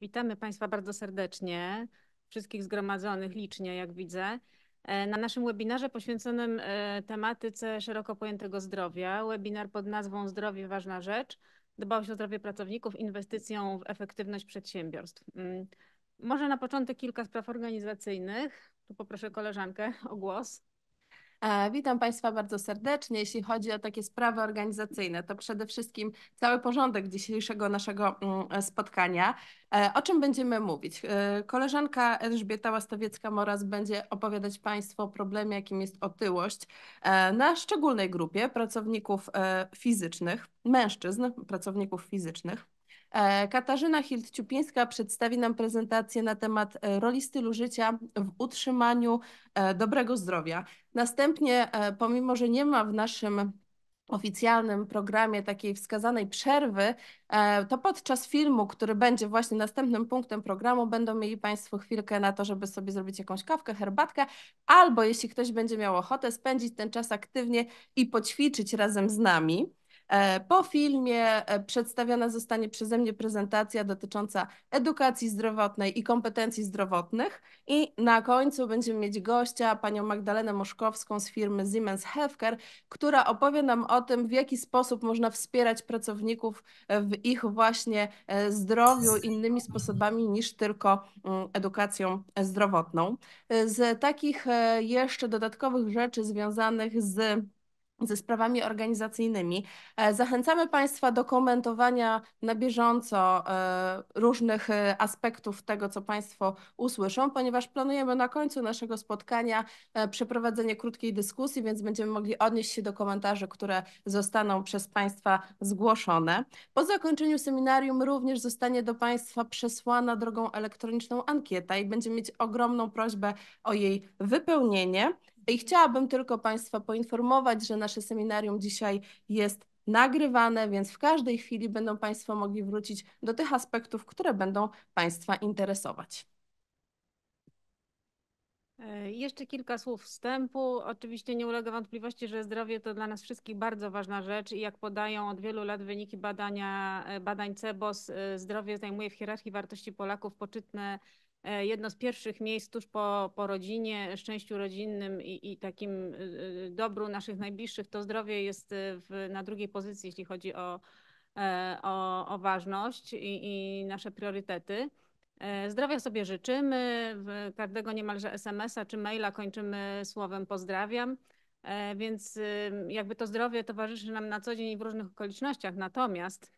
Witamy Państwa bardzo serdecznie, wszystkich zgromadzonych licznie, jak widzę, e, na naszym webinarze poświęconym e, tematyce szeroko pojętego zdrowia. Webinar pod nazwą Zdrowie ważna rzecz. Dbałość o zdrowie pracowników, inwestycją w efektywność przedsiębiorstw. Mm. Może na początek kilka spraw organizacyjnych. Tu poproszę koleżankę o głos. E, witam Państwa bardzo serdecznie. Jeśli chodzi o takie sprawy organizacyjne, to przede wszystkim cały porządek dzisiejszego naszego mm, spotkania. E, o czym będziemy mówić? E, koleżanka Elżbieta Łastawiecka-Moraz będzie opowiadać Państwu o problemie, jakim jest otyłość na szczególnej grupie pracowników fizycznych, mężczyzn, pracowników fizycznych. E, Katarzyna Hilt-Ciupińska przedstawi nam prezentację na temat e, roli stylu życia w utrzymaniu e, dobrego zdrowia. Następnie, pomimo że nie ma w naszym oficjalnym programie takiej wskazanej przerwy, to podczas filmu, który będzie właśnie następnym punktem programu, będą mieli Państwo chwilkę na to, żeby sobie zrobić jakąś kawkę, herbatkę, albo jeśli ktoś będzie miał ochotę, spędzić ten czas aktywnie i poćwiczyć razem z nami. E, po filmie e, przedstawiona zostanie przeze mnie prezentacja dotycząca edukacji zdrowotnej i kompetencji zdrowotnych i na końcu będziemy mieć gościa, panią Magdalenę Moszkowską z firmy Siemens Healthcare, która opowie nam o tym, w jaki sposób można wspierać pracowników w ich właśnie e, zdrowiu innymi sposobami niż tylko mm, edukacją zdrowotną. Z takich jeszcze dodatkowych rzeczy związanych z ze sprawami organizacyjnymi. E, zachęcamy Państwa do komentowania na bieżąco e, różnych e, aspektów tego, co Państwo usłyszą, ponieważ planujemy na końcu naszego spotkania przeprowadzenie krótkiej dyskusji, więc będziemy mogli odnieść się do komentarzy, które zostaną przez Państwa zgłoszone. Po zakończeniu seminarium również zostanie do Państwa przesłana drogą elektroniczną ankieta i będziemy mieć ogromną prośbę o jej wypełnienie. I chciałabym tylko Państwa poinformować, że nasze seminarium dzisiaj jest nagrywane, więc w każdej chwili będą Państwo mogli wrócić do tych aspektów, które będą Państwa interesować. E, jeszcze kilka słów wstępu. Oczywiście nie ulega wątpliwości, że zdrowie to dla nas wszystkich bardzo ważna rzecz i jak podają od wielu lat wyniki badania, e, badań CEBOS, e, zdrowie zajmuje w hierarchii wartości Polaków poczytne E, jedno z pierwszych miejsc tuż po, po rodzinie, szczęściu rodzinnym i, i takim e, e, dobru naszych najbliższych, to zdrowie jest w, na drugiej pozycji, jeśli chodzi o, o, o ważność i, i nasze priorytety. Zdrowia sobie życzymy, każdego niemalże SMS-a czy maila kończymy słowem pozdrawiam. E, więc jakby to zdrowie towarzyszy nam na co dzień i w różnych okolicznościach. Natomiast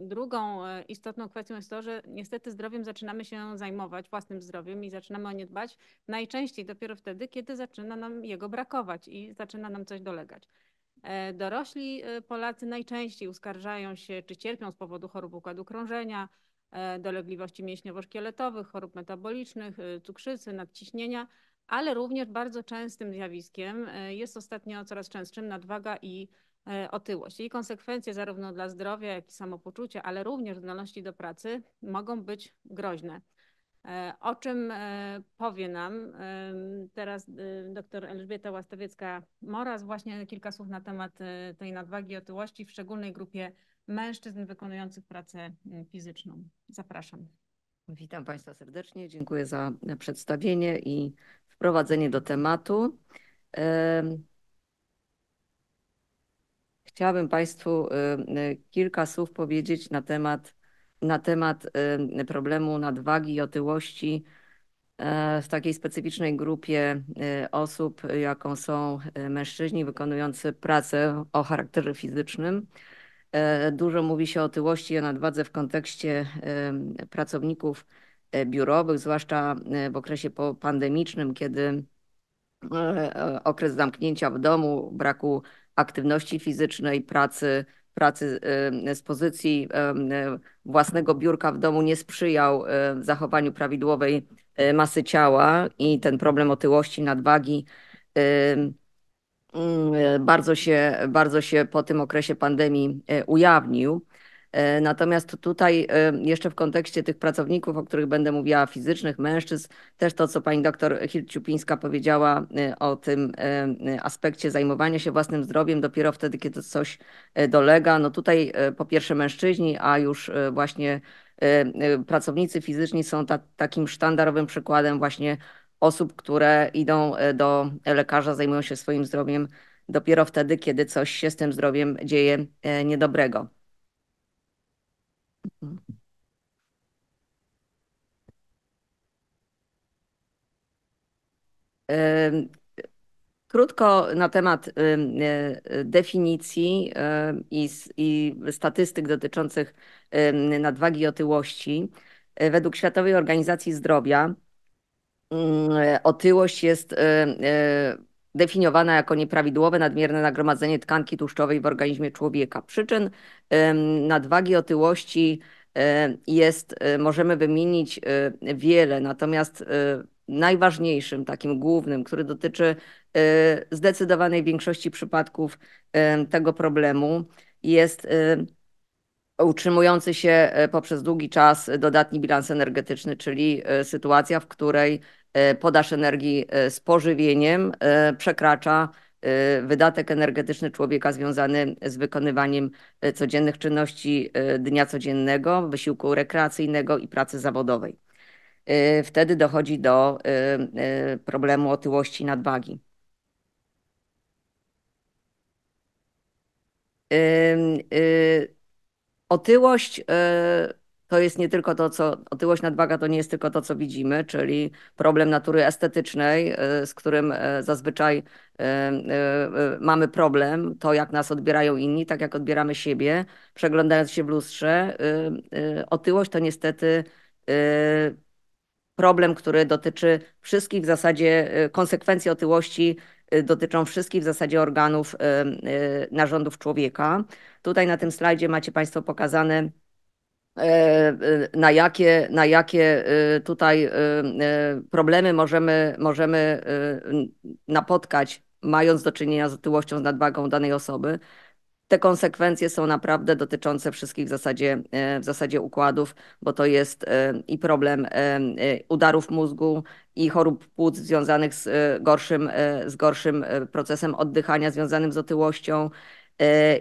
drugą e, istotną kwestią jest to, że niestety zdrowiem zaczynamy się zajmować, własnym zdrowiem i zaczynamy o nie dbać najczęściej dopiero wtedy, kiedy zaczyna nam jego brakować i zaczyna nam coś dolegać. E, dorośli Polacy najczęściej uskarżają się czy cierpią z powodu chorób układu krążenia, dolegliwości mięśniowo-szkieletowych, chorób metabolicznych, cukrzycy, nadciśnienia, ale również bardzo częstym zjawiskiem e, jest ostatnio coraz częstszym nadwaga i e, otyłość. Jej konsekwencje zarówno dla zdrowia, jak i samopoczucia, ale również zdolności do pracy mogą być groźne. E, o czym powie nam teraz dr Elżbieta Łastawiecka-Moraz właśnie kilka słów na temat tej nadwagi i otyłości w szczególnej grupie mężczyzn wykonujących pracę fizyczną. Zapraszam. Witam Państwa serdecznie, dziękuję za przedstawienie i wprowadzenie do tematu. Chciałabym Państwu e, kilka słów powiedzieć na temat, na temat problemu nadwagi i otyłości e, w takiej specyficznej grupie e, osób, jaką są mężczyźni wykonujący pracę o charakterze fizycznym. Dużo mówi się o otyłości i o nadwadze w kontekście pracowników E, biurowych, zwłaszcza e, w okresie pandemicznym, kiedy e, okres zamknięcia w domu, braku aktywności fizycznej, pracy, pracy z pozycji własnego biurka w domu nie sprzyjał zachowaniu prawidłowej masy ciała i ten problem otyłości, nadwagi mm, bardzo się, bardzo się po tym okresie pandemii ujawnił. E, natomiast tutaj e, jeszcze w kontekście tych pracowników, o których będę mówiła, fizycznych, mężczyzn, też to, co pani doktor Hilciupińska powiedziała e, o tym aspekcie zajmowania się własnym zdrowiem dopiero wtedy, kiedy coś dolega. No tutaj po pierwsze mężczyźni, a już właśnie pracownicy fizyczni są ta, takim sztandarowym przykładem właśnie osób, które idą do lekarza, zajmują się swoim zdrowiem dopiero wtedy, kiedy coś się z tym zdrowiem dzieje niedobrego. Krótko na temat e, definicji i, i statystyk dotyczących nadwagi i otyłości. E, według Światowej Organizacji Zdrowia e, otyłość jest definiowana jako nieprawidłowe, nadmierne nagromadzenie tkanki tłuszczowej w organizmie człowieka. Przyczyn nadwagi, otyłości jest, e, możemy wymienić e, wiele, natomiast e, najważniejszym, takim głównym, który dotyczy zdecydowanej większości przypadków tego problemu, jest utrzymujący się e, poprzez długi czas e, dodatni bilans energetyczny, czyli e, sytuacja, w której podaż energii z pożywieniem przekracza wydatek energetyczny człowieka związany z wykonywaniem codziennych czynności dnia codziennego, wysiłku rekreacyjnego i pracy zawodowej. Wtedy dochodzi do problemu otyłości i nadwagi. Yy, yy. Otyłość e, to jest nie tylko to, co otyłość nadwaga to nie jest tylko to, co widzimy, czyli problem natury estetycznej, e, z którym e, zazwyczaj mamy problem, to jak nas odbierają inni, tak jak odbieramy siebie, przeglądając się w lustrze. Otyłość to niestety problem, który dotyczy wszystkich w zasadzie konsekwencji otyłości Y, dotyczą wszystkich w zasadzie organów y, y, narządów człowieka. Tutaj na tym slajdzie macie Państwo pokazane na jakie, na jakie tutaj problemy możemy, możemy napotkać, mając do czynienia z otyłością z nadwagą danej osoby te konsekwencje są naprawdę dotyczące wszystkich w zasadzie, e, w zasadzie układów, bo to jest e, i problem e, udarów mózgu, i chorób płuc związanych z gorszym, z gorszym procesem oddychania, związanym z otyłością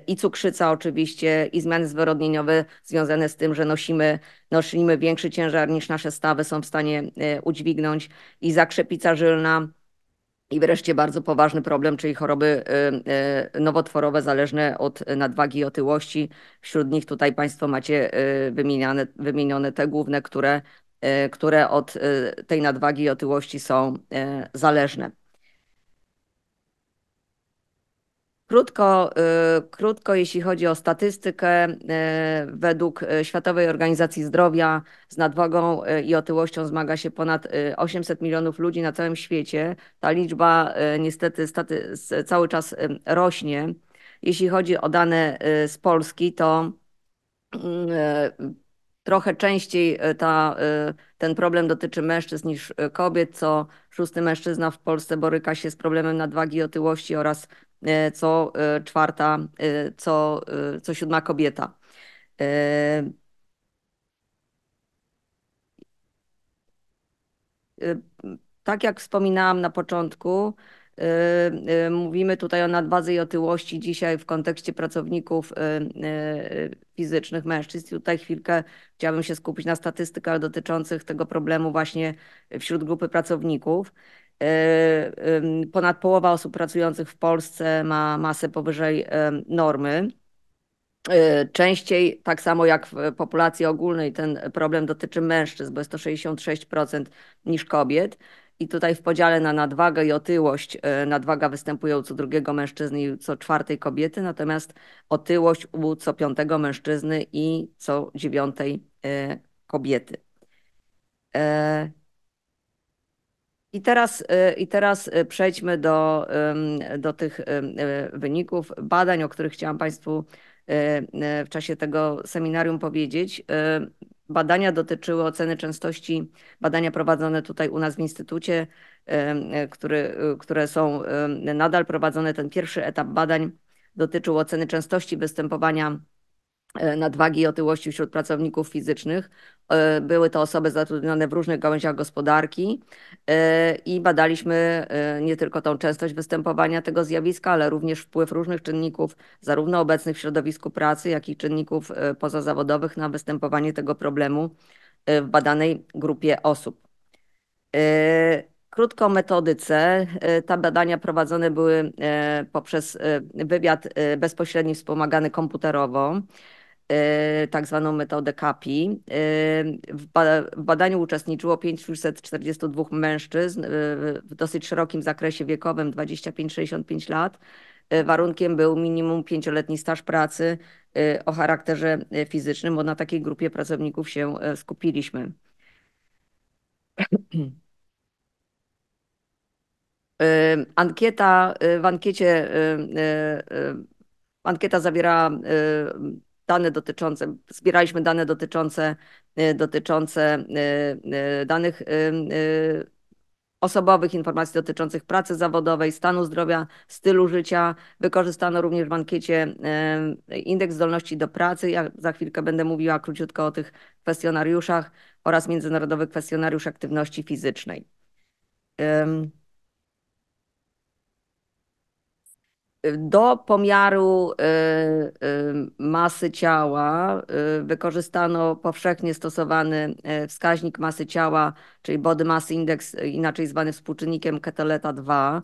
i cukrzyca oczywiście, i zmiany zwyrodnieniowe związane z tym, że nosimy, nosimy większy ciężar niż nasze stawy są w stanie udźwignąć, i zakrzepica żylna, i wreszcie bardzo poważny problem, czyli choroby y, y, nowotworowe zależne od nadwagi i otyłości. Wśród nich tutaj Państwo macie y, wymieniane, wymienione te główne, które, które od tej nadwagi i otyłości są zależne. Krótko, y, krótko, jeśli chodzi o statystykę, y, według y, Światowej Organizacji Zdrowia z nadwagą i otyłością zmaga się ponad 800 milionów ludzi na całym świecie. Ta liczba niestety staty, cały czas rośnie. Jeśli chodzi o dane z Polski, to mm, trochę częściej ta, ten problem dotyczy mężczyzn niż kobiet, co szósty mężczyzna w Polsce boryka się z problemem nadwagi i otyłości oraz E, co e, czwarta, e, co, co siódma kobieta. Tak jak wspominałam na początku, mówimy tutaj o nadwadze i otyłości dzisiaj w kontekście pracowników fizycznych, mężczyzn. Tutaj chwilkę chciałabym się skupić na statystykach dotyczących tego problemu właśnie wśród grupy pracowników. Y, y, ponad połowa osób pracujących w Polsce ma masę powyżej y, normy. Częściej, tak samo jak w populacji ogólnej, ten problem dotyczy mężczyzn, bo jest to 66% niż kobiet. I tutaj w podziale na nadwagę i otyłość, nadwaga występuje u co drugiego mężczyzny i co czwartej kobiety, natomiast otyłość u co piątego mężczyzny i co dziewiątej kobiety. I teraz, y, I teraz y, przejdźmy do, do tych y, wyników badań, o których chciałam Państwu w czasie tego seminarium powiedzieć. Badania dotyczyły oceny częstości, badania prowadzone tutaj u nas w Instytucie, który, które są nadal prowadzone. Ten pierwszy etap badań dotyczył oceny częstości występowania nadwagi i otyłości wśród pracowników fizycznych E, były to osoby zatrudnione w różnych gałęziach gospodarki e, i badaliśmy e, nie tylko tą częstość występowania tego zjawiska, ale również wpływ różnych czynników, zarówno obecnych w środowisku pracy, jak i czynników pozazawodowych na występowanie tego problemu w badanej grupie osób. Krótko o metodyce. Te badania prowadzone były poprzez wywiad bezpośredni wspomagany komputerowo. Y, tak zwaną metodę KAPI. Y, w badaniu uczestniczyło 542 mężczyzn y, w dosyć szerokim zakresie wiekowym 25-65 lat. Warunkiem był minimum pięcioletni staż pracy o charakterze fizycznym, bo na takiej grupie pracowników się skupiliśmy. Ankieta, w ankiecie, ankieta zawierała dane dotyczące, zbieraliśmy dane dotyczące, y, dotyczące y, y, danych osobowych, informacji dotyczących pracy zawodowej, stanu zdrowia, stylu życia. Wykorzystano również w ankiecie indeks zdolności do pracy. Ja za chwilkę będę mówiła króciutko o tych kwestionariuszach oraz międzynarodowy kwestionariusz aktywności fizycznej. Do pomiaru y, y, masy ciała y, wykorzystano powszechnie stosowany wskaźnik masy ciała, czyli Body Mass Index, inaczej zwany współczynnikiem Keteleta 2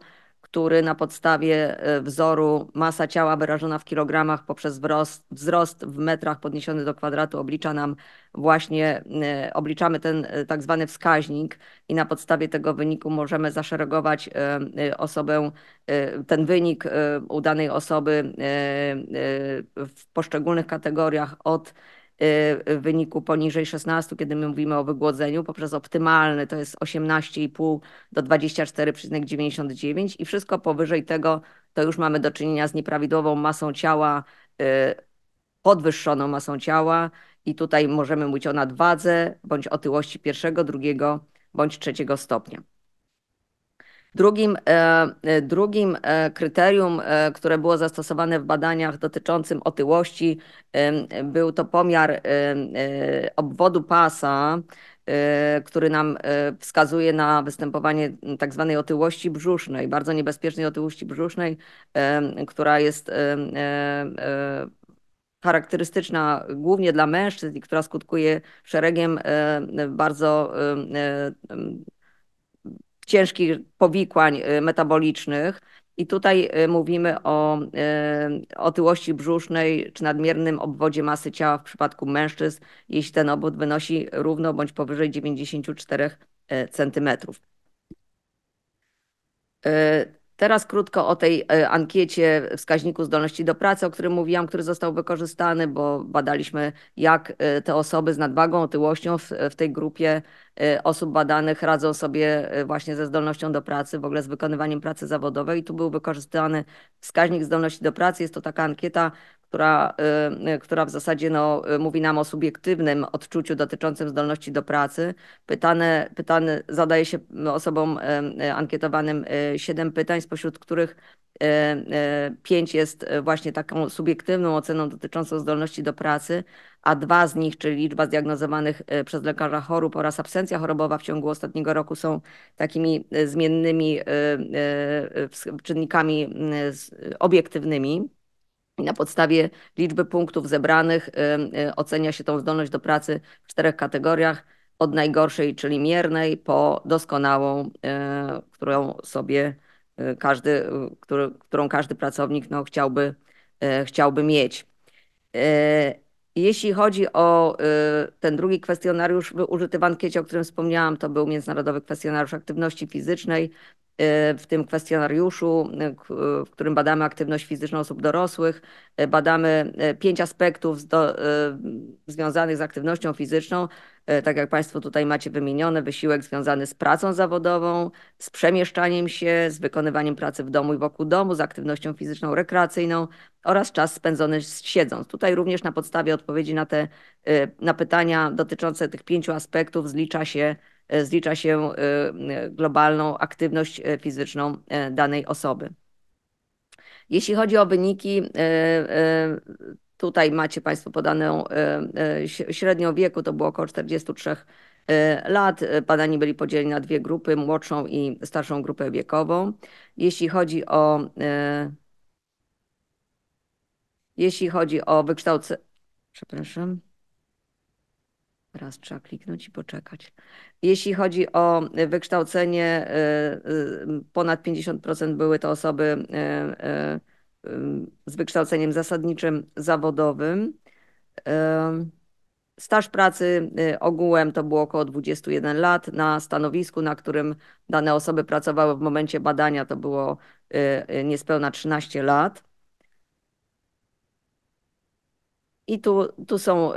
który na podstawie e, wzoru masa ciała wyrażona w kilogramach poprzez wzrost, wzrost w metrach podniesiony do kwadratu oblicza nam właśnie, e, obliczamy ten e, tak zwany wskaźnik i na podstawie tego wyniku możemy zaszeregować osobę, ten wynik udanej osoby w poszczególnych kategoriach od Y, w wyniku poniżej 16, kiedy my mówimy o wygłodzeniu, poprzez optymalny to jest 18,5 do 24,99 i wszystko powyżej tego to już mamy do czynienia z nieprawidłową masą ciała, y, podwyższoną masą ciała i tutaj możemy mówić o nadwadze bądź otyłości pierwszego, drugiego bądź trzeciego stopnia. Drugim, e, e, drugim e, kryterium, które było zastosowane w badaniach dotyczącym otyłości, był to pomiar obwodu pasa który nam wskazuje na występowanie tak zwanej otyłości brzusznej, bardzo niebezpiecznej otyłości brzusznej, która jest charakterystyczna głównie dla mężczyzn i która skutkuje szeregiem bardzo ciężkich powikłań y, metabolicznych. I tutaj y, mówimy o y, otyłości brzusznej czy nadmiernym obwodzie masy ciała w przypadku mężczyzn, jeśli ten obwód wynosi równo bądź powyżej 94 centymetrów. Teraz krótko o tej e, ankiecie wskaźniku zdolności do pracy, o którym mówiłam, który został wykorzystany, bo badaliśmy, jak e, te osoby z nadwagą, otyłością w, w tej grupie e, osób badanych radzą sobie właśnie ze zdolnością do pracy, w ogóle z wykonywaniem pracy zawodowej. I tu był wykorzystany wskaźnik zdolności do pracy. Jest to taka ankieta, która, y, y, która w zasadzie no, y, mówi nam o subiektywnym odczuciu dotyczącym zdolności do pracy. Pytane, pytane, zadaje się osobom ankietowanym siedem pytań, spośród których pięć jest właśnie taką subiektywną oceną dotyczącą zdolności do pracy, a dwa z nich, czyli liczba zdiagnozowanych przez lekarza chorób oraz absencja chorobowa w ciągu ostatniego roku są takimi zmiennymi czynnikami obiektywnymi. I na podstawie liczby punktów zebranych y, y, ocenia się tą zdolność do pracy w czterech kategoriach, od najgorszej, czyli miernej, po doskonałą, y, którą sobie każdy, który, którą każdy pracownik no, chciałby, chciałby mieć. Jeśli chodzi o ten drugi kwestionariusz użyty w ankiecie, o którym wspomniałam, to był Międzynarodowy Kwestionariusz Aktywności Fizycznej w tym kwestionariuszu, w którym badamy aktywność fizyczną osób dorosłych. Badamy e, pięć aspektów do, e, związanych z aktywnością fizyczną, e, tak jak Państwo tutaj macie wymienione, wysiłek związany z pracą zawodową, z przemieszczaniem się, z wykonywaniem pracy w domu i wokół domu, z aktywnością fizyczną rekreacyjną oraz czas spędzony siedząc. Tutaj również na podstawie odpowiedzi na te na pytania dotyczące tych pięciu aspektów zlicza się E, zlicza się e, globalną aktywność e, fizyczną danej osoby. Jeśli chodzi o wyniki, tutaj macie Państwo podaną średnią wieku, to było około 43 lat. Badani byli podzieleni na dwie grupy, młodszą i starszą grupę wiekową. Jeśli chodzi o jeśli chodzi o wykształcenie, przepraszam, Teraz trzeba kliknąć i poczekać. Jeśli chodzi o wykształcenie, y, y, ponad 50% były to osoby y, z wykształceniem zasadniczym zawodowym. Staż pracy ogółem to było około 21 lat. Na stanowisku, na którym dane osoby pracowały w momencie badania, to było niespełna 13 lat. I tu, tu są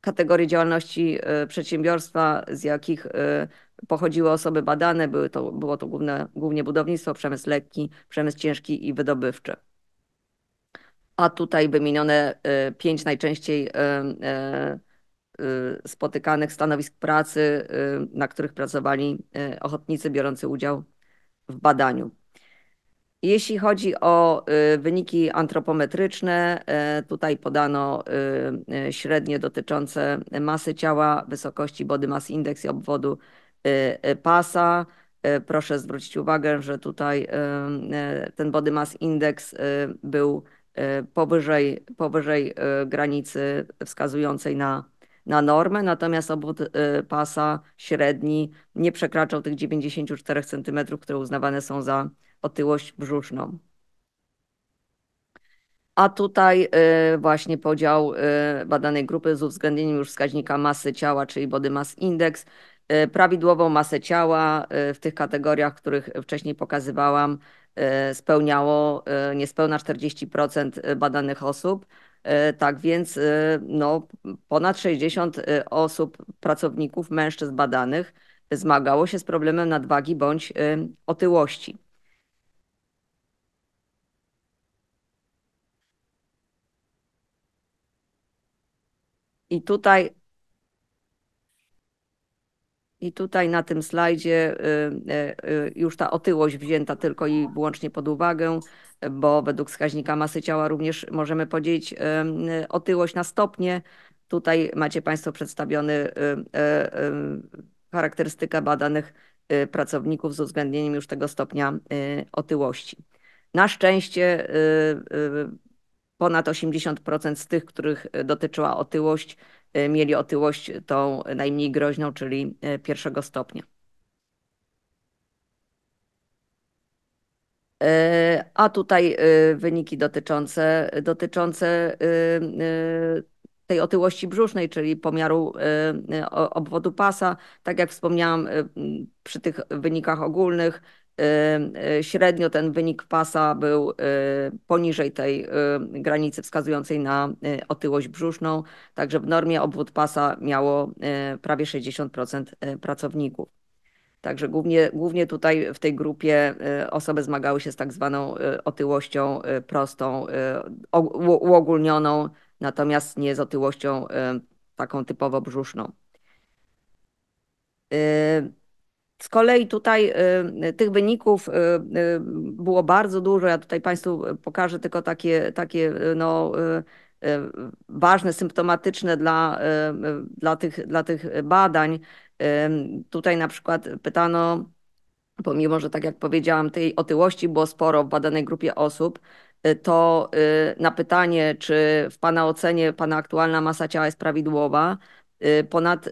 kategorii działalności e, przedsiębiorstwa, z jakich e, pochodziły osoby badane. Były to, było to główne, głównie budownictwo, przemysł lekki, przemysł ciężki i wydobywczy. A tutaj wymienione e, pięć najczęściej spotykanych stanowisk pracy, na których pracowali ochotnicy biorący udział w badaniu. Jeśli chodzi o y, wyniki antropometryczne, y, tutaj podano y, średnie dotyczące masy ciała, wysokości body mass index i obwodu pasa. Proszę zwrócić uwagę, że tutaj ten body mass index był powyżej, powyżej granicy wskazującej na, na normę, natomiast obwód pasa średni nie przekraczał tych 94 cm, które uznawane są za otyłość brzuszną. A tutaj y, właśnie podział y, badanej grupy z uwzględnieniem już wskaźnika masy ciała, czyli body mass index, y, prawidłową masę ciała w tych kategoriach, których wcześniej pokazywałam, spełniało niespełna 40% badanych osób. Tak więc no, ponad 60 osób, pracowników, mężczyzn badanych zmagało się z problemem nadwagi bądź otyłości. I tutaj i tutaj na tym slajdzie y, y, y, już ta otyłość wzięta tylko i wyłącznie pod uwagę, bo według wskaźnika masy ciała również możemy podzielić otyłość na stopnie. Tutaj macie Państwo przedstawiony charakterystyka badanych pracowników z uwzględnieniem już tego stopnia otyłości. Na szczęście ponad 80% z tych, których e, dotyczyła otyłość, e, mieli otyłość tą najmniej groźną, czyli e, pierwszego stopnia. A tutaj wyniki dotyczące, dotyczące tej otyłości brzusznej, czyli pomiaru obwodu pasa. Tak jak wspomniałam, przy tych wynikach ogólnych Y, y, średnio ten wynik pasa był y, poniżej tej granicy wskazującej na otyłość brzuszną, także w normie obwód pasa miało prawie 60% pracowników. Także głównie, głównie tutaj w tej grupie osoby zmagały się z tak zwaną otyłością prostą, uogólnioną, natomiast nie z otyłością taką typowo brzuszną. Z kolei tutaj y, y, tych wyników y, było bardzo dużo. Ja tutaj Państwu pokażę tylko takie, takie no, ważne, symptomatyczne dla, dla, tych, dla tych badań. Tutaj na przykład pytano, pomimo że tak jak powiedziałam, tej otyłości było sporo w badanej grupie osób, to na pytanie, czy w Pana ocenie Pana aktualna masa ciała jest prawidłowa, Y, ponad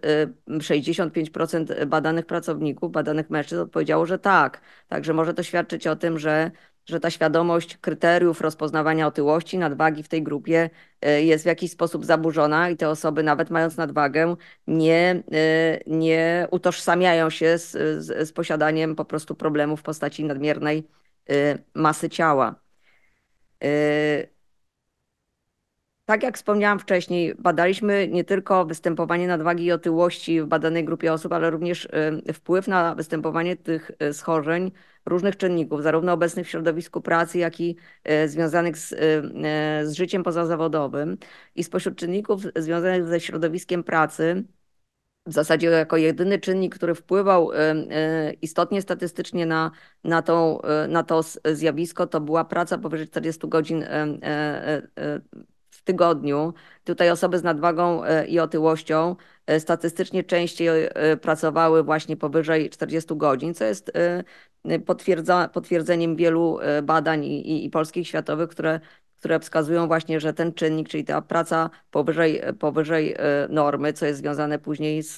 65% y, badanych pracowników, badanych mężczyzn odpowiedziało, że tak. Także może to świadczyć o tym, że, że ta świadomość kryteriów rozpoznawania otyłości, nadwagi w tej grupie y, jest w jakiś sposób zaburzona i te osoby, nawet mając nadwagę, nie, nie utożsamiają się z, z, z posiadaniem po prostu problemu w postaci nadmiernej masy ciała. Tak jak wspomniałam wcześniej, badaliśmy nie tylko występowanie nadwagi i otyłości w badanej grupie osób, ale również y, wpływ na występowanie tych y, schorzeń różnych czynników, zarówno obecnych w środowisku pracy, jak i y, związanych z, z życiem pozazawodowym. I spośród czynników związanych ze środowiskiem pracy, w zasadzie jako jedyny czynnik, który wpływał istotnie statystycznie na, na, tą, na to zjawisko, to była praca powyżej 40 godzin tygodniu. Tutaj osoby z nadwagą e, i otyłością e, statystycznie częściej e, pracowały właśnie powyżej 40 godzin, co jest potwierdza, potwierdzeniem wielu badań i, i, i polskich, światowych, które które wskazują właśnie, że ten czynnik, czyli ta praca powyżej, powyżej normy, co jest związane później z,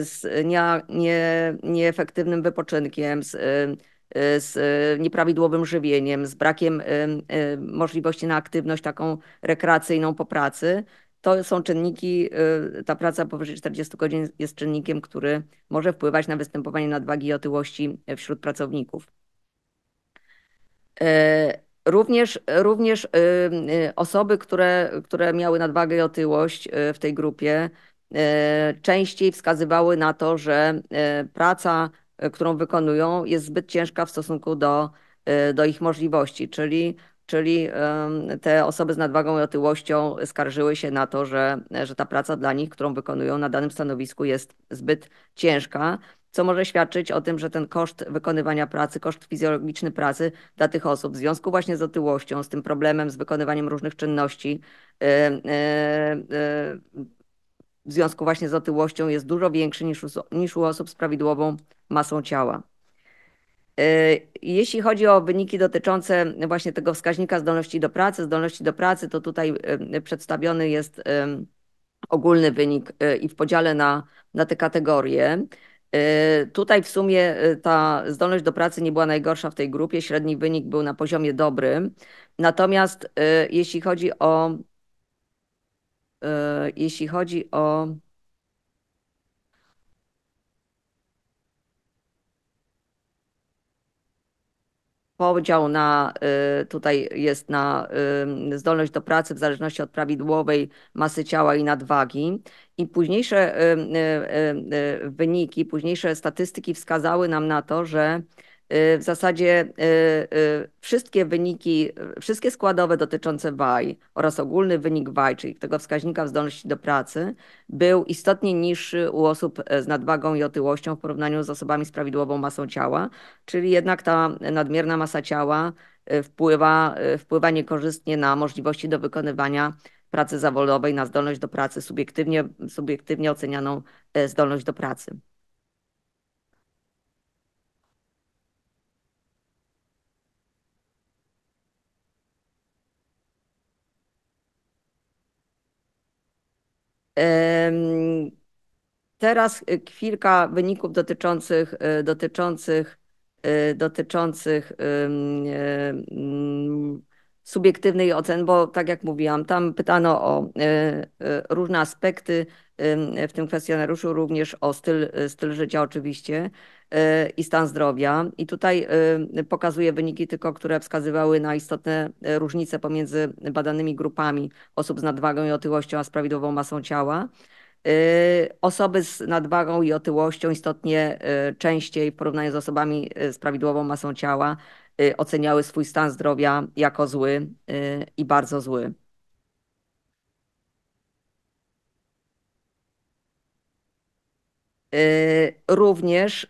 z nie, nie, nieefektywnym wypoczynkiem, z z e, nieprawidłowym żywieniem, z brakiem e, e, możliwości na aktywność taką rekreacyjną po pracy, to są czynniki, ta praca powyżej 40 godzin jest czynnikiem, który może wpływać na występowanie nadwagi i otyłości wśród pracowników. Również, również osoby, które, które miały nadwagę i otyłość w tej grupie, częściej wskazywały na to, że praca E, którą wykonują, jest zbyt ciężka w stosunku do, e, do ich możliwości, czyli czyli te osoby z nadwagą i otyłością skarżyły się na to, że, że ta praca dla nich, którą wykonują na danym stanowisku, jest zbyt ciężka, co może świadczyć o tym, że ten koszt wykonywania pracy, koszt fizjologiczny pracy dla tych osób w związku właśnie z otyłością, z tym problemem, z wykonywaniem różnych czynności, e, w związku właśnie z otyłością jest dużo większy niż u, niż u osób z prawidłową masą ciała. E, jeśli chodzi o wyniki dotyczące właśnie tego wskaźnika zdolności do pracy, zdolności do pracy, to tutaj e, przedstawiony jest e, ogólny wynik i w podziale na, na te kategorie. Tutaj w sumie ta zdolność do pracy nie była najgorsza w tej grupie, średni wynik był na poziomie dobrym. Natomiast jeśli chodzi o Y, jeśli chodzi o podział na, y, tutaj jest na y, zdolność do pracy w zależności od prawidłowej masy ciała i nadwagi. I późniejsze wyniki, późniejsze statystyki wskazały nam na to, że Y, w zasadzie y, y, wszystkie wyniki, wszystkie składowe dotyczące WAI oraz ogólny wynik WAI, czyli tego wskaźnika zdolności do pracy, był istotnie niższy u osób e, z nadwagą i otyłością w porównaniu z osobami z prawidłową masą ciała, czyli jednak ta nadmierna masa ciała e, wpływa, e, wpływa niekorzystnie na możliwości do wykonywania pracy zawodowej, na zdolność do pracy, subiektywnie, subiektywnie ocenianą zdolność do pracy. Teraz kilka y, wyników dotyczących, y, dotyczących, y, dotyczących subiektywnej ocen, bo tak jak mówiłam, tam pytano o różne aspekty w tym kwestionariuszu, również o styl, styl życia oczywiście. Y, i stan zdrowia. I tutaj y, pokazuję wyniki tylko, które wskazywały na istotne y, różnice pomiędzy badanymi grupami osób z nadwagą i otyłością, a z prawidłową masą ciała. Osoby z nadwagą i otyłością istotnie częściej w porównaniu z osobami z prawidłową masą ciała oceniały swój stan zdrowia jako zły i bardzo zły. Y, również y,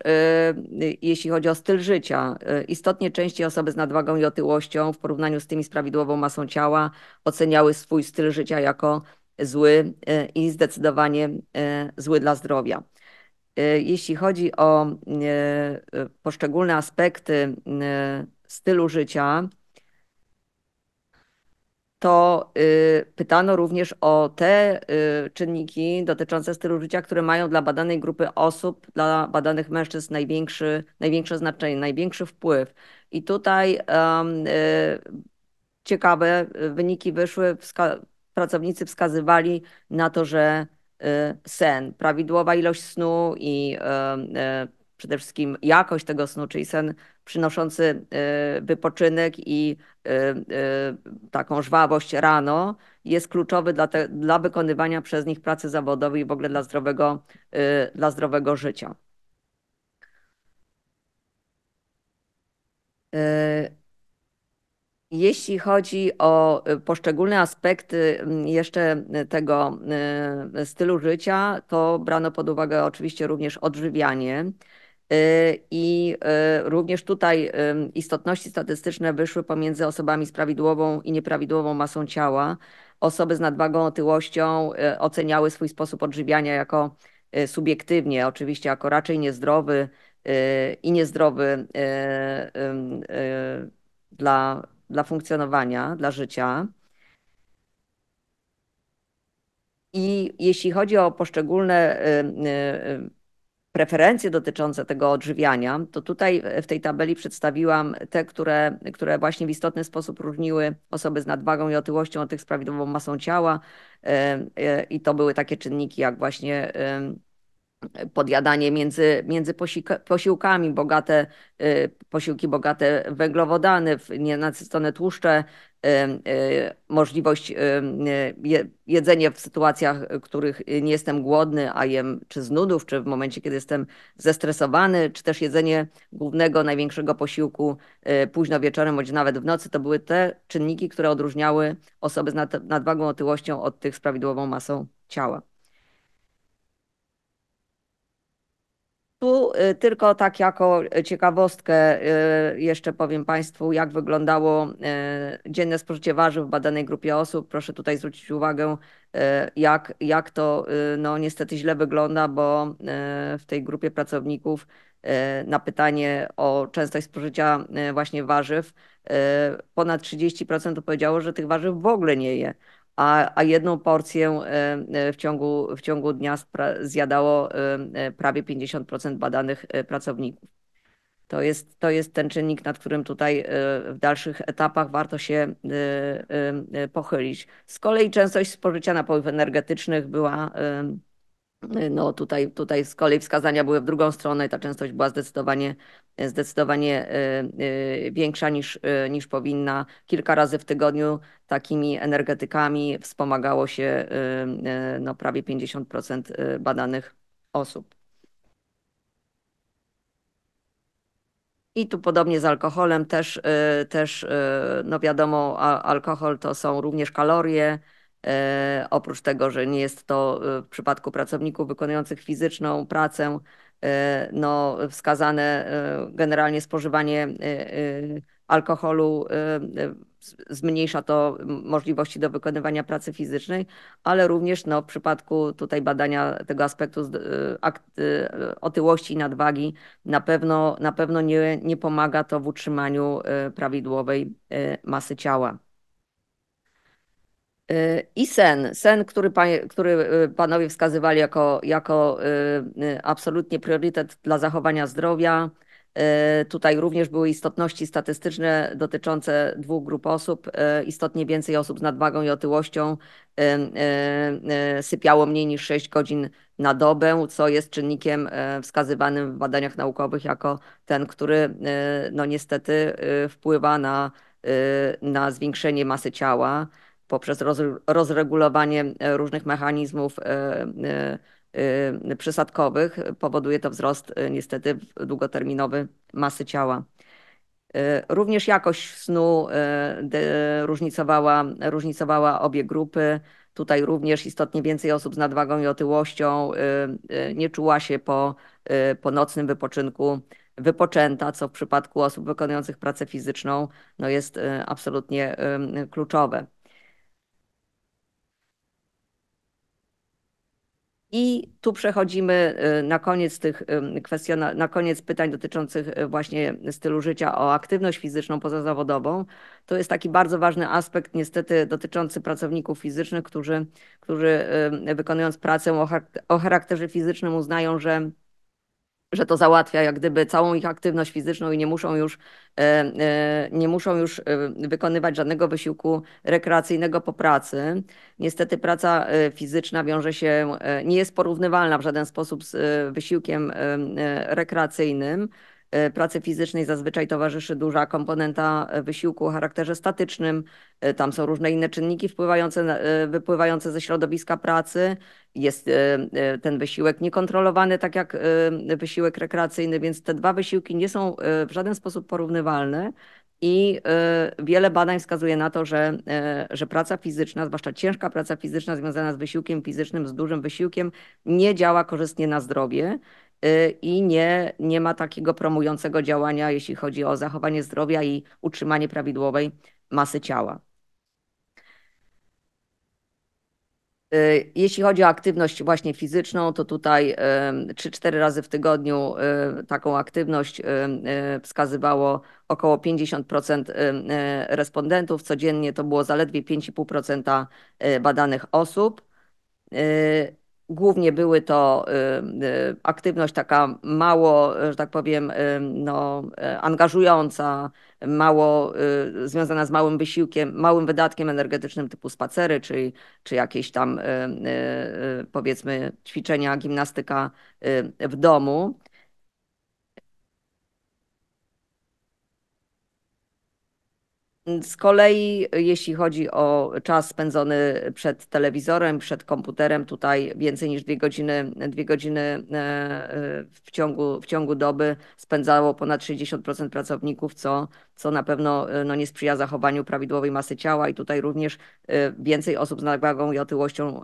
y, jeśli chodzi o styl życia, istotnie częściej osoby z nadwagą i otyłością w porównaniu z tymi z prawidłową masą ciała oceniały swój styl życia jako zły i zdecydowanie zły dla zdrowia. Jeśli chodzi o poszczególne aspekty stylu życia, to y, pytano również o te y, czynniki dotyczące stylu życia, które mają dla badanej grupy osób, dla badanych mężczyzn największy, największe znaczenie, największy wpływ. I tutaj um, ciekawe wyniki wyszły, wska pracownicy wskazywali na to, że sen, prawidłowa ilość snu i przede wszystkim jakość tego snu, czyli sen przynoszący y, wypoczynek i y, y, taką żwawość rano, jest kluczowy dla, te, dla wykonywania przez nich pracy zawodowej i w ogóle dla zdrowego, dla zdrowego życia. Jeśli chodzi o poszczególne aspekty mm, jeszcze tego stylu życia, to brano pod uwagę oczywiście również odżywianie. Y, I y, również tutaj y, istotności statystyczne wyszły pomiędzy osobami z prawidłową i nieprawidłową masą ciała. Osoby z nadwagą, otyłością oceniały swój sposób odżywiania jako subiektywnie, oczywiście jako raczej niezdrowy i niezdrowy dla, dla funkcjonowania, dla życia. I jeśli chodzi o poszczególne preferencje dotyczące tego odżywiania, to tutaj w tej tabeli przedstawiłam te, które, które właśnie w istotny sposób różniły osoby z nadwagą i otyłością od tych z prawidłową masą ciała. E, e, I to były takie czynniki jak właśnie e, podjadanie między, między posiłkami, bogate, posiłki bogate węglowodany, w nienasycone tłuszcze, E, możliwość e, jedzenia w sytuacjach, w e, których nie jestem głodny, a jem czy z nudów, czy w momencie, kiedy jestem zestresowany, czy też jedzenie głównego, największego posiłku późno wieczorem, bądź nawet w nocy, to były te czynniki, które odróżniały osoby z nadwagą otyłością od tych z prawidłową masą ciała. Tu y, tylko tak jako ciekawostkę y, jeszcze powiem Państwu, jak wyglądało y, dzienne spożycie warzyw w badanej grupie osób. Proszę tutaj zwrócić uwagę, jak, jak to no, niestety źle wygląda, bo w tej grupie pracowników na pytanie o częstość spożycia właśnie warzyw ponad 30% powiedziało, że tych warzyw w ogóle nie je a, a jedną porcję e, e, w ciągu, w ciągu dnia zjadało e, prawie 50% badanych pracowników. To jest, to jest ten czynnik, nad którym tutaj w dalszych etapach warto się pochylić. Z kolei częstość spożycia napojów energetycznych była no tutaj, tutaj z kolei wskazania były w drugą stronę i ta częstość była zdecydowanie, zdecydowanie e, e, większa niż, e, niż powinna. Kilka razy w tygodniu takimi energetykami wspomagało się no, prawie 50% badanych osób. I tu podobnie z alkoholem też, też no wiadomo, alkohol to są również kalorie, E, oprócz tego, że nie jest to e, w przypadku pracowników wykonujących fizyczną pracę, e, no, wskazane generalnie spożywanie alkoholu zmniejsza to możliwości do wykonywania pracy fizycznej, ale również no, w przypadku tutaj badania tego aspektu otyłości i nadwagi na pewno, na pewno nie, nie pomaga to w utrzymaniu prawidłowej masy ciała. Y, I sen, sen, który, pan, który y, panowie wskazywali jako, jako y, absolutnie priorytet dla zachowania zdrowia. Tutaj również były istotności statystyczne dotyczące dwóch grup osób. Istotnie więcej osób z nadwagą i otyłością sypiało mniej niż 6 godzin na dobę, co jest czynnikiem wskazywanym w badaniach naukowych jako ten, który no niestety wpływa na, na zwiększenie masy ciała poprzez rozregulowanie e, różnych mechanizmów e, e, przysadkowych powoduje to wzrost niestety długoterminowy masy ciała. Również jakość snu różnicowała, różnicowała obie grupy. Tutaj również istotnie więcej osób z nadwagą i otyłością nie czuła się po, po nocnym wypoczynku wypoczęta, co w przypadku osób wykonujących pracę fizyczną no jest absolutnie kluczowe. I tu przechodzimy y, na koniec tych y, kwestion na koniec pytań dotyczących y, właśnie stylu życia o aktywność fizyczną pozazawodową. To jest taki bardzo ważny aspekt niestety dotyczący pracowników fizycznych, którzy, którzy wykonując pracę o charakterze fizycznym uznają, że że to załatwia jak gdyby całą ich aktywność fizyczną i nie muszą już, e, e, nie muszą już e, wykonywać żadnego wysiłku rekreacyjnego po pracy. Niestety praca fizyczna wiąże się, nie jest porównywalna w żaden sposób z wysiłkiem rekreacyjnym. E, pracy fizycznej zazwyczaj towarzyszy duża komponenta e, wysiłku o charakterze statycznym. E, tam są różne inne czynniki wpływające, wypływające ze środowiska pracy. Jest ten wysiłek niekontrolowany, tak jak wysiłek rekreacyjny, więc te dwa wysiłki nie są w żaden sposób porównywalne. I wiele badań wskazuje na to, że, że praca fizyczna, zwłaszcza ciężka praca fizyczna związana z wysiłkiem fizycznym, z dużym wysiłkiem, nie działa korzystnie na zdrowie. Y, i nie, nie ma takiego promującego działania, jeśli chodzi o zachowanie zdrowia i utrzymanie prawidłowej masy ciała. Y, jeśli chodzi o aktywność właśnie fizyczną, to tutaj 3-4 razy w tygodniu y, taką aktywność wskazywało około 50% respondentów. Codziennie to było zaledwie 5,5% badanych osób. Głównie były to y, aktywność taka mało, że tak powiem, no, e, angażująca, mało y, związana z małym wysiłkiem, małym wydatkiem energetycznym typu spacery, czy, czy jakieś tam y, powiedzmy ćwiczenia, gimnastyka w domu. Z kolei, jeśli chodzi o czas spędzony przed telewizorem, przed komputerem, tutaj więcej niż dwie godziny, dwie godziny e, w ciągu, w ciągu doby spędzało ponad 60% pracowników, co, co na pewno e, no, nie sprzyja zachowaniu prawidłowej masy ciała i tutaj również e, więcej osób z nagłagą i otyłością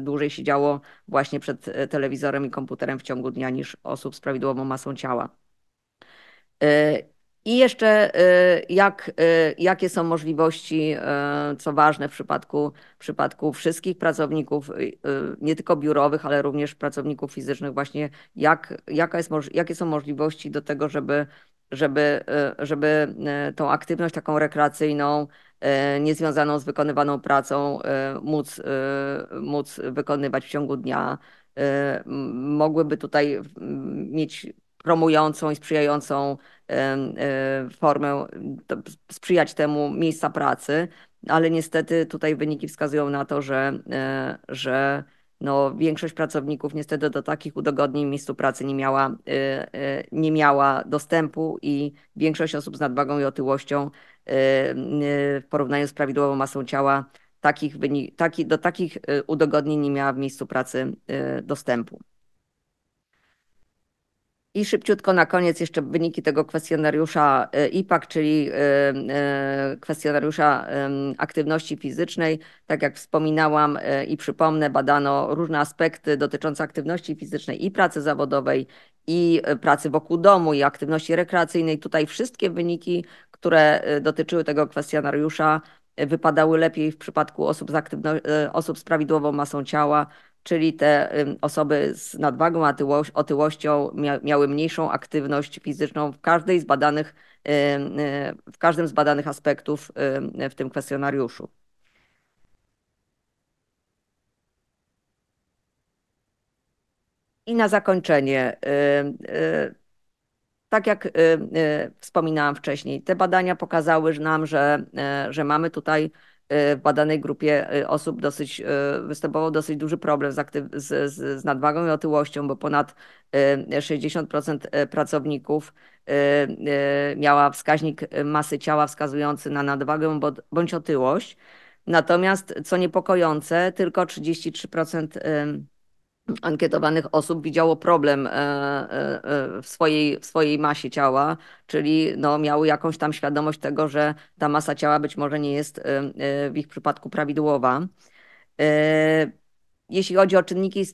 dłużej siedziało właśnie przed telewizorem i komputerem w ciągu dnia niż osób z prawidłową masą ciała. I jeszcze y, jak, y, jakie są możliwości, y, co ważne w przypadku, w przypadku wszystkich pracowników, nie tylko biurowych, ale również pracowników fizycznych, właśnie jak, jaka jest, jakie są możliwości do tego, żeby, żeby, żeby tą aktywność taką rekreacyjną, niezwiązaną z wykonywaną pracą, móc, móc wykonywać w ciągu dnia mogłyby tutaj mieć promującą i sprzyjającą formę, sprzyjać temu miejsca pracy, ale niestety tutaj wyniki wskazują na to, że, e, że no, większość pracowników niestety do takich udogodnień w miejscu pracy nie miała, e, e, nie miała dostępu i większość osób z nadwagą i otyłością w porównaniu z prawidłową masą ciała takich, taki, do takich udogodnień nie miała w miejscu pracy dostępu. I szybciutko na koniec jeszcze wyniki tego kwestionariusza e, IPAC, czyli e, e, kwestionariusza aktywności fizycznej. Tak jak wspominałam i przypomnę, badano różne aspekty dotyczące aktywności fizycznej i pracy zawodowej, i pracy wokół domu, i aktywności rekreacyjnej. Tutaj wszystkie wyniki, które dotyczyły tego kwestionariusza, wypadały lepiej w przypadku osób z, osób z prawidłową masą ciała czyli te osoby z nadwagą, otyłością miały mniejszą aktywność fizyczną w każdej z badanych, y, w każdym z badanych aspektów w tym kwestionariuszu. I na zakończenie, y, tak jak y, wspominałam wcześniej, te badania pokazały nam, że, że mamy tutaj Y, w badanej grupie y, osób dosyć, y, występował dosyć duży problem z, aktyw- z, z, z nadwagą i otyłością, bo ponad 60% pracowników miała wskaźnik masy ciała wskazujący na nadwagę bądź otyłość. Natomiast, co niepokojące, tylko 33% ankietowanych osób widziało problem e, e, e, w swojej, w swojej masie ciała, czyli no miały jakąś tam świadomość tego, że ta masa ciała być może nie jest w ich przypadku prawidłowa. Jeśli chodzi o czynniki,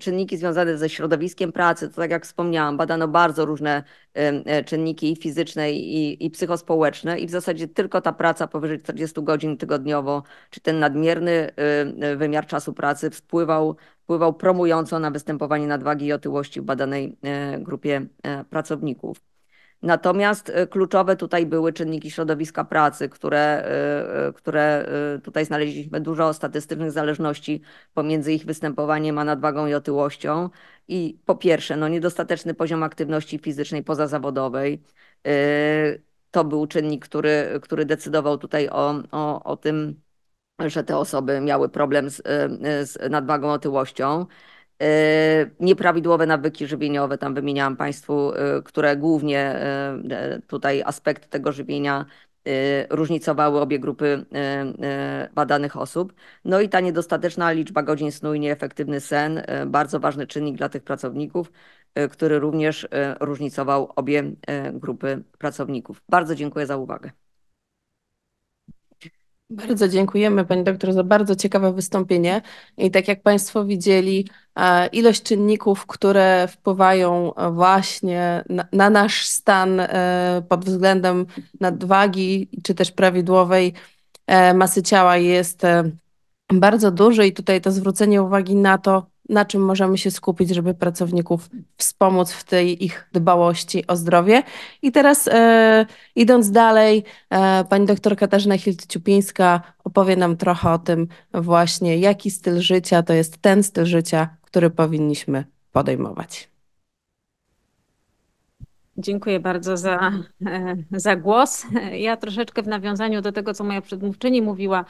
czynniki związane ze środowiskiem pracy, to tak jak wspomniałam, badano bardzo różne czynniki fizyczne i, i psychospołeczne i w zasadzie tylko ta praca powyżej 40 godzin tygodniowo, czy ten nadmierny wymiar czasu pracy wpływał wpływał promująco na występowanie nadwagi i otyłości w badanej e, grupie e, pracowników. Natomiast e, kluczowe tutaj były czynniki środowiska pracy, które, które tutaj znaleźliśmy dużo statystycznych zależności pomiędzy ich występowaniem a nadwagą i otyłością. I po pierwsze, no niedostateczny poziom aktywności fizycznej pozazawodowej. To był czynnik, który, który decydował tutaj o, o, o tym, że te osoby miały problem z, e, z nadwagą, otyłością. E, nieprawidłowe nawyki żywieniowe, tam wymieniałam Państwu, e, które głównie tutaj aspekt tego żywienia różnicowały obie grupy badanych osób. No i ta niedostateczna liczba godzin snu i nieefektywny sen, bardzo ważny czynnik dla tych pracowników, który również różnicował obie grupy pracowników. Bardzo dziękuję za uwagę. Bardzo dziękujemy Pani doktor za bardzo ciekawe wystąpienie. I tak jak Państwo widzieli, e, ilość czynników, które wpływają e, właśnie na, na nasz stan e, pod względem nadwagi czy też prawidłowej masy ciała jest bardzo duży i tutaj to zwrócenie uwagi na to, na czym możemy się skupić, żeby pracowników wspomóc w tej ich dbałości o zdrowie. I teraz e, idąc dalej, e, pani doktor Katarzyna Hilt-Ciupińska opowie nam trochę o tym właśnie, jaki styl życia to jest ten styl życia, który powinniśmy podejmować. Dziękuję bardzo za, e, za głos. Ja troszeczkę w nawiązaniu do tego, co moja przedmówczyni mówiła,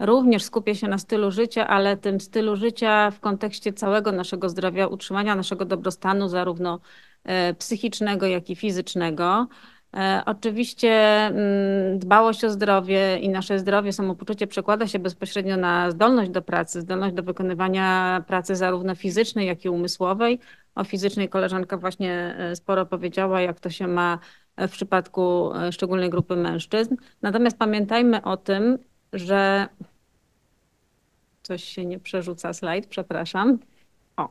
również skupię się na stylu życia, ale tym stylu życia w kontekście całego naszego zdrowia, utrzymania naszego dobrostanu, zarówno e, psychicznego, jak i fizycznego. E, oczywiście mm, dbałość o zdrowie i nasze zdrowie, samopoczucie przekłada się bezpośrednio na zdolność do pracy, zdolność do wykonywania pracy zarówno fizycznej, jak i umysłowej. O fizycznej koleżanka właśnie e, sporo powiedziała, jak to się ma w przypadku szczególnej grupy mężczyzn. Natomiast pamiętajmy o tym, że coś się nie przerzuca slajd, przepraszam. O.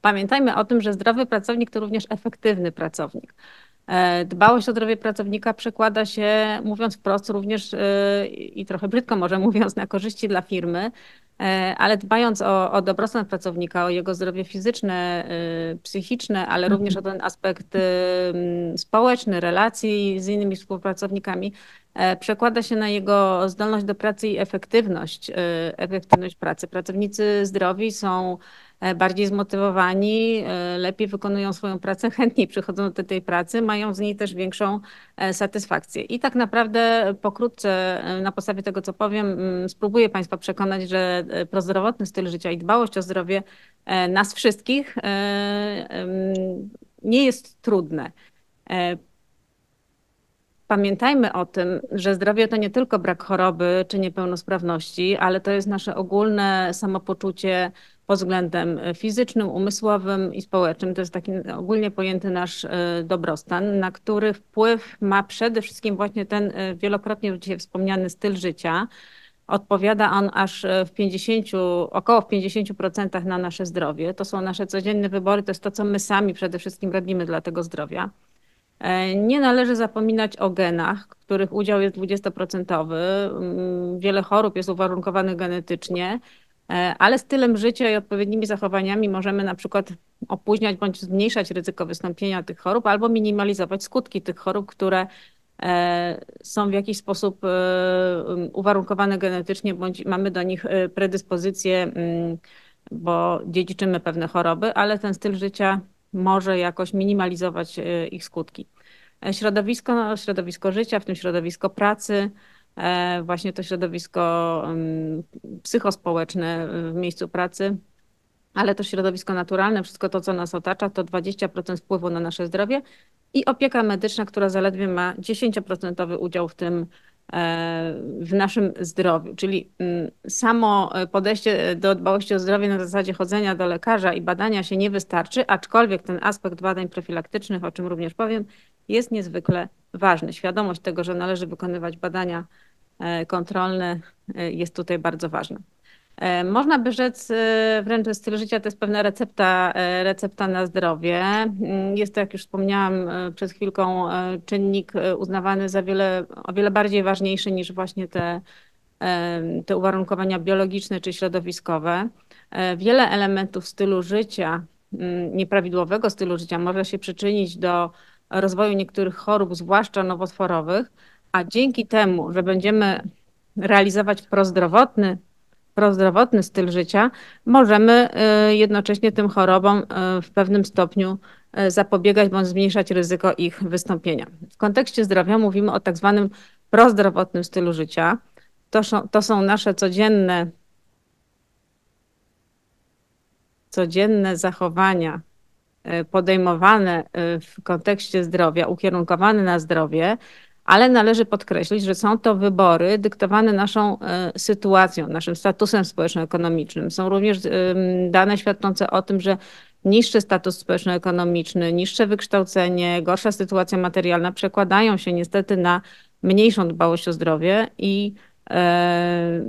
Pamiętajmy o tym, że zdrowy pracownik to również efektywny pracownik. E, dbałość o zdrowie pracownika przekłada się, mówiąc wprost, również e, i trochę brzydko może mówiąc, na korzyści dla firmy, e, ale dbając o, o dobrostan pracownika, o jego zdrowie fizyczne, psychiczne, ale również mhm. o ten aspekt społeczny, relacji z innymi współpracownikami, E, przekłada się na jego zdolność do pracy i efektywność, e, efektywność pracy. Pracownicy zdrowi są e, bardziej zmotywowani, lepiej wykonują swoją pracę, chętniej przychodzą do tej pracy, mają z niej też większą satysfakcję. I tak naprawdę pokrótce, na podstawie tego co powiem, spróbuję Państwa przekonać, że prozdrowotny styl życia i dbałość o zdrowie nas wszystkich nie jest trudne. Pamiętajmy o tym, że zdrowie to nie tylko brak choroby czy niepełnosprawności, ale to jest nasze ogólne samopoczucie pod względem e, fizycznym, umysłowym i społecznym. To jest taki ogólnie pojęty nasz e, dobrostan, na który wpływ ma przede wszystkim właśnie ten e, wielokrotnie już dzisiaj wspomniany styl życia. Odpowiada on aż w 50, około w 50% na nasze zdrowie. To są nasze codzienne wybory, to jest to, co my sami przede wszystkim robimy dla tego zdrowia. E, nie należy zapominać o genach, których udział jest 20%. Mm, wiele chorób jest uwarunkowanych genetycznie, e, ale stylem życia i odpowiednimi zachowaniami możemy na przykład opóźniać bądź zmniejszać ryzyko wystąpienia tych chorób albo minimalizować skutki tych chorób, które e, są w jakiś sposób uwarunkowane genetycznie bądź mamy do nich predyspozycje, mm, bo dziedziczymy pewne choroby, ale ten styl życia może jakoś minimalizować e, ich skutki. E, środowisko, no, środowisko życia, w tym środowisko pracy, e, właśnie to środowisko mm, psychospołeczne w miejscu pracy, ale to środowisko naturalne, wszystko to, co nas otacza, to 20% wpływu na nasze zdrowie i opieka medyczna, która zaledwie ma 10% udział w tym E, w naszym zdrowiu. Czyli mm, samo e, podejście do dbałości o zdrowie na zasadzie chodzenia do lekarza i badania się nie wystarczy, aczkolwiek ten aspekt badań profilaktycznych, o czym również powiem, jest niezwykle ważny. Świadomość tego, że należy wykonywać badania e, kontrolne jest tutaj bardzo ważna. E, można by rzec, e, wręcz styl życia to jest pewna recepta, e, recepta na zdrowie. Mm, jest to, jak już wspomniałam przed chwilką, czynnik uznawany za wiele, o wiele bardziej ważniejszy niż właśnie te, te uwarunkowania biologiczne czy środowiskowe. Wiele elementów stylu życia, mm, nieprawidłowego stylu życia, może się przyczynić do rozwoju niektórych chorób, zwłaszcza nowotworowych, a dzięki temu, że będziemy realizować prozdrowotny prozdrowotny styl życia, możemy y, jednocześnie tym chorobom y, w pewnym stopniu y, zapobiegać bądź zmniejszać ryzyko ich wystąpienia. W kontekście zdrowia mówimy o tak zwanym prozdrowotnym stylu życia. To, to są nasze codzienne, codzienne zachowania podejmowane w kontekście zdrowia, ukierunkowane na zdrowie, ale należy podkreślić, że są to wybory dyktowane naszą e, sytuacją, naszym statusem społeczno-ekonomicznym. Są również e, dane świadczące o tym, że niższy status społeczno-ekonomiczny, niższe wykształcenie, gorsza sytuacja materialna przekładają się niestety na mniejszą dbałość o zdrowie i e,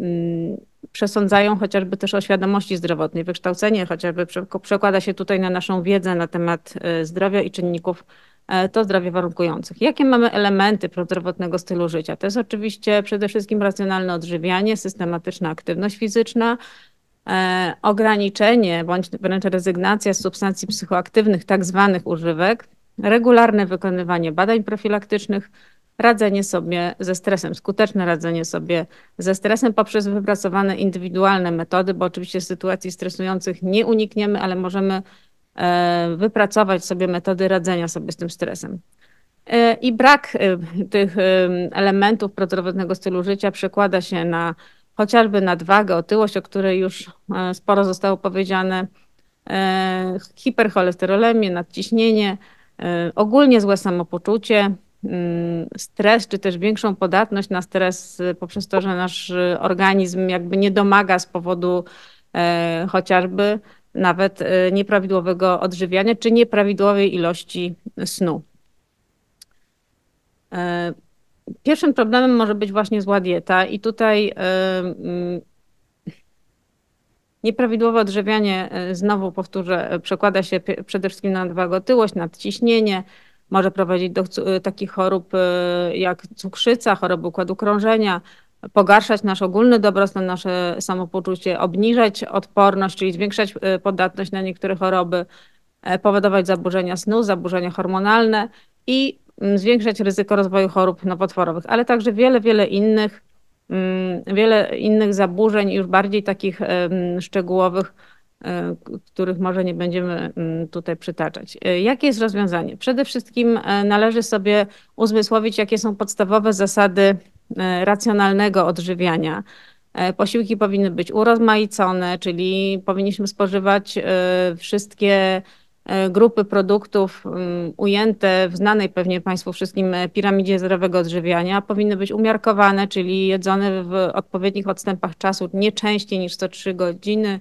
przesądzają chociażby też o świadomości zdrowotnej. Wykształcenie chociażby przekłada się tutaj na naszą wiedzę na temat zdrowia i czynników E, to zdrowie warunkujących. Jakie mamy elementy prozdrowotnego stylu życia? To jest oczywiście przede wszystkim racjonalne odżywianie, systematyczna aktywność fizyczna, e, ograniczenie bądź wręcz rezygnacja z substancji psychoaktywnych, tak zwanych używek, regularne wykonywanie badań profilaktycznych, radzenie sobie ze stresem, skuteczne radzenie sobie ze stresem poprzez wypracowane indywidualne metody, bo oczywiście sytuacji stresujących nie unikniemy, ale możemy E, wypracować sobie metody radzenia sobie z tym stresem. E, I brak e, tych elementów prozdrowotnego stylu życia przekłada się na chociażby nadwagę, otyłość, o której już sporo zostało powiedziane, hipercholesterolemię, nadciśnienie, ogólnie złe samopoczucie, mm, stres, czy też większą podatność na stres poprzez to, że nasz organizm jakby nie domaga z powodu chociażby nawet y, nieprawidłowego odżywiania czy nieprawidłowej ilości snu. E, pierwszym problemem może być właśnie zła dieta, i tutaj y, mm, nieprawidłowe odżywianie, y, znowu powtórzę, przekłada się przede wszystkim na otyłość, nadciśnienie, może prowadzić do takich chorób jak cukrzyca, choroby układu krążenia, pogarszać nasz ogólny dobrostan, nasze samopoczucie, obniżać odporność, czyli zwiększać e, podatność na niektóre choroby, e, powodować zaburzenia snu, zaburzenia hormonalne i mm, zwiększać ryzyko rozwoju chorób nowotworowych, ale także wiele, wiele innych, mm, wiele innych zaburzeń, już bardziej takich e, mm, szczegółowych, których może nie będziemy tutaj przytaczać. Jakie jest rozwiązanie? Przede wszystkim należy sobie uzmysłowić, jakie są podstawowe zasady E, racjonalnego odżywiania. E, posiłki powinny być urozmaicone, czyli powinniśmy spożywać e, wszystkie grupy produktów mm, ujęte w znanej pewnie Państwu wszystkim piramidzie zdrowego odżywiania powinny być umiarkowane, czyli jedzone w odpowiednich odstępach czasu, nie częściej niż co 3 godziny.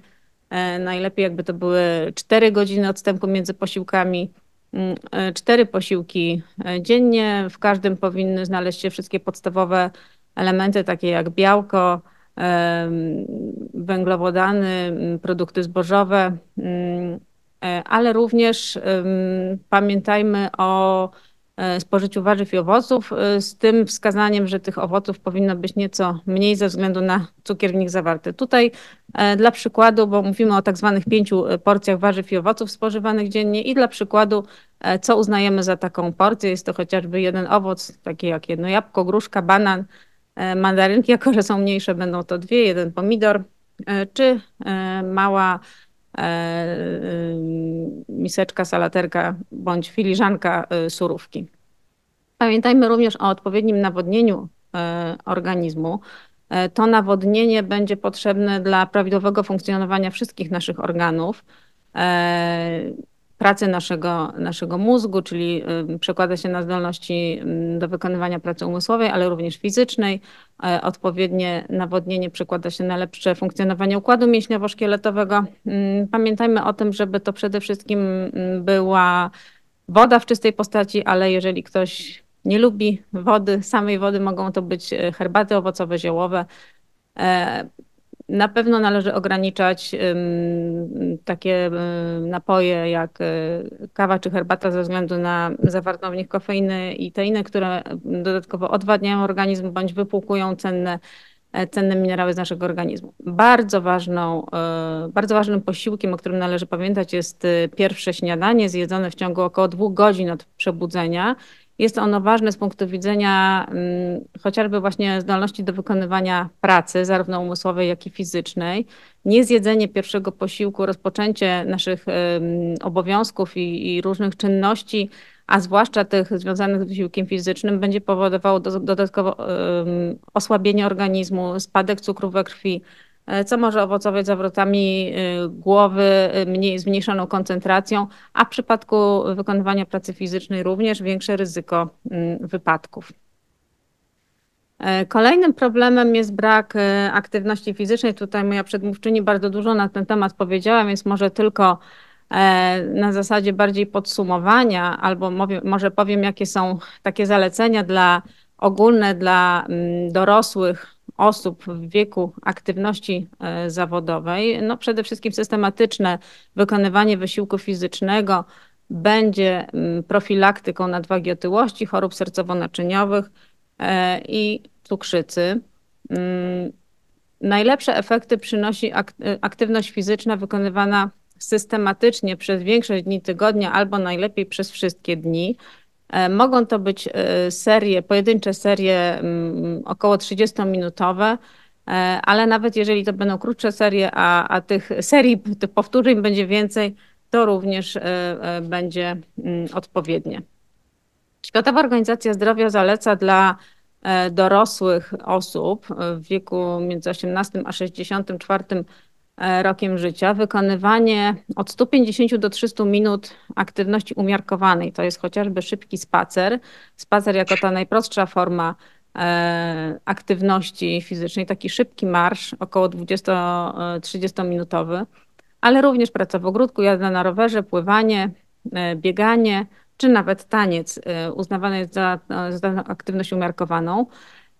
Najlepiej jakby to były 4 godziny odstępu między posiłkami. Mm, e, cztery posiłki e, dziennie. W każdym powinny znaleźć się wszystkie podstawowe elementy, takie jak białko, węglowodany, mm, produkty zbożowe, mm, e, ale również pamiętajmy o E, spożyciu warzyw i owoców, e, z tym wskazaniem, że tych owoców powinno być nieco mniej ze względu na cukier w nich zawarty. Tutaj e, dla przykładu, bo mówimy o tak zwanych pięciu porcjach warzyw i owoców spożywanych dziennie i dla przykładu, co uznajemy za taką porcję, jest to chociażby jeden owoc, takie jak jedno jabłko, gruszka, banan, mandarynki, jako że są mniejsze, będą to dwie, jeden pomidor, czy mała E, e, miseczka, salaterka bądź filiżanka e, surówki. Pamiętajmy również o odpowiednim nawodnieniu organizmu. To nawodnienie będzie potrzebne dla prawidłowego funkcjonowania wszystkich naszych organów pracy naszego, naszego mózgu, czyli przekłada się na zdolności do wykonywania pracy umysłowej, ale również fizycznej. E, odpowiednie nawodnienie przekłada się na lepsze funkcjonowanie układu mięśniowo-szkieletowego. Pamiętajmy o tym, żeby to przede wszystkim była woda w czystej postaci, ale jeżeli ktoś nie lubi wody, samej wody, mogą to być e, herbaty owocowe, ziołowe. E, na pewno należy ograniczać takie napoje jak y, kawa czy herbata ze względu na zawartą w nich kofeiny i teiny, które dodatkowo odwadniają organizm bądź wypłukują cenne e, cenne minerały z naszego organizmu. Bardzo, ważną, e, bardzo ważnym posiłkiem, o którym należy pamiętać, jest y, pierwsze śniadanie zjedzone w ciągu około dwóch godzin od przebudzenia jest ono ważne z punktu widzenia mm, chociażby właśnie zdolności do wykonywania pracy, zarówno umysłowej, jak i fizycznej. Niezjedzenie pierwszego posiłku, rozpoczęcie naszych obowiązków i, i różnych czynności a zwłaszcza tych związanych z wysiłkiem fizycznym, będzie powodowało dodatkowe dodatkowo osłabienie organizmu, spadek cukru we krwi, E, co może owocować zawrotami e, głowy, e, mniej, zmniejszoną koncentracją, a w przypadku wykonywania pracy fizycznej również większe ryzyko mm, wypadków. Kolejnym problemem jest brak aktywności fizycznej. Tutaj moja przedmówczyni bardzo dużo na ten temat powiedziała, więc może tylko na zasadzie bardziej podsumowania, albo może powiem, jakie są takie zalecenia dla ogólne dla mm, dorosłych osób w wieku aktywności e, zawodowej, no przede wszystkim systematyczne wykonywanie wysiłku fizycznego będzie mm, profilaktyką nadwagi otyłości, chorób sercowo-naczyniowych e, i cukrzycy. Mm, najlepsze efekty przynosi e, aktywność fizyczna wykonywana systematycznie przez większość dni tygodnia albo najlepiej przez wszystkie dni. E, mogą to być e, serie, pojedyncze serie mm, około 30-minutowe, e, ale nawet jeżeli to będą krótsze serie, a, a tych serii tych powtórzeń będzie więcej, to również będzie mm, odpowiednie. Światowa Organizacja Zdrowia zaleca dla dorosłych osób w wieku między 18 a 64 E, rokiem życia, wykonywanie od 150 do 300 minut aktywności umiarkowanej, to jest chociażby szybki spacer. Spacer jako ta najprostsza forma e, aktywności fizycznej, taki szybki marsz, około 20-30 e, minutowy, ale również praca w ogródku, jazda na rowerze, pływanie, bieganie, czy nawet taniec uznawany jest za, za aktywność umiarkowaną.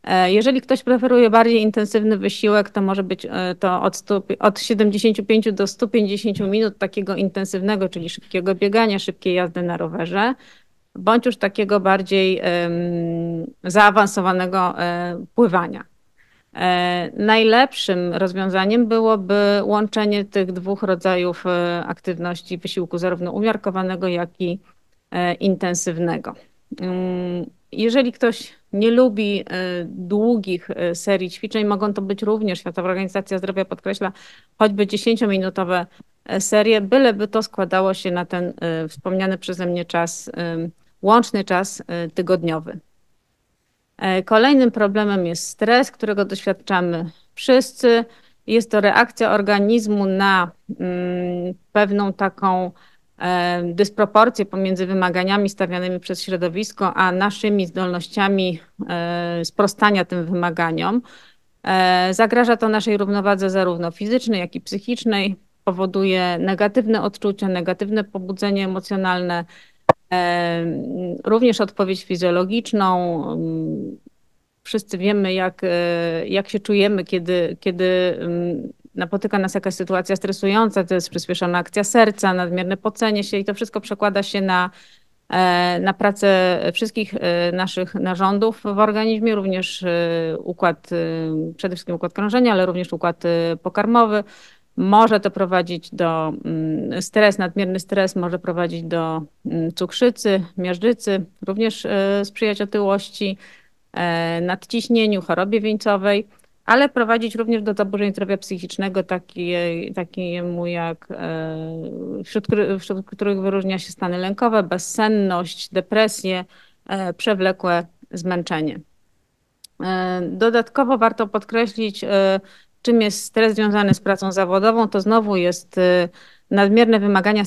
E, jeżeli ktoś preferuje bardziej intensywny wysiłek, to może być e, to od, 100, od 75 do 150 minut takiego intensywnego, czyli szybkiego biegania, szybkiej jazdy na rowerze, bądź już takiego bardziej zaawansowanego e, pływania. Najlepszym rozwiązaniem byłoby łączenie tych dwóch rodzajów aktywności wysiłku, zarówno umiarkowanego, jak i intensywnego. Mm, jeżeli ktoś nie lubi e, długich e, serii ćwiczeń, mogą to być również, Światowa Organizacja Zdrowia podkreśla, choćby 10-minutowe e, serie, byleby to składało się na ten wspomniany przeze mnie czas, łączny czas tygodniowy. Kolejnym problemem jest stres, którego doświadczamy wszyscy. Jest to reakcja organizmu na mm, pewną taką E, dysproporcje pomiędzy wymaganiami stawianymi przez środowisko, a naszymi zdolnościami e, sprostania tym wymaganiom. E, zagraża to naszej równowadze zarówno fizycznej, jak i psychicznej, powoduje negatywne odczucia, negatywne pobudzenie emocjonalne, również odpowiedź fizjologiczną. Wszyscy wiemy, jak, jak się czujemy, kiedy, kiedy mm, napotyka nas jakaś sytuacja stresująca, to jest przyspieszona akcja serca, nadmierne pocenie się i to wszystko przekłada się na, e, na pracę wszystkich e, naszych narządów w organizmie, również e, układ, przede wszystkim układ krążenia, ale również układ pokarmowy. Może to prowadzić do mm, stres, nadmierny stres może prowadzić do mm, cukrzycy, miażdżycy, również sprzyjać otyłości, nadciśnieniu, chorobie wieńcowej ale prowadzić również do zaburzeń zdrowia psychicznego, takiemu jak e, wśród, wśród których wyróżnia się stany lękowe, bezsenność, depresje, przewlekłe zmęczenie. E, dodatkowo warto podkreślić, e, czym jest stres związany z pracą zawodową. To znowu jest nadmierne wymagania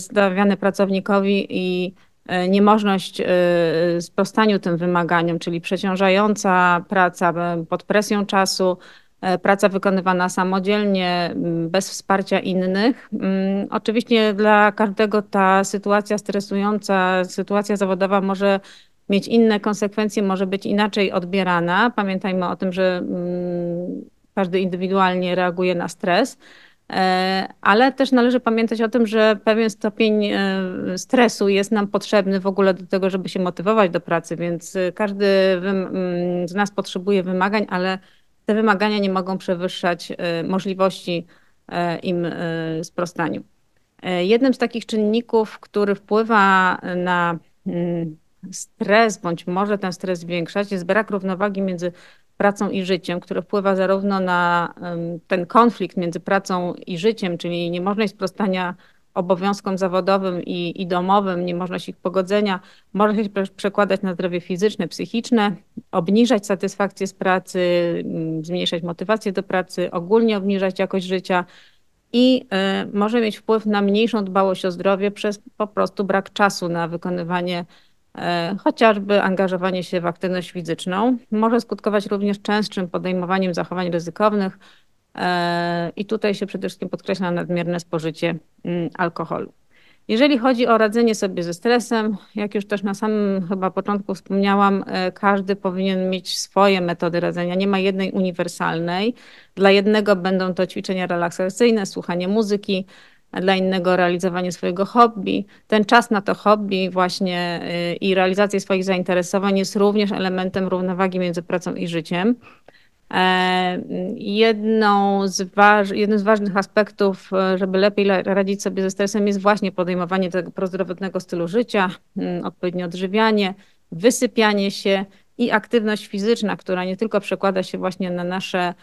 stawiane pracownikowi i E, niemożność sprostaniu e, tym wymaganiom, czyli przeciążająca praca e, pod presją czasu, praca wykonywana samodzielnie, bez wsparcia innych. Mm, oczywiście dla każdego ta sytuacja stresująca, sytuacja zawodowa może mieć inne konsekwencje, może być inaczej odbierana. Pamiętajmy o tym, że mm, każdy indywidualnie reaguje na stres. E, ale też należy pamiętać o tym, że pewien stopień e, stresu jest nam potrzebny w ogóle do tego, żeby się motywować do pracy, więc e, każdy mm, z nas potrzebuje wymagań, ale te wymagania nie mogą przewyższać możliwości im sprostaniu. Jednym z takich czynników, który wpływa na mm, stres, bądź może ten stres zwiększać, jest brak równowagi między pracą i życiem, które wpływa zarówno na ten konflikt między pracą i życiem, czyli niemożność sprostania obowiązkom zawodowym i, i domowym, niemożność ich pogodzenia, może się przekładać na zdrowie fizyczne, psychiczne, obniżać satysfakcję z pracy, zmniejszać motywację do pracy, ogólnie obniżać jakość życia i y, może mieć wpływ na mniejszą dbałość o zdrowie przez po prostu brak czasu na wykonywanie E, chociażby angażowanie się w aktywność fizyczną może skutkować również częstszym podejmowaniem zachowań ryzykownych, e, i tutaj się przede wszystkim podkreśla nadmierne spożycie mm, alkoholu. Jeżeli chodzi o radzenie sobie ze stresem, jak już też na samym chyba początku wspomniałam, e, każdy powinien mieć swoje metody radzenia. Nie ma jednej uniwersalnej. Dla jednego będą to ćwiczenia relaksacyjne, słuchanie muzyki, dla innego realizowanie swojego hobby. Ten czas na to hobby właśnie y, i realizację swoich zainteresowań jest również elementem równowagi między pracą i życiem. E, jedną z waż, jednym z ważnych aspektów, y, żeby lepiej radzić sobie ze stresem, jest właśnie podejmowanie tego prozdrowotnego stylu życia, mm, odpowiednie odżywianie, wysypianie się i aktywność fizyczna, która nie tylko przekłada się właśnie na nasze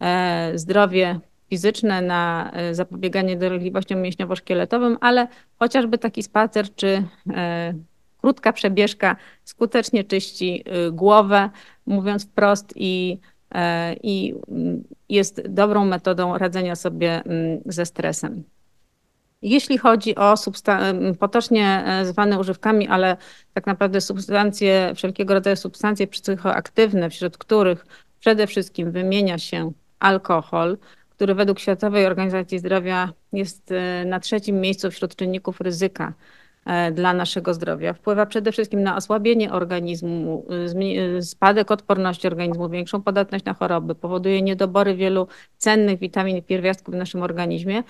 e, zdrowie fizyczne, na e, zapobieganie dolegliwościom mięśniowo-szkieletowym, ale chociażby taki spacer czy e, krótka przebieżka skutecznie czyści y, głowę, mówiąc wprost i e, i mm, jest dobrą metodą radzenia sobie mm, ze stresem. Jeśli chodzi o mm, potocznie zwane używkami, ale tak naprawdę substancje, wszelkiego rodzaju substancje psychoaktywne, wśród których przede wszystkim wymienia się alkohol, który według Światowej Organizacji Zdrowia jest e, na trzecim miejscu wśród czynników ryzyka e, dla naszego zdrowia. Wpływa przede wszystkim na osłabienie organizmu, e, spadek odporności organizmu, większą podatność na choroby, powoduje niedobory wielu cennych witamin i pierwiastków w naszym organizmie,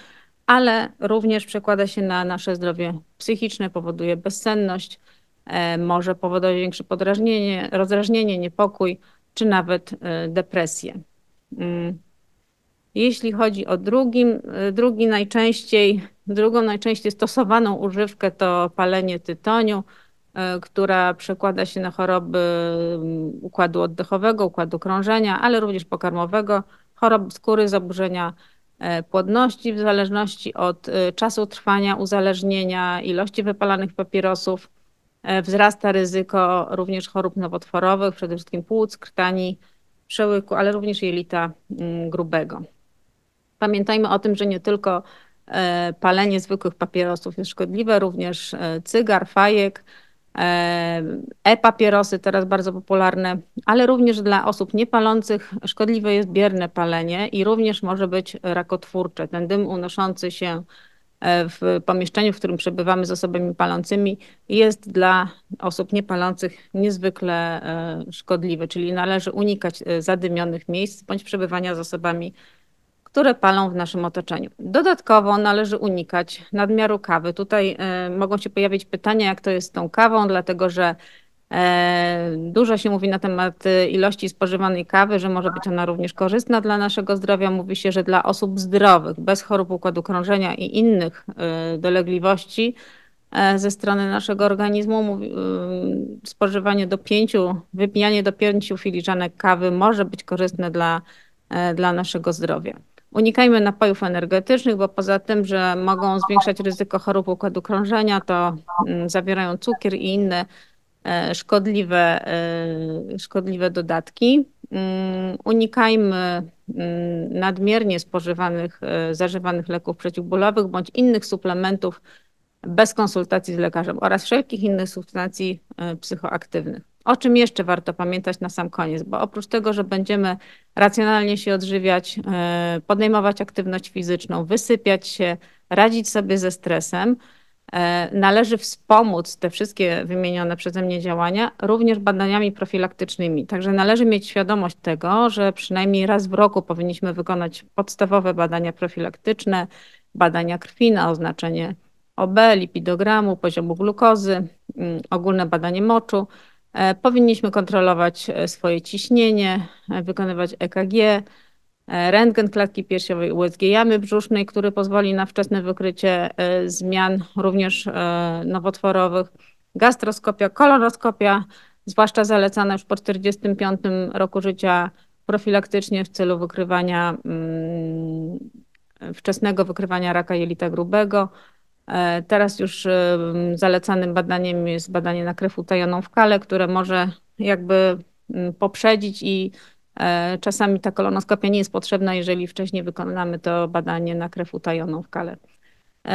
ale również przekłada się na nasze zdrowie psychiczne, powoduje bezsenność, może powodować większe podrażnienie, rozrażnienie, niepokój czy nawet depresję. Mm. Jeśli chodzi o drugim, y, drugi najczęściej, drugą najczęściej stosowaną używkę to palenie tytoniu, y, która przekłada się na choroby mm, układu oddechowego, układu krążenia, ale również pokarmowego, chorob skóry, zaburzenia e, płodności w zależności od y, czasu trwania uzależnienia, ilości wypalanych papierosów. E, wzrasta ryzyko również chorób nowotworowych, przede wszystkim płuc, krtani, przełyku, ale również jelita mm, grubego. Pamiętajmy o tym, że nie tylko e, palenie zwykłych papierosów jest szkodliwe, również e, cygar, fajek, e, e-papierosy, teraz bardzo popularne, ale również dla osób niepalących szkodliwe jest bierne palenie i również może być rakotwórcze. Ten dym unoszący się w pomieszczeniu, w którym przebywamy z osobami palącymi, jest dla osób niepalących niezwykle szkodliwy, czyli należy unikać zadymionych miejsc bądź przebywania z osobami palącymi które palą w naszym otoczeniu. Dodatkowo należy unikać nadmiaru kawy. Tutaj e, mogą się pojawić pytania, jak to jest z tą kawą, dlatego że e, Dużo się mówi na temat e, ilości spożywanej kawy, że może być ona również korzystna dla naszego zdrowia. Mówi się, że dla osób zdrowych, bez chorób układu krążenia i innych dolegliwości ze strony naszego organizmu, spożywanie do pięciu, wypijanie do pięciu filiżanek kawy może być korzystne dla, dla naszego zdrowia. Unikajmy napojów energetycznych, bo poza tym, że mogą zwiększać ryzyko chorób układu krążenia, to mm, zawierają cukier i inne e, szkodliwe, e, szkodliwe dodatki. Mm, unikajmy mm, nadmiernie spożywanych, e, zażywanych leków przeciwbólowych bądź innych suplementów bez konsultacji z lekarzem oraz wszelkich innych substancji psychoaktywnych. O czym jeszcze warto pamiętać na sam koniec, bo oprócz tego, że będziemy racjonalnie się odżywiać, e, podejmować aktywność fizyczną, wysypiać się, radzić sobie ze stresem, e, należy wspomóc te wszystkie wymienione przeze mnie działania również badaniami profilaktycznymi. Także należy mieć świadomość tego, że przynajmniej raz w roku powinniśmy wykonać podstawowe badania profilaktyczne, badania krwi na oznaczenie OB, lipidogramu, poziomu glukozy, mm, ogólne badanie moczu E, powinniśmy kontrolować e, swoje ciśnienie, e, wykonywać EKG, rentgen klatki piersiowej, USG jamy brzusznej, który pozwoli na wczesne wykrycie zmian również nowotworowych, gastroskopia, kolonoskopia, zwłaszcza zalecana już po 45 roku życia profilaktycznie w celu wykrywania mm, wczesnego wykrywania raka jelita grubego, E, teraz już e, zalecanym badaniem jest badanie na krew utajoną w kale, które może jakby mm, poprzedzić i e, czasami ta kolonoskopia nie jest potrzebna, jeżeli wcześniej wykonamy to badanie na krew utajoną w kale.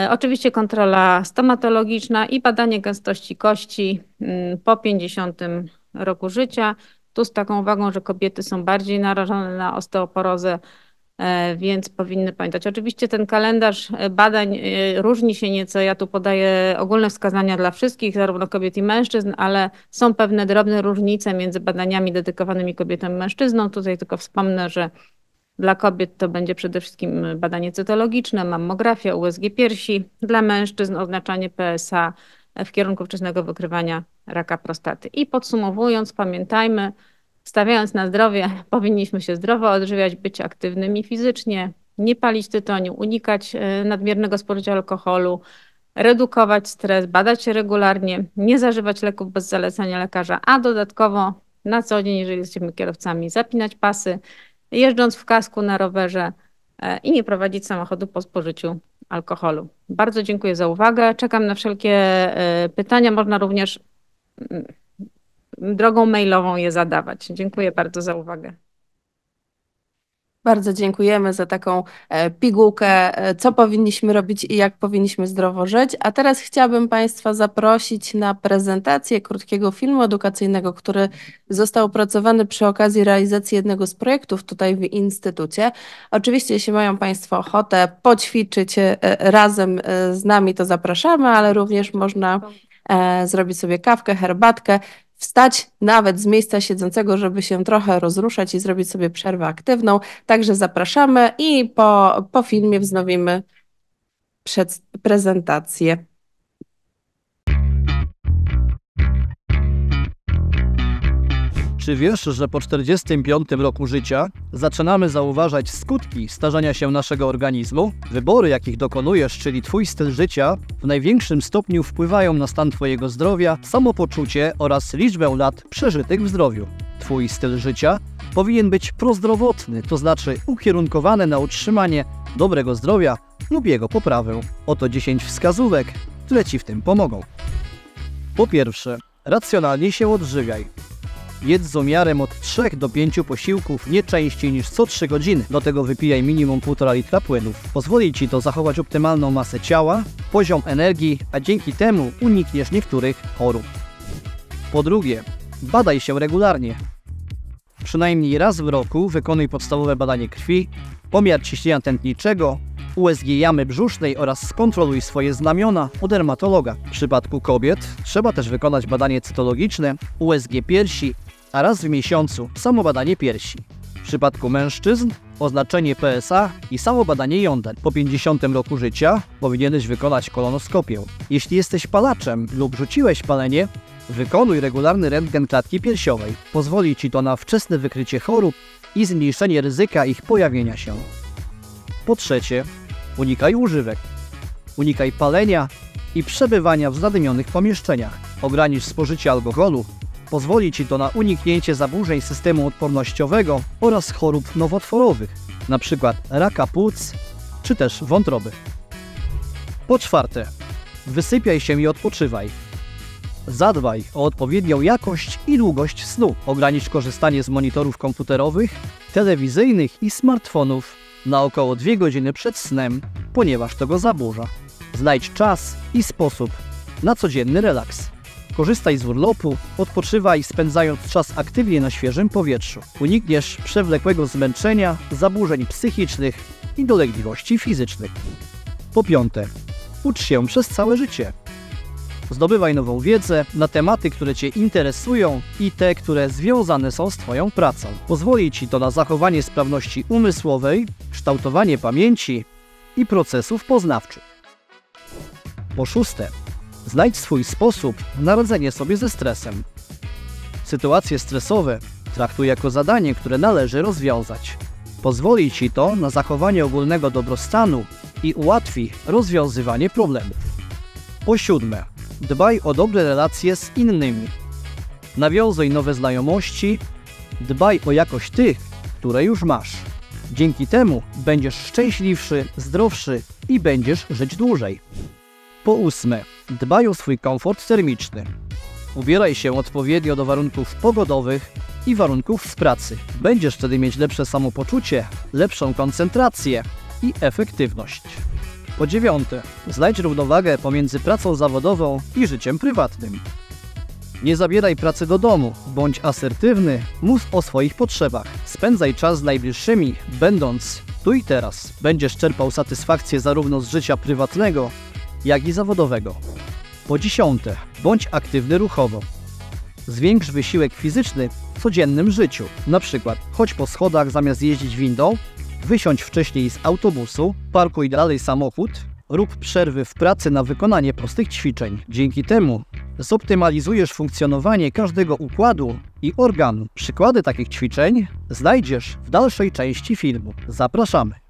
Oczywiście kontrola stomatologiczna i badanie gęstości kości mm, po 50 roku życia. Tu z taką uwagą, że kobiety są bardziej narażone na osteoporozę, E, więc powinny pamiętać. Oczywiście ten kalendarz e, badań e, różni się nieco. Ja tu podaję ogólne wskazania dla wszystkich, zarówno kobiet i mężczyzn, ale są pewne drobne różnice między badaniami dedykowanymi kobietom i mężczyznom. Tutaj tylko wspomnę, że dla kobiet to będzie przede wszystkim badanie cytologiczne, mammografia, USG piersi, dla mężczyzn oznaczanie PSA w kierunku wczesnego wykrywania raka prostaty. I podsumowując, pamiętajmy, Stawiając na zdrowie, powinniśmy się zdrowo odżywiać, być aktywnymi fizycznie, nie palić tytoniu, unikać e, nadmiernego spożycia alkoholu, redukować stres, badać się regularnie, nie zażywać leków bez zalecenia lekarza, a dodatkowo na co dzień, jeżeli jesteśmy kierowcami, zapinać pasy, jeżdżąc w kasku na rowerze e, i nie prowadzić samochodu po spożyciu alkoholu. Bardzo dziękuję za uwagę. Czekam na wszelkie e, pytania. Można również mm, drogą mailową je zadawać. Dziękuję bardzo za uwagę. Bardzo dziękujemy za taką e, pigułkę, e, co powinniśmy robić i jak powinniśmy zdrowo żyć. A teraz chciałabym Państwa zaprosić na prezentację krótkiego filmu edukacyjnego, który został opracowany przy okazji realizacji jednego z projektów tutaj w Instytucie. Oczywiście, jeśli mają Państwo ochotę poćwiczyć e, razem z nami, to zapraszamy, ale również można zrobić sobie kawkę, herbatkę wstać nawet z miejsca siedzącego, żeby się trochę rozruszać i zrobić sobie przerwę aktywną. Także zapraszamy i po, po filmie wznowimy prezentację. Czy wiesz, że po 45 roku życia zaczynamy zauważać skutki starzenia się naszego organizmu? Wybory, jakich dokonujesz, czyli twój styl życia, w największym stopniu wpływają na stan twojego zdrowia, samopoczucie oraz liczbę lat przeżytych w zdrowiu. Twój styl życia powinien być prozdrowotny, to znaczy ukierunkowany na utrzymanie dobrego zdrowia lub jego poprawę. Oto 10 wskazówek, które Ci w tym pomogą. Po pierwsze, racjonalnie się odżywiaj. Jedz z umiarem od 3 do 5 posiłków nie częściej niż co 3 godziny. Do tego wypijaj minimum 1,5 litra płynów. Pozwoli Ci to zachować optymalną masę ciała, poziom energii, a dzięki temu unikniesz niektórych chorób. Po drugie, badaj się regularnie. Przynajmniej raz w roku wykonuj podstawowe badanie krwi, pomiar ciśnienia tętniczego, USG jamy brzusznej oraz skontroluj swoje znamiona u dermatologa. W przypadku kobiet trzeba też wykonać badanie cytologiczne, USG piersi a raz w miesiącu samo badanie piersi. W przypadku mężczyzn oznaczenie PSA i samo badanie jąder. Po 50 roku życia powinieneś wykonać kolonoskopię. Jeśli jesteś palaczem lub rzuciłeś palenie, wykonuj regularny rentgen klatki piersiowej. Pozwoli Ci to na wczesne wykrycie chorób i zmniejszenie ryzyka ich pojawienia się. Po trzecie, unikaj używek. Unikaj palenia i przebywania w zadymionych pomieszczeniach. Ogranicz spożycie alkoholu Pozwoli Ci to na uniknięcie zaburzeń systemu odpornościowego oraz chorób nowotworowych, np. raka płuc czy też wątroby. Po czwarte, wysypiaj się i odpoczywaj. Zadbaj o odpowiednią jakość i długość snu. Ogranicz korzystanie z monitorów komputerowych, telewizyjnych i smartfonów na około 2 godziny przed snem, ponieważ to go zaburza. Znajdź czas i sposób na codzienny relaks. Korzystaj z urlopu, odpoczywaj spędzając czas aktywnie na świeżym powietrzu. Unikniesz przewlekłego zmęczenia, zaburzeń psychicznych i dolegliwości fizycznych. Po piąte, ucz się przez całe życie. Zdobywaj nową wiedzę na tematy, które Cię interesują i te, które związane są z Twoją pracą. Pozwoli Ci to na zachowanie sprawności umysłowej, kształtowanie pamięci i procesów poznawczych. Po szóste, Znajdź swój sposób na radzenie sobie ze stresem. Sytuacje stresowe traktuj jako zadanie, które należy rozwiązać. Pozwoli Ci to na zachowanie ogólnego dobrostanu i ułatwi rozwiązywanie problemów. Po siódme, dbaj o dobre relacje z innymi. Nawiązuj nowe znajomości, dbaj o jakość tych, które już masz. Dzięki temu będziesz szczęśliwszy, zdrowszy i będziesz żyć dłużej. Po ósme, dbaj o swój komfort termiczny. Ubieraj się odpowiednio do warunków pogodowych i warunków z pracy. Będziesz wtedy mieć lepsze samopoczucie, lepszą koncentrację i efektywność. Po dziewiąte, znajdź równowagę pomiędzy pracą zawodową i życiem prywatnym. Nie zabieraj pracy do domu, bądź asertywny, mów o swoich potrzebach. Spędzaj czas z najbliższymi, będąc tu i teraz. Będziesz czerpał satysfakcję zarówno z życia prywatnego, jak i zawodowego. Po dziesiąte, bądź aktywny ruchowo. Zwiększ wysiłek fizyczny w codziennym życiu. Na przykład chodź po schodach zamiast jeździć windą, wysiądź wcześniej z autobusu, parkuj dalej samochód, rób przerwy w pracy na wykonanie prostych ćwiczeń. Dzięki temu zoptymalizujesz funkcjonowanie każdego układu i organu. Przykłady takich ćwiczeń znajdziesz w dalszej części filmu. Zapraszamy!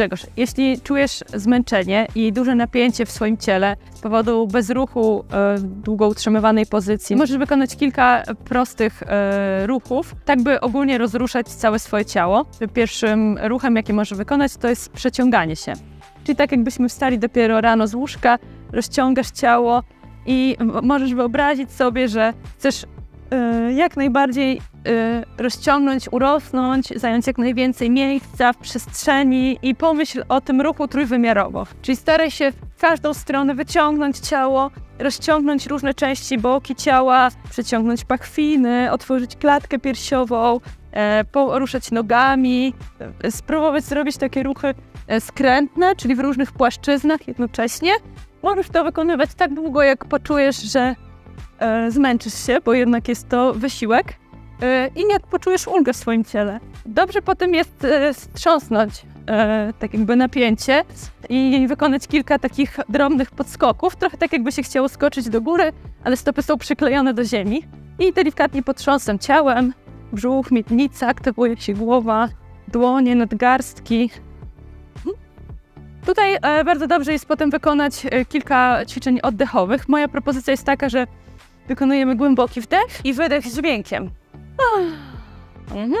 Grzegorz, jeśli czujesz zmęczenie i duże napięcie w swoim ciele z powodu bezruchu y, długo utrzymywanej pozycji, możesz wykonać kilka prostych e, ruchów, tak by ogólnie rozruszać całe swoje ciało. Pierwszym ruchem, jaki możesz wykonać, to jest przeciąganie się. Czyli tak jakbyśmy wstali dopiero rano z łóżka, rozciągasz ciało i możesz wyobrazić sobie, że chcesz Y, jak najbardziej y, rozciągnąć, urosnąć, zająć jak najwięcej miejsca w przestrzeni i pomyśl o tym ruchu trójwymiarowo. Czyli staraj się w każdą stronę wyciągnąć ciało, rozciągnąć różne części boki ciała, przeciągnąć pachwiny, otworzyć klatkę piersiową, e, poruszać nogami, e, spróbować zrobić takie ruchy e, skrętne, czyli w różnych płaszczyznach jednocześnie. Możesz to wykonywać tak długo, jak poczujesz, że E, zmęczysz się, bo jednak jest to wysiłek e, i nie poczujesz ulgę w swoim ciele. Dobrze potem jest e, strząsnąć tak jakby napięcie i wykonać kilka takich drobnych podskoków, trochę tak jakby się chciało skoczyć do góry, ale stopy są przyklejone do ziemi i delikatnie potrząsam ciałem, brzuch, miednica, aktywuje się głowa, dłonie, nadgarstki. Tutaj bardzo dobrze jest potem wykonać kilka ćwiczeń oddechowych. Moja propozycja jest taka, że Wykonujemy głęboki wdech i wydech z dźwiękiem. Mhm.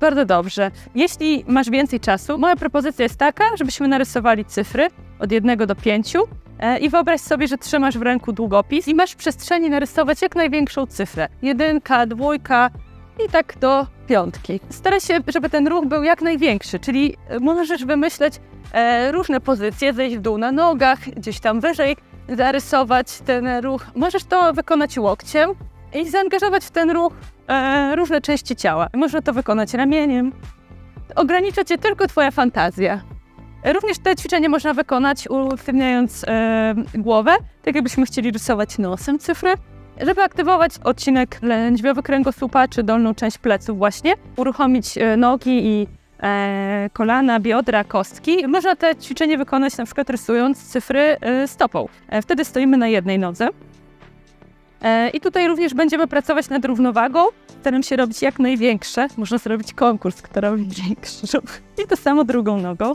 Bardzo dobrze. Jeśli masz więcej czasu, moja propozycja jest taka, żebyśmy narysowali cyfry od 1 do 5 e, i wyobraź sobie, że trzymasz w ręku długopis i masz przestrzeni narysować jak największą cyfrę. Jedynka, dwójka, i tak do piątki. Stara się, żeby ten ruch był jak największy, czyli e, możesz wymyśleć e, różne pozycje, zejść w dół na nogach, gdzieś tam wyżej, zarysować ten ruch. Możesz to wykonać łokciem i zaangażować w ten ruch e, różne części ciała. Można to wykonać ramieniem. Ogranicza cię tylko Twoja fantazja. Również te ćwiczenie można wykonać uwzględniając e, głowę, tak jakbyśmy chcieli rysować nosem cyfry, żeby aktywować odcinek lędźwiowy kręgosłupa czy dolną część pleców właśnie, uruchomić e, nogi i e, kolana, biodra, kostki. Można to ćwiczenie wykonać na przykład rysując cyfry e, stopą. E, wtedy stoimy na jednej nodze. I tutaj również będziemy pracować nad równowagą. Staram się robić jak największe. Można zrobić konkurs, kto robi większy, I to samo drugą nogą.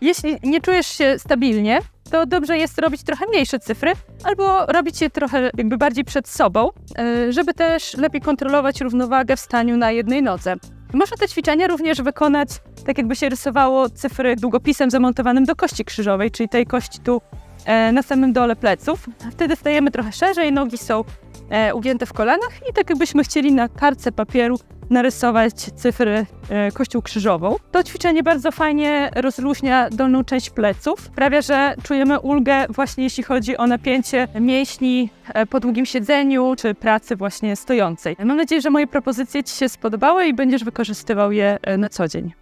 Jeśli nie czujesz się stabilnie, to dobrze jest robić trochę mniejsze cyfry albo robić je trochę jakby bardziej przed sobą, e, żeby też lepiej kontrolować równowagę w staniu na jednej nodze. Można te ćwiczenia również wykonać tak, jakby się rysowało cyfry długopisem zamontowanym do kości krzyżowej, czyli tej kości tu e, na samym dole pleców. Wtedy stajemy trochę szerzej, nogi są e, ugięte w kolanach i tak jakbyśmy chcieli na kartce papieru narysować cyfry e, kościół krzyżową. To ćwiczenie bardzo fajnie rozluźnia dolną część pleców. Sprawia, że czujemy ulgę właśnie jeśli chodzi o napięcie mięśni e, po długim siedzeniu czy pracy właśnie stojącej. Mam nadzieję, że moje propozycje Ci się spodobały i będziesz wykorzystywał je e, na co dzień.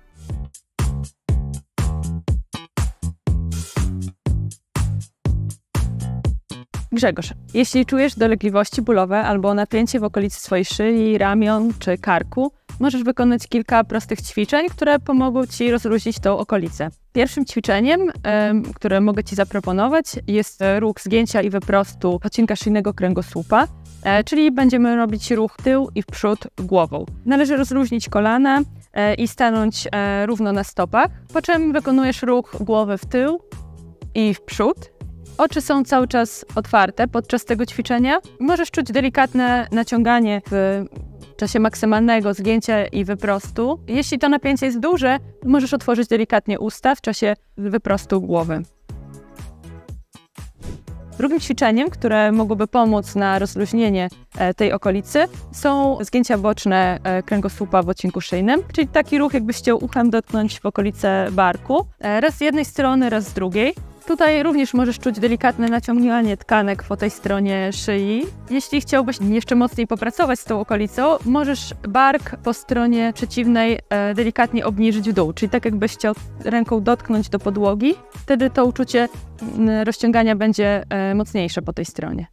Grzegorz, jeśli czujesz dolegliwości bólowe albo napięcie w okolicy swojej szyi, ramion czy karku, możesz wykonać kilka prostych ćwiczeń, które pomogą Ci rozluźnić tą okolicę. Pierwszym ćwiczeniem, które mogę Ci zaproponować, jest ruch zgięcia i wyprostu odcinka szyjnego kręgosłupa, e, czyli będziemy robić ruch tył i w przód głową. Należy rozluźnić kolana e, i stanąć e, równo na stopach, po czym wykonujesz ruch głowy w tył i w przód Oczy są cały czas otwarte podczas tego ćwiczenia. Możesz czuć delikatne naciąganie w czasie maksymalnego zgięcia i wyprostu. Jeśli to napięcie jest duże, możesz otworzyć delikatnie usta w czasie wyprostu głowy. Drugim ćwiczeniem, które mogłoby pomóc na rozluźnienie e, tej okolicy, są zgięcia boczne e, kręgosłupa w odcinku szyjnym, czyli taki ruch, jakbyś chciał uchem dotknąć w okolice barku, e, raz z jednej strony, raz z drugiej. Tutaj również możesz czuć delikatne naciągnięcie tkanek po tej stronie szyi. Jeśli chciałbyś jeszcze mocniej popracować z tą okolicą, możesz bark po stronie przeciwnej e, delikatnie obniżyć w dół, czyli tak jakbyś chciał ręką dotknąć do podłogi. Wtedy to uczucie mm, rozciągania będzie e, mocniejsze po tej stronie.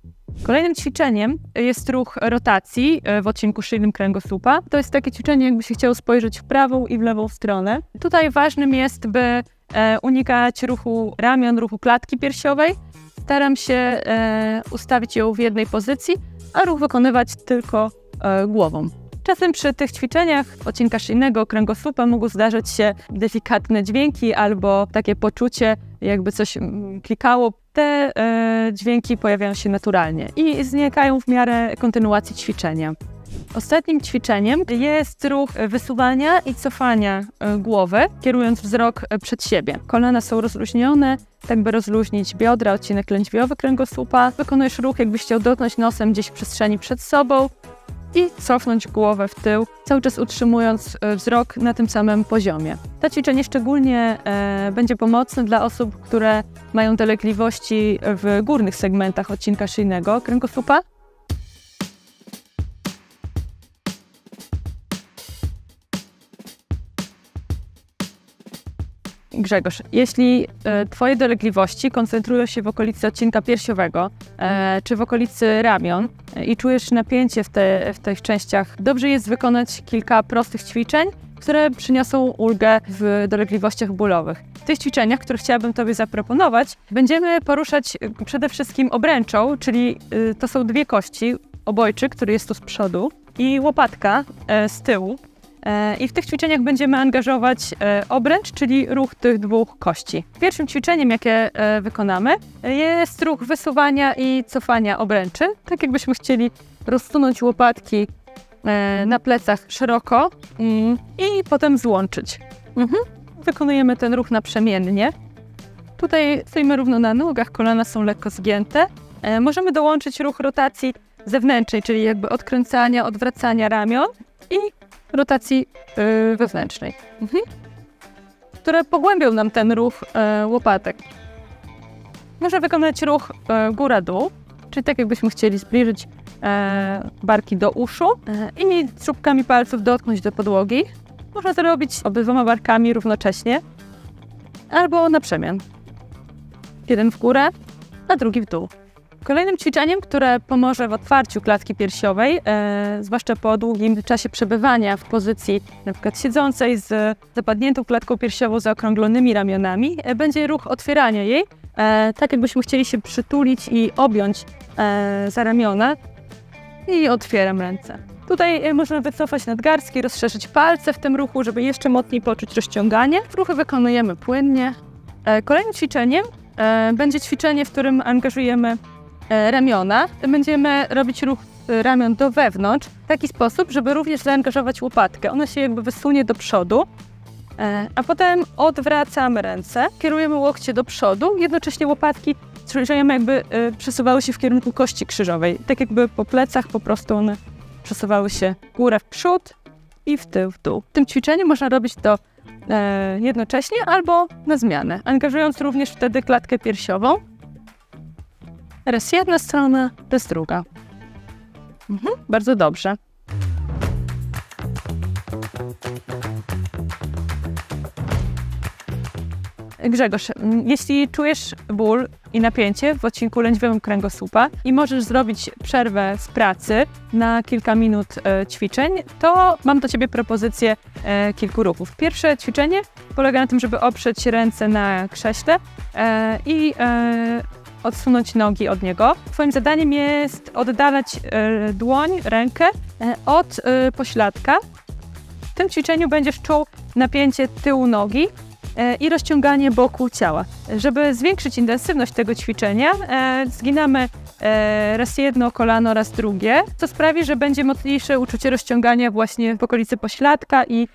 Kolejnym ćwiczeniem jest ruch rotacji e, w odcinku szyjnym kręgosłupa. To jest takie ćwiczenie, jakby się chciało spojrzeć w prawą i w lewą stronę. Tutaj ważnym jest, by E, unikać ruchu ramion, ruchu klatki piersiowej. Staram się e, ustawić ją w jednej pozycji, a ruch wykonywać tylko e, głową. Czasem przy tych ćwiczeniach odcinka szyjnego, kręgosłupa mogą zdarzyć się delikatne dźwięki albo takie poczucie, jakby coś mm, klikało. Te dźwięki pojawiają się naturalnie i znikają w miarę kontynuacji ćwiczenia. Ostatnim ćwiczeniem jest ruch wysuwania i cofania e, głowy, kierując wzrok e, przed siebie. Kolana są rozluźnione, tak by rozluźnić biodra, odcinek lędźwiowy kręgosłupa. Wykonujesz ruch, jakbyś chciał dotknąć nosem gdzieś w przestrzeni przed sobą i cofnąć głowę w tył, cały czas utrzymując e, wzrok na tym samym poziomie. To ćwiczenie szczególnie e, będzie pomocne dla osób, które mają dolegliwości w górnych segmentach odcinka szyjnego kręgosłupa, Grzegorz, jeśli e, Twoje dolegliwości koncentrują się w okolicy odcinka piersiowego e, mhm. czy w okolicy ramion e, i czujesz napięcie w, te, w tych częściach, dobrze jest wykonać kilka prostych ćwiczeń, które przyniosą ulgę w dolegliwościach bólowych. W tych ćwiczeniach, które chciałabym Tobie zaproponować, będziemy poruszać przede wszystkim obręczą, czyli to są dwie kości, obojczyk, który jest tu z przodu i łopatka z tyłu, E, I w tych ćwiczeniach będziemy angażować e, obręcz, czyli ruch tych dwóch kości. Pierwszym ćwiczeniem, jakie e, wykonamy, jest ruch wysuwania i cofania obręczy. Tak jakbyśmy chcieli rozsunąć łopatki mhm. na plecach szeroko mm, i potem złączyć. Mhm. Wykonujemy ten ruch naprzemiennie. Tutaj stoimy równo na nogach, kolana są lekko zgięte. Możemy dołączyć ruch rotacji zewnętrznej, czyli jakby odkręcania, odwracania ramion i rotacji yy, wewnętrznej, mhm. które pogłębią nam ten ruch yy, łopatek. Można wykonać ruch yy, góra-dół, czyli tak jakbyśmy chcieli zbliżyć y, barki do uszu y, i czubkami palców dotknąć do podłogi. Można to robić obydwoma barkami równocześnie albo na przemian. Jeden w górę, a drugi w dół. Kolejnym ćwiczeniem, które pomoże w otwarciu klatki piersiowej, e, zwłaszcza po długim czasie przebywania w pozycji np. siedzącej z zapadniętą klatką piersiową zaokrąglonymi ramionami, e, będzie ruch otwierania jej, e, tak jakbyśmy chcieli się przytulić i objąć e, za ramiona i otwieram ręce. Tutaj e, możemy wycofać nadgarstki, rozszerzyć palce w tym ruchu, żeby jeszcze mocniej poczuć rozciąganie. Ruchy wykonujemy płynnie. E, kolejnym ćwiczeniem będzie ćwiczenie, w którym angażujemy E, ramiona. Będziemy robić ruch e, ramion do wewnątrz w taki sposób, żeby również zaangażować łopatkę. Ona się jakby wysunie do przodu. E, a potem odwracamy ręce, kierujemy łokcie do przodu, jednocześnie łopatki przejrzejemy jakby przesuwały się w kierunku kości krzyżowej. Tak jakby po plecach po prostu one przesuwały się w górę w przód i w tył w dół. W tym ćwiczeniu można robić to jednocześnie albo na zmianę, angażując również wtedy klatkę piersiową. Teraz jedna strona, teraz druga. Mhm, bardzo dobrze. Grzegorz, jeśli czujesz ból i napięcie w odcinku lędźwiowym kręgosłupa i możesz zrobić przerwę z pracy na kilka minut e, ćwiczeń, to mam do Ciebie propozycję e, kilku ruchów. Pierwsze ćwiczenie polega na tym, żeby oprzeć ręce na krześle e, i odsunąć nogi od niego. Twoim zadaniem jest oddalać e, dłoń, rękę e, od e, pośladka. W tym ćwiczeniu będziesz czuł napięcie tyłu nogi, E, i rozciąganie boku ciała. Żeby zwiększyć intensywność tego ćwiczenia, e, zginamy e, raz jedno kolano raz drugie, co sprawi, że będzie mocniejsze uczucie rozciągania właśnie w okolicy pośladka i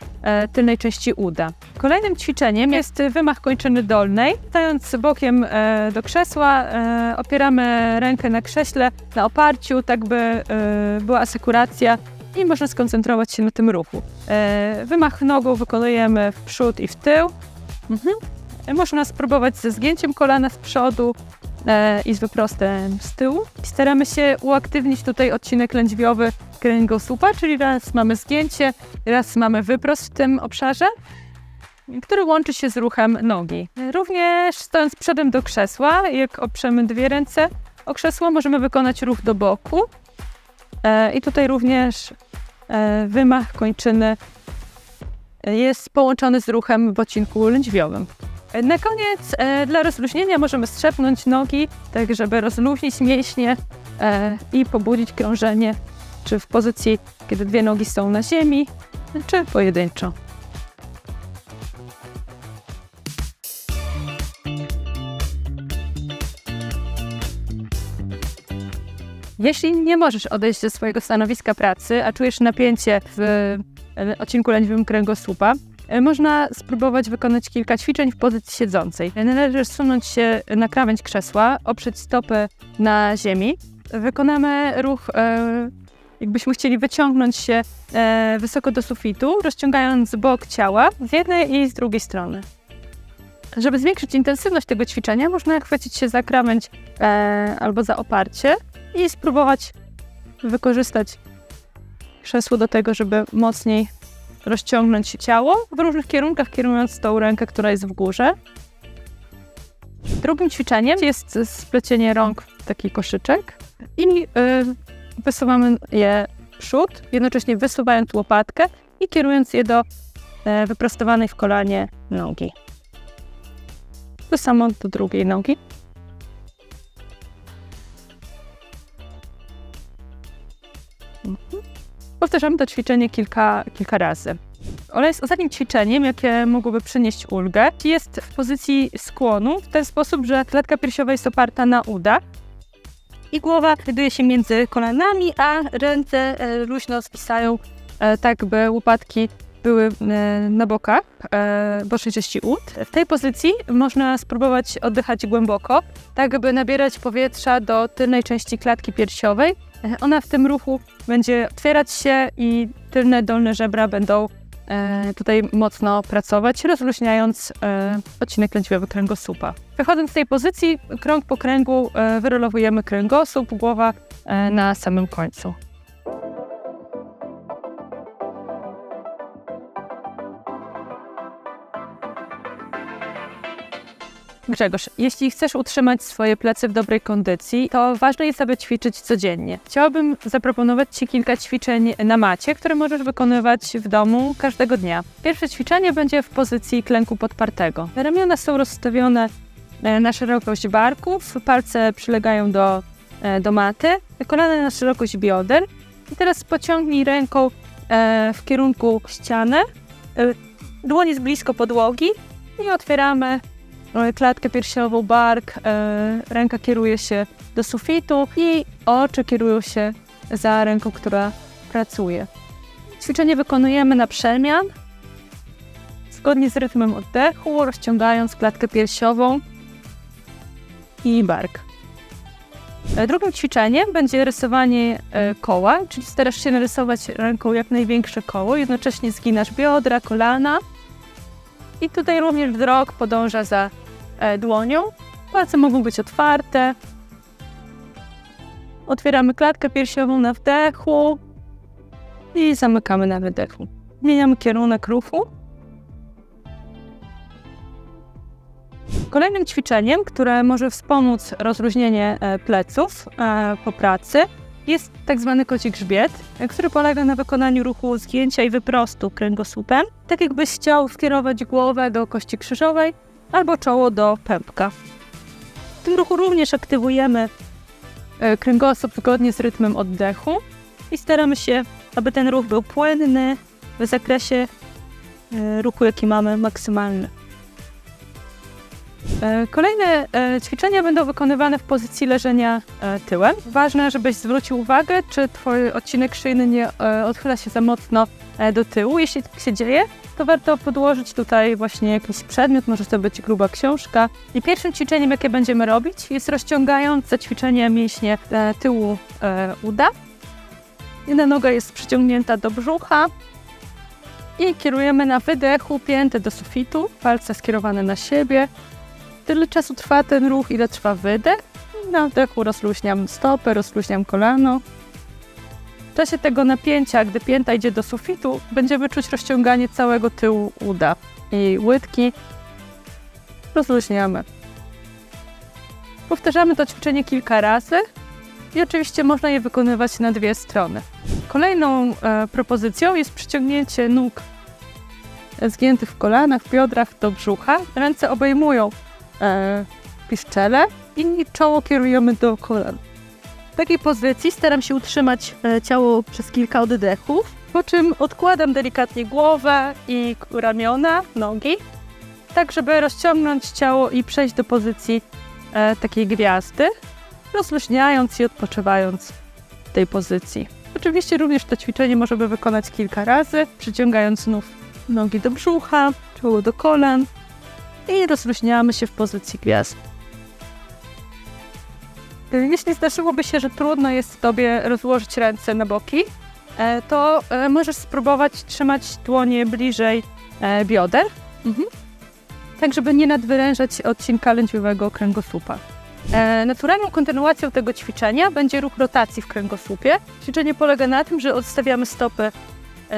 tylnej części uda. Kolejnym ćwiczeniem tak. jest wymach kończyny dolnej. Stając bokiem do krzesła, opieramy rękę na krześle, na oparciu, tak by była asekuracja i można skoncentrować się na tym ruchu. Wymach nogą wykonujemy w przód i w tył. Mhm. E, możesz nas spróbować ze zgięciem kolana z przodu e, i z wyprostem z tyłu. staramy się uaktywnić tutaj odcinek lędźwiowy kręgosłupa, czyli raz mamy zgięcie, raz mamy wyprost w tym obszarze który łączy się z ruchem nogi. Również stojąc przodem do krzesła, jak oprzemy dwie ręce o krzesło, możemy wykonać ruch do boku. E, I tutaj również e, wymach kończyny jest połączony z ruchem w odcinku lędźwiowym. Na koniec e, dla rozluźnienia możemy strzepnąć nogi, tak żeby rozluźnić mięśnie e, i pobudzić krążenie, czy w pozycji, kiedy dwie nogi są na ziemi, czy pojedynczo. Jeśli nie możesz odejść ze swojego stanowiska pracy, a czujesz napięcie w E, odcinku lędźwiowym kręgosłupa, e, można spróbować wykonać kilka ćwiczeń w pozycji siedzącej. E, należy zsunąć się na krawędź krzesła, oprzeć stopy na ziemi. Wykonamy ruch, jakbyśmy chcieli wyciągnąć się wysoko do sufitu, rozciągając bok ciała z jednej i z drugiej strony. Żeby zwiększyć intensywność tego ćwiczenia, można chwycić się za krawędź albo za oparcie i spróbować wykorzystać krzesło do tego, żeby mocniej rozciągnąć ciało w różnych kierunkach, kierując tą rękę, która jest w górze. Drugim ćwiczeniem jest splecienie rąk w taki koszyczek i yy, wysuwamy je przód, jednocześnie wysuwając łopatkę i kierując je do yy, wyprostowanej w kolanie nogi. To samo do drugiej nogi. Powtarzamy to ćwiczenie kilka, kilka razy. Olej jest ostatnim ćwiczeniem, jakie mogłoby przynieść ulgę. Jest w pozycji skłonu w ten sposób, że klatka piersiowa jest oparta na uda i głowa znajduje się między kolanami, a ręce e, luźno spisają e, tak, by łopatki były e, na bokach, części ud. W tej pozycji można spróbować oddychać głęboko, tak by nabierać powietrza do tylnej części klatki piersiowej, E, ona w tym ruchu będzie otwierać się i tylne, dolne żebra będą e, tutaj mocno pracować, rozluźniając e, odcinek lędźwiowy kręgosłupa. Wychodząc z tej pozycji, krąg po kręgu wyrolowujemy kręgosłup, głowa na samym końcu. Grzegorz, jeśli chcesz utrzymać swoje plecy w dobrej kondycji, to ważne jest, aby ćwiczyć codziennie. Chciałabym zaproponować Ci kilka ćwiczeń na macie, które możesz wykonywać w domu każdego dnia. Pierwsze ćwiczenie będzie w pozycji klęku podpartego. Ramiona są rozstawione e, na szerokość barków, palce przylegają do, e, do maty, kolana na szerokość bioder. I teraz pociągnij ręką e, w kierunku ściany, dłoń jest blisko podłogi i otwieramy E, klatkę piersiową, bark, e, ręka kieruje się do sufitu i oczy kierują się za ręką, która pracuje. Ćwiczenie wykonujemy na przemian, zgodnie z rytmem oddechu, rozciągając klatkę piersiową i bark. E, drugim ćwiczeniem będzie rysowanie koła, czyli starasz się narysować ręką jak największe koło, jednocześnie zginasz biodra, kolana i tutaj również wzrok podąża za E, dłonią. Palce mogą być otwarte. Otwieramy klatkę piersiową na wdechu i zamykamy na wydechu. Zmieniamy kierunek ruchu. Kolejnym ćwiczeniem, które może wspomóc rozluźnienie e, pleców e, po pracy, jest tak zwany grzbiet, który polega na wykonaniu ruchu zgięcia i wyprostu kręgosłupem. Tak jakbyś chciał skierować głowę do kości krzyżowej, albo czoło do pępka. W tym ruchu również aktywujemy e, kręgosłup zgodnie z rytmem oddechu i staramy się, aby ten ruch był płynny w zakresie e, ruchu, jaki mamy maksymalny. E, kolejne e, ćwiczenia będą wykonywane w pozycji leżenia e, tyłem. Ważne, żebyś zwrócił uwagę, czy twój odcinek szyjny nie odchyla się za mocno do tyłu. Jeśli tak się dzieje, to warto podłożyć tutaj właśnie jakiś przedmiot, może to być gruba książka. I pierwszym ćwiczeniem, jakie będziemy robić, jest rozciągające ćwiczenie mięśnie tyłu uda. Jedna noga jest przyciągnięta do brzucha, i kierujemy na wydechu pięty do sufitu, palce skierowane na siebie, tyle czasu trwa ten ruch, ile trwa wydech. Na wdechu rozluźniam stopę, rozluźniam kolano. W czasie tego napięcia, gdy pięta idzie do sufitu, będziemy czuć rozciąganie całego tyłu uda i łydki. Rozluźniamy. Powtarzamy to ćwiczenie kilka razy i oczywiście można je wykonywać na dwie strony. Kolejną e, propozycją jest przyciągnięcie nóg e, zgiętych w kolanach, w biodrach do brzucha. Ręce obejmują e, piszczele, inni czoło kierujemy do kolan. W takiej pozycji staram się utrzymać e, ciało przez kilka oddechów, po czym odkładam delikatnie głowę i ramiona, nogi, tak żeby rozciągnąć ciało i przejść do pozycji e, takiej gwiazdy, rozluźniając i odpoczywając w tej pozycji. Oczywiście również to ćwiczenie możemy wykonać kilka razy, przyciągając znów nogi do brzucha, czoło do kolan, i rozluźniamy się w pozycji gwiazd. Jeśli zdarzyłoby się, że trudno jest Tobie rozłożyć ręce na boki, e, to e, możesz spróbować trzymać dłonie bliżej e, bioder, mhm. tak żeby nie nadwyrężać odcinka lędźwiowego kręgosłupa. Naturalną kontynuacją tego ćwiczenia będzie ruch rotacji w kręgosłupie. Ćwiczenie polega na tym, że odstawiamy stopy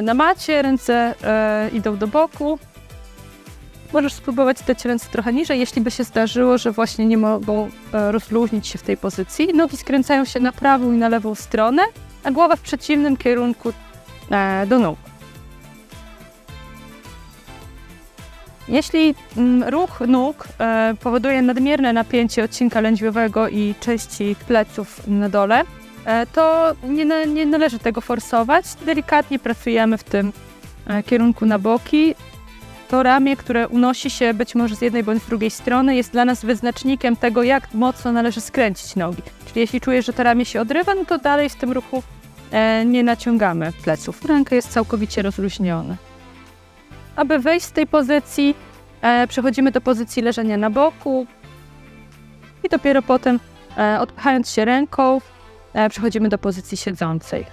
na macie, ręce idą do boku, możesz spróbować dać ręce trochę niżej, jeśli by się zdarzyło, że właśnie nie mogą e, rozluźnić się w tej pozycji. Nogi skręcają się na prawą i na lewą stronę, a głowa w przeciwnym kierunku e, do nóg. Jeśli mm, ruch nóg e, powoduje nadmierne napięcie odcinka lędźwiowego i części pleców na dole, to nie, nie należy tego forsować. Delikatnie pracujemy w tym kierunku na boki, to ramię, które unosi się być może z jednej bądź z drugiej strony, jest dla nas wyznacznikiem tego, jak mocno należy skręcić nogi. Czyli jeśli czujesz, że to ramię się odrywa, no to dalej w tym ruchu e, nie naciągamy pleców. Ręka jest całkowicie rozluźniona. Aby wejść z tej pozycji, e, przechodzimy do pozycji leżenia na boku i dopiero potem, e, odpychając się ręką, e, przechodzimy do pozycji siedzącej.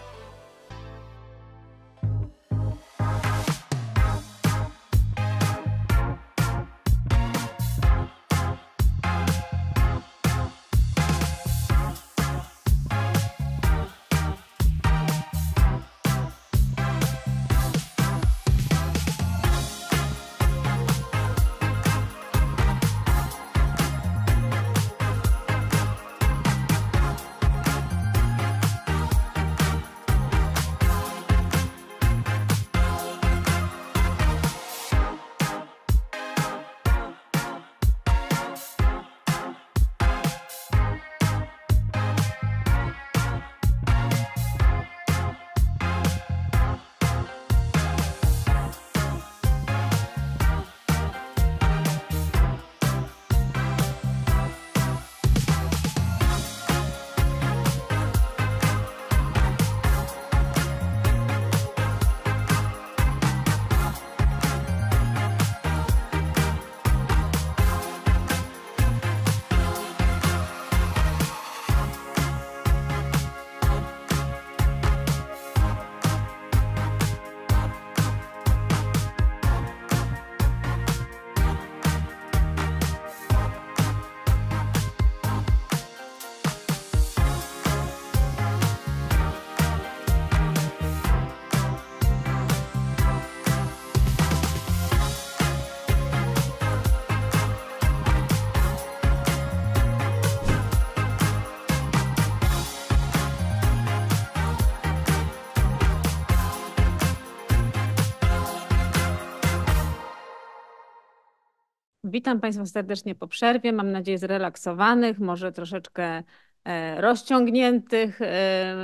Witam Państwa serdecznie po przerwie. Mam nadzieję zrelaksowanych, może troszeczkę e, rozciągniętych, e,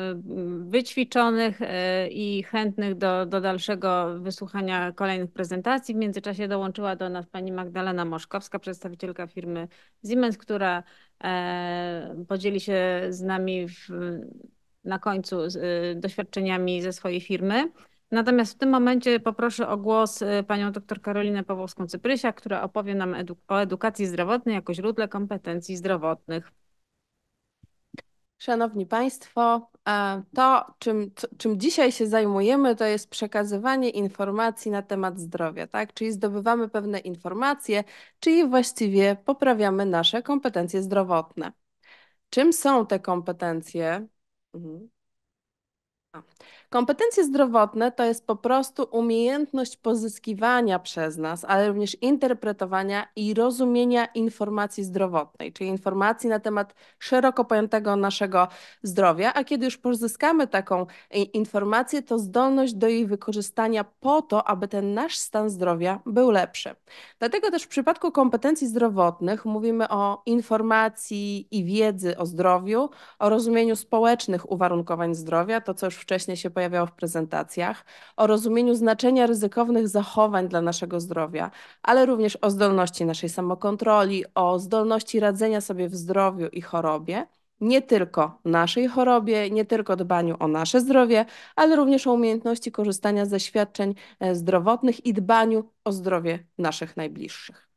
wyćwiczonych e, i chętnych do, do dalszego wysłuchania kolejnych prezentacji. W międzyczasie dołączyła do nas pani Magdalena Moszkowska, przedstawicielka firmy Siemens, która podzieli się z nami w, na końcu doświadczeniami ze swojej firmy. Natomiast w tym momencie poproszę o głos y, panią dr Karolinę Pawłowską-Cyprysia, która opowie nam edu o edukacji zdrowotnej jako źródle kompetencji zdrowotnych. Szanowni Państwo, to czym, czym dzisiaj się zajmujemy, to jest przekazywanie informacji na temat zdrowia, tak? Czyli zdobywamy pewne informacje, czyli właściwie poprawiamy nasze kompetencje zdrowotne. Czym są te kompetencje? Mhm. Kompetencje zdrowotne to jest po prostu umiejętność pozyskiwania przez nas, ale również interpretowania i rozumienia informacji zdrowotnej, czyli informacji na temat szeroko pojętego naszego zdrowia, a kiedy już pozyskamy taką e, informację, to zdolność do jej wykorzystania po to, aby ten nasz stan zdrowia był lepszy. Dlatego też w przypadku kompetencji zdrowotnych mówimy o informacji i wiedzy o zdrowiu, o rozumieniu społecznych uwarunkowań zdrowia, to co już wcześniej się pojawiło, pojawiało w prezentacjach, o rozumieniu znaczenia ryzykownych zachowań dla naszego zdrowia, ale również o zdolności naszej samokontroli, o zdolności radzenia sobie w zdrowiu i chorobie nie tylko naszej chorobie, nie tylko dbaniu o nasze zdrowie, ale również o umiejętności korzystania ze świadczeń e, zdrowotnych i dbaniu o zdrowie naszych najbliższych.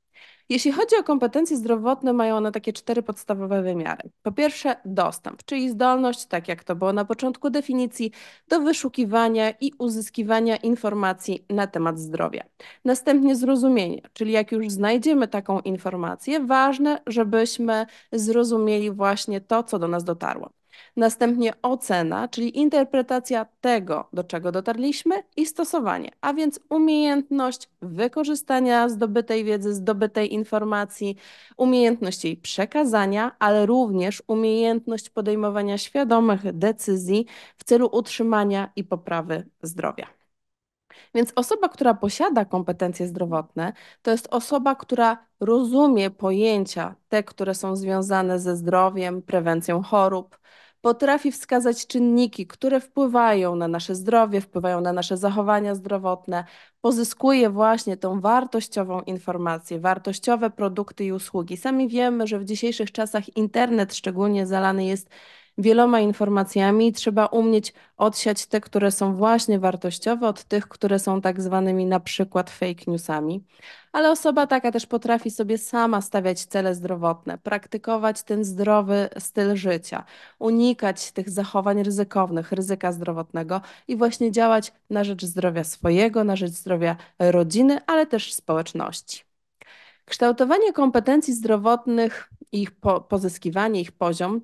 Jeśli chodzi o kompetencje zdrowotne, mają one takie cztery podstawowe wymiary. Po pierwsze, dostęp, czyli zdolność, tak jak to było na początku definicji, do wyszukiwania i uzyskiwania informacji na temat zdrowia. Następnie zrozumienie, czyli jak już znajdziemy taką informację, ważne, żebyśmy zrozumieli właśnie to, co do nas dotarło. Następnie ocena, czyli interpretacja tego, do czego dotarliśmy i stosowanie, a więc umiejętność wykorzystania zdobytej wiedzy, zdobytej informacji, umiejętność jej przekazania, ale również umiejętność podejmowania świadomych decyzji w celu utrzymania i poprawy zdrowia. Więc osoba, która posiada kompetencje zdrowotne, to jest osoba, która rozumie pojęcia, te, które są związane ze zdrowiem, prewencją chorób, potrafi wskazać czynniki, które wpływają na nasze zdrowie, wpływają na nasze zachowania zdrowotne, pozyskuje właśnie tą wartościową informację, wartościowe produkty i usługi. Sami wiemy, że w dzisiejszych czasach internet szczególnie zalany jest wieloma informacjami. Trzeba umieć odsiać te, które są właśnie wartościowe, od tych, które są tak zwanymi na przykład fake newsami. Ale osoba taka też potrafi sobie sama stawiać cele zdrowotne, praktykować ten zdrowy styl życia, unikać tych zachowań ryzykownych, ryzyka zdrowotnego i właśnie działać na rzecz zdrowia swojego, na rzecz zdrowia rodziny, ale też społeczności. Kształtowanie kompetencji zdrowotnych ich pozyskiwanie, ich poziom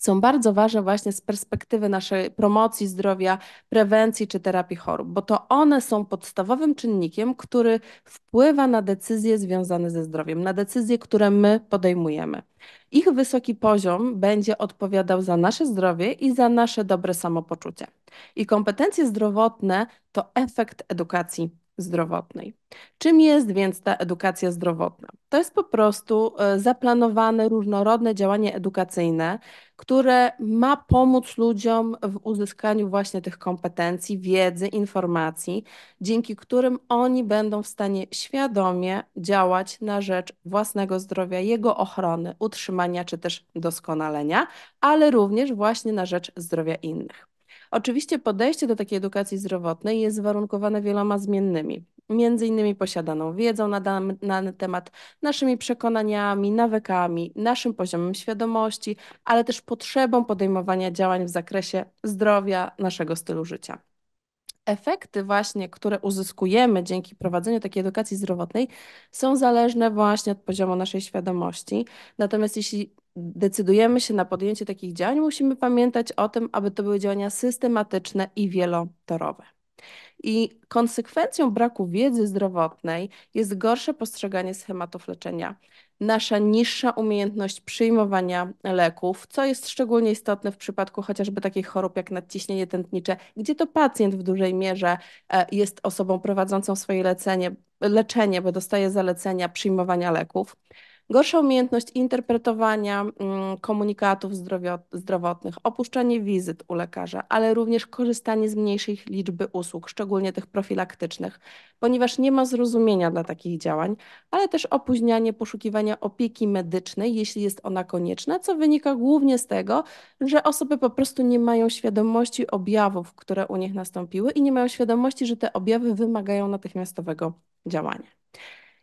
są bardzo ważne właśnie z perspektywy naszej promocji zdrowia, prewencji czy terapii chorób, bo to one są podstawowym czynnikiem, który wpływa na decyzje związane ze zdrowiem, na decyzje, które my podejmujemy. Ich wysoki poziom będzie odpowiadał za nasze zdrowie i za nasze dobre samopoczucie. I kompetencje zdrowotne to efekt edukacji zdrowotnej. Czym jest więc ta edukacja zdrowotna? To jest po prostu e, zaplanowane, różnorodne działanie edukacyjne, które ma pomóc ludziom w uzyskaniu właśnie tych kompetencji, wiedzy, informacji, dzięki którym oni będą w stanie świadomie działać na rzecz własnego zdrowia, jego ochrony, utrzymania czy też doskonalenia, ale również właśnie na rzecz zdrowia innych. Oczywiście podejście do takiej edukacji zdrowotnej jest warunkowane wieloma zmiennymi. Między innymi posiadaną wiedzą na, dan- na temat naszymi przekonaniami, nawykami, naszym poziomem świadomości, ale też potrzebą podejmowania działań w zakresie zdrowia, naszego stylu życia efekty właśnie, które uzyskujemy dzięki prowadzeniu takiej edukacji zdrowotnej, są zależne właśnie od poziomu naszej świadomości. Natomiast jeśli decydujemy się na podjęcie takich działań, musimy pamiętać o tym, aby to były działania systematyczne i wielotorowe. I konsekwencją braku wiedzy zdrowotnej jest gorsze postrzeganie schematów leczenia, nasza niższa umiejętność przyjmowania leków, co jest szczególnie istotne w przypadku chociażby takich chorób jak nadciśnienie tętnicze, gdzie to pacjent w dużej mierze e, jest osobą prowadzącą swoje leczenie, leczenie bo dostaje zalecenia przyjmowania leków gorsza umiejętność interpretowania mm, komunikatów zdrowotnych, opuszczanie wizyt u lekarza, ale również korzystanie z mniejszej liczby usług, szczególnie tych profilaktycznych, ponieważ nie ma zrozumienia dla takich działań, ale też opóźnianie poszukiwania opieki medycznej, jeśli jest ona konieczna, co wynika głównie z tego, że osoby po prostu nie mają świadomości objawów, które u nich nastąpiły i nie mają świadomości, że te objawy wymagają natychmiastowego działania.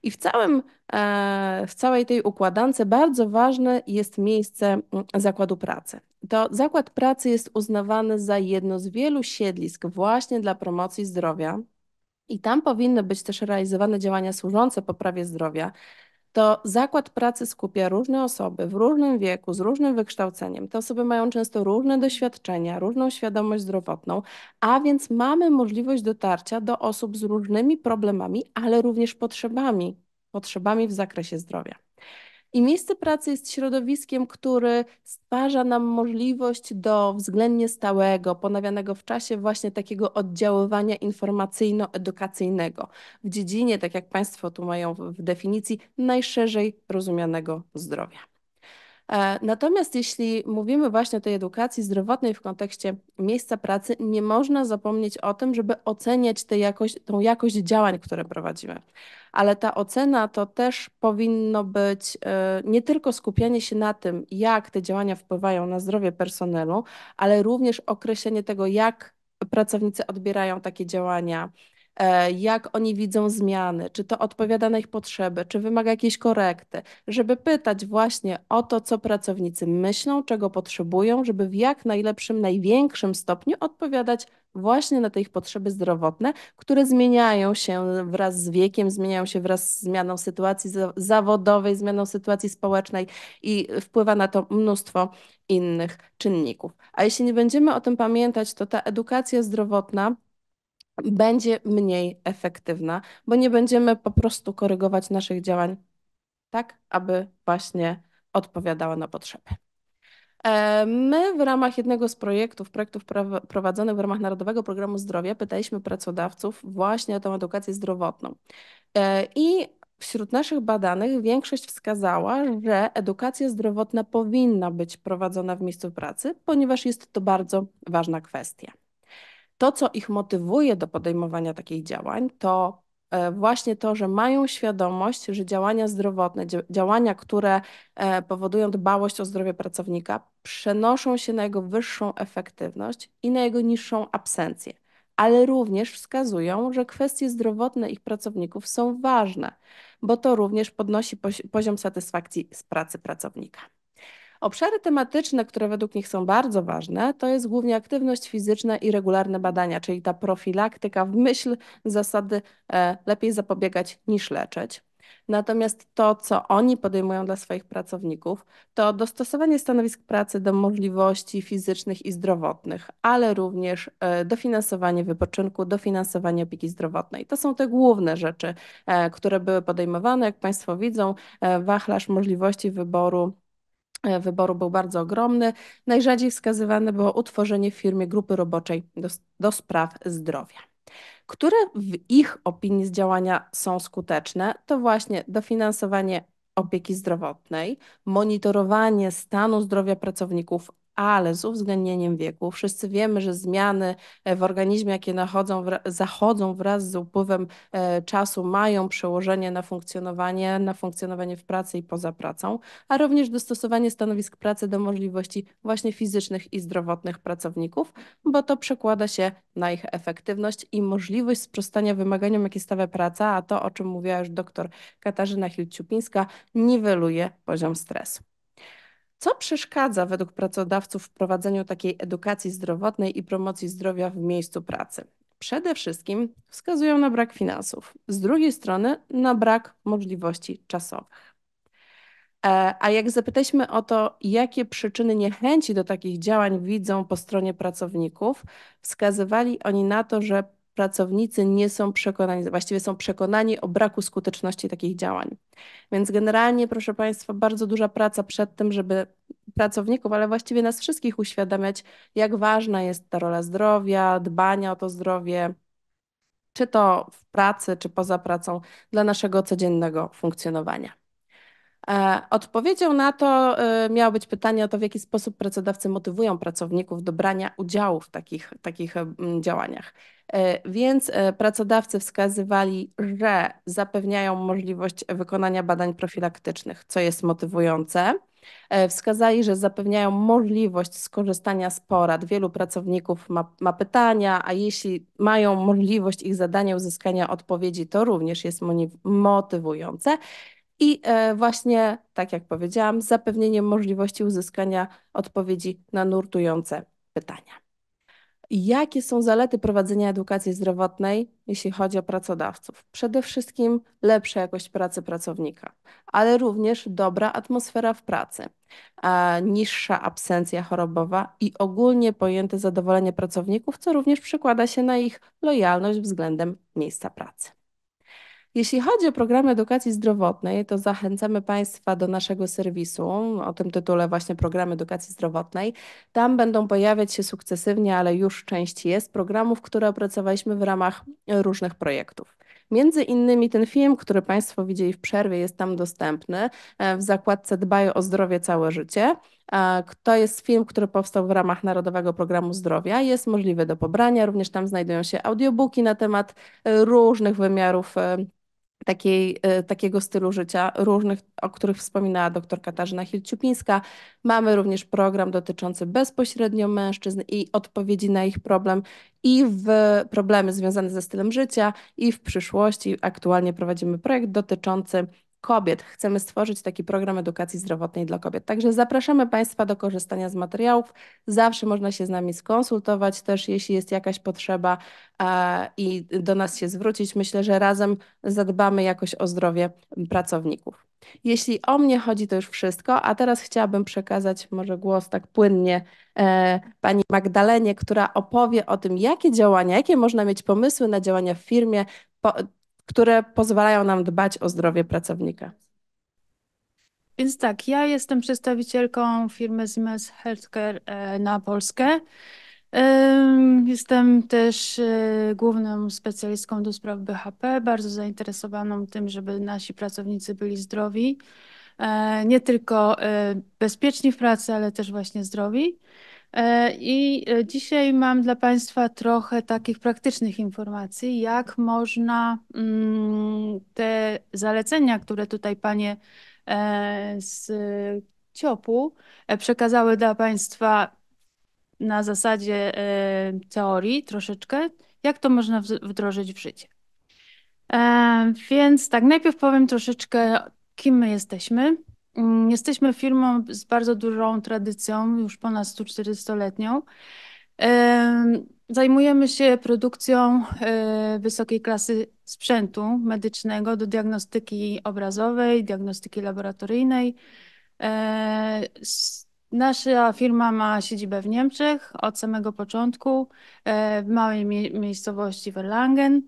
I w, całym, e, w całej tej układance bardzo ważne jest miejsce zakładu pracy. To zakład pracy jest uznawany za jedno z wielu siedlisk właśnie dla promocji zdrowia. I tam powinny być też realizowane działania służące poprawie zdrowia, to zakład pracy skupia różne osoby w różnym wieku, z różnym wykształceniem. Te osoby mają często różne doświadczenia, różną świadomość zdrowotną, a więc mamy możliwość dotarcia do osób z różnymi problemami, ale również potrzebami, potrzebami w zakresie zdrowia. I miejsce pracy jest środowiskiem, które stwarza nam możliwość do względnie stałego, ponawianego w czasie właśnie takiego oddziaływania informacyjno-edukacyjnego w dziedzinie, tak jak Państwo tu mają w definicji, najszerzej rozumianego zdrowia. E, natomiast jeśli mówimy właśnie o tej edukacji zdrowotnej w kontekście miejsca pracy, nie można zapomnieć o tym, żeby oceniać tę jakość, tą jakość działań, które prowadzimy. Ale ta ocena to też powinno być e, nie tylko skupianie się na tym, jak te działania wpływają na zdrowie personelu, ale również określenie tego, jak pracownicy odbierają takie działania, E, jak oni widzą zmiany, czy to odpowiada na ich potrzeby, czy wymaga jakiejś korekty, żeby pytać właśnie o to, co pracownicy myślą, czego potrzebują, żeby w jak najlepszym, największym stopniu odpowiadać właśnie na te ich potrzeby zdrowotne, które zmieniają się wraz z wiekiem, zmieniają się wraz z zmianą sytuacji zawodowej, zmianą sytuacji społecznej i wpływa na to mnóstwo innych czynników. A jeśli nie będziemy o tym pamiętać, to ta edukacja zdrowotna będzie mniej efektywna, bo nie będziemy po prostu korygować naszych działań tak, aby właśnie odpowiadała na potrzeby. E, my w ramach jednego z projektów, projektów prowadzonych w ramach Narodowego Programu Zdrowia, pytaliśmy pracodawców właśnie o tę edukację zdrowotną. E, I wśród naszych badanych większość wskazała, że edukacja zdrowotna powinna być prowadzona w miejscu pracy, ponieważ jest to bardzo ważna kwestia. To, co ich motywuje do podejmowania takich działań, to e, właśnie to, że mają świadomość, że działania zdrowotne, działania, które e, powodują dbałość o zdrowie pracownika, przenoszą się na jego wyższą efektywność i na jego niższą absencję, ale również wskazują, że kwestie zdrowotne ich pracowników są ważne, bo to również podnosi poziom satysfakcji z pracy pracownika. Obszary tematyczne, które według nich są bardzo ważne, to jest głównie aktywność fizyczna i regularne badania, czyli ta profilaktyka w myśl zasady e, lepiej zapobiegać niż leczyć. Natomiast to, co oni podejmują dla swoich pracowników, to dostosowanie stanowisk pracy do możliwości fizycznych i zdrowotnych, ale również e, dofinansowanie wypoczynku, dofinansowanie opieki zdrowotnej. To są te główne rzeczy, e, które były podejmowane. Jak Państwo widzą, wachlarz możliwości wyboru E, wyboru był bardzo ogromny. Najrzadziej wskazywane było utworzenie w firmie grupy roboczej do, do spraw zdrowia. Które w ich opinii z działania są skuteczne, to właśnie dofinansowanie opieki zdrowotnej, monitorowanie stanu zdrowia pracowników ale z uwzględnieniem wieku. Wszyscy wiemy, że zmiany e, w organizmie, jakie nachodzą, zachodzą wraz z upływem e, czasu, mają przełożenie na funkcjonowanie, na funkcjonowanie w pracy i poza pracą, a również dostosowanie stanowisk pracy do możliwości właśnie fizycznych i zdrowotnych pracowników, bo to przekłada się na ich efektywność i możliwość sprostania wymaganiom, jakie stawia praca, a to, o czym mówiła już doktor Katarzyna Hilciupińska, niweluje poziom stresu. Co przeszkadza według pracodawców w prowadzeniu takiej edukacji zdrowotnej i promocji zdrowia w miejscu pracy? Przede wszystkim wskazują na brak finansów, z drugiej strony na brak możliwości czasowych. E, a jak zapytaliśmy o to, jakie przyczyny niechęci do takich działań widzą po stronie pracowników, wskazywali oni na to, że pracownicy nie są przekonani, właściwie są przekonani o braku skuteczności takich działań. Więc generalnie, proszę Państwa, bardzo duża praca przed tym, żeby pracowników, ale właściwie nas wszystkich uświadamiać, jak ważna jest ta rola zdrowia, dbania o to zdrowie, czy to w pracy, czy poza pracą, dla naszego codziennego funkcjonowania. E, odpowiedzią na to e, miało być pytanie o to, w jaki sposób pracodawcy motywują pracowników do brania udziału w takich, takich działaniach. E, więc pracodawcy wskazywali, że zapewniają możliwość wykonania badań profilaktycznych, co jest motywujące. Wskazali, że zapewniają możliwość skorzystania z porad. Wielu pracowników ma, ma, pytania, a jeśli mają możliwość ich zadania uzyskania odpowiedzi, to również jest motywujące i e, właśnie, tak jak powiedziałam, zapewnienie możliwości uzyskania odpowiedzi na nurtujące pytania. Jakie są zalety prowadzenia edukacji zdrowotnej, jeśli chodzi o pracodawców? Przede wszystkim lepsza jakość pracy pracownika, ale również dobra atmosfera w pracy, niższa absencja chorobowa i ogólnie pojęte zadowolenie pracowników, co również przekłada się na ich lojalność względem miejsca pracy. Jeśli chodzi o programy edukacji zdrowotnej, to zachęcamy Państwa do naszego serwisu o tym tytule właśnie programy edukacji zdrowotnej. Tam będą pojawiać się sukcesywnie, ale już część jest programów, które opracowaliśmy w ramach różnych projektów. Między innymi ten film, który Państwo widzieli w przerwie, jest tam dostępny e, w zakładce Dbaj o zdrowie całe życie. E, to jest film, który powstał w ramach Narodowego Programu Zdrowia. Jest możliwy do pobrania. Również tam znajdują się audiobooki na temat e, różnych wymiarów takiej, e, takiego stylu życia, różnych, o których wspominała dr Katarzyna Hilciupińska. Mamy również program dotyczący bezpośrednio mężczyzn i odpowiedzi na ich problem i w problemy związane ze stylem życia i w przyszłości. Aktualnie prowadzimy projekt dotyczący kobiet. Chcemy stworzyć taki program edukacji zdrowotnej dla kobiet. Także zapraszamy Państwa do korzystania z materiałów. Zawsze można się z nami skonsultować, też jeśli jest jakaś potrzeba i do nas się zwrócić. Myślę, że razem zadbamy jakoś o zdrowie pracowników. Jeśli o mnie chodzi, to już wszystko, a teraz chciałabym przekazać może głos tak płynnie e, pani Magdalenie, która opowie o tym, jakie działania, jakie można mieć pomysły na działania w firmie, po, które pozwalają nam dbać o zdrowie pracownika. Więc tak, ja jestem przedstawicielką firmy Siemens Healthcare e, na Polskę. Jestem też e, główną specjalistką do spraw BHP, bardzo zainteresowaną tym, żeby nasi pracownicy byli zdrowi, e, nie tylko bezpieczni w pracy, ale też właśnie zdrowi. E, I e, dzisiaj mam dla Państwa trochę takich praktycznych informacji, jak można mm, te zalecenia, które tutaj Panie e, z Ciopu przekazały dla Państwa na zasadzie teorii troszeczkę, jak to można wdrożyć w życie. Więc tak, najpierw powiem troszeczkę, kim my jesteśmy Mm, jesteśmy firmą z bardzo dużą tradycją, już ponad 140-letnią. Zajmujemy się produkcją e, wysokiej klasy sprzętu medycznego do diagnostyki obrazowej, diagnostyki laboratoryjnej. E, nasza firma ma siedzibę w Niemczech od samego początku, e, w małej miejscowości Verlangen.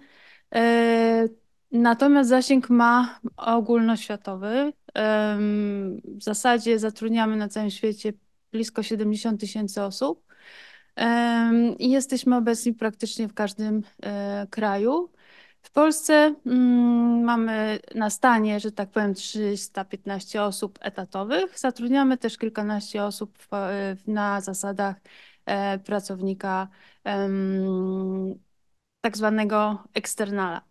Natomiast zasięg ma ogólnoświatowy, w zasadzie zatrudniamy na całym świecie blisko 70 tysięcy osób i jesteśmy obecni praktycznie w każdym e, kraju. W Polsce mm, mamy na stanie, że tak powiem, 315 osób etatowych. Zatrudniamy też kilkanaście osób na zasadach e, pracownika tak zwanego eksternala.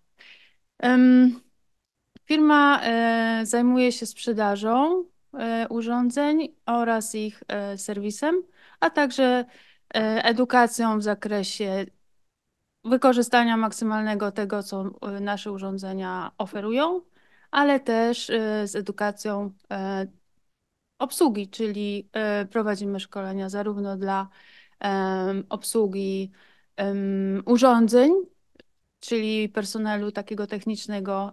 Firma e, zajmuje się sprzedażą e, urządzeń oraz ich e, serwisem, a także edukacją w zakresie wykorzystania maksymalnego tego, co nasze urządzenia oferują, ale też z edukacją obsługi, czyli prowadzimy szkolenia zarówno dla obsługi urządzeń, czyli personelu takiego technicznego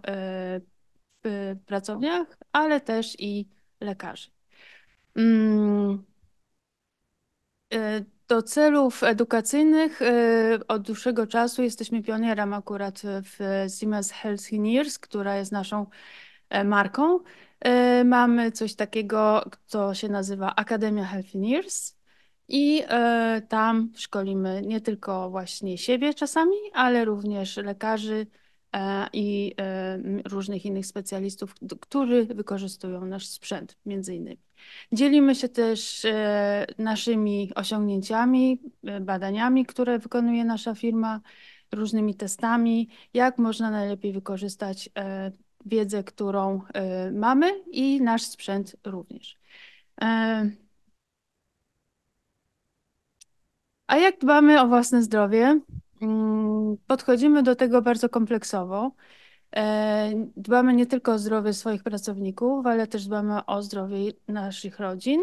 w pracowniach, ale też i lekarzy. Mm. Y, do celów edukacyjnych y, od dłuższego czasu jesteśmy pionierem akurat w Siemens Healthineers, która jest naszą e, marką. Y, mamy coś takiego, co się nazywa Akademia Healthineers i e, tam szkolimy nie tylko właśnie siebie czasami, ale również lekarzy, E, i e, różnych innych specjalistów, którzy wykorzystują nasz sprzęt, między innymi. Dzielimy się też e, naszymi osiągnięciami, badaniami, które wykonuje nasza firma, różnymi testami, jak można najlepiej wykorzystać wiedzę, którą mamy i nasz sprzęt również. A jak dbamy o własne zdrowie? Mm, podchodzimy do tego bardzo kompleksowo. E, dbamy nie tylko o zdrowie swoich pracowników, ale też dbamy o zdrowie naszych rodzin.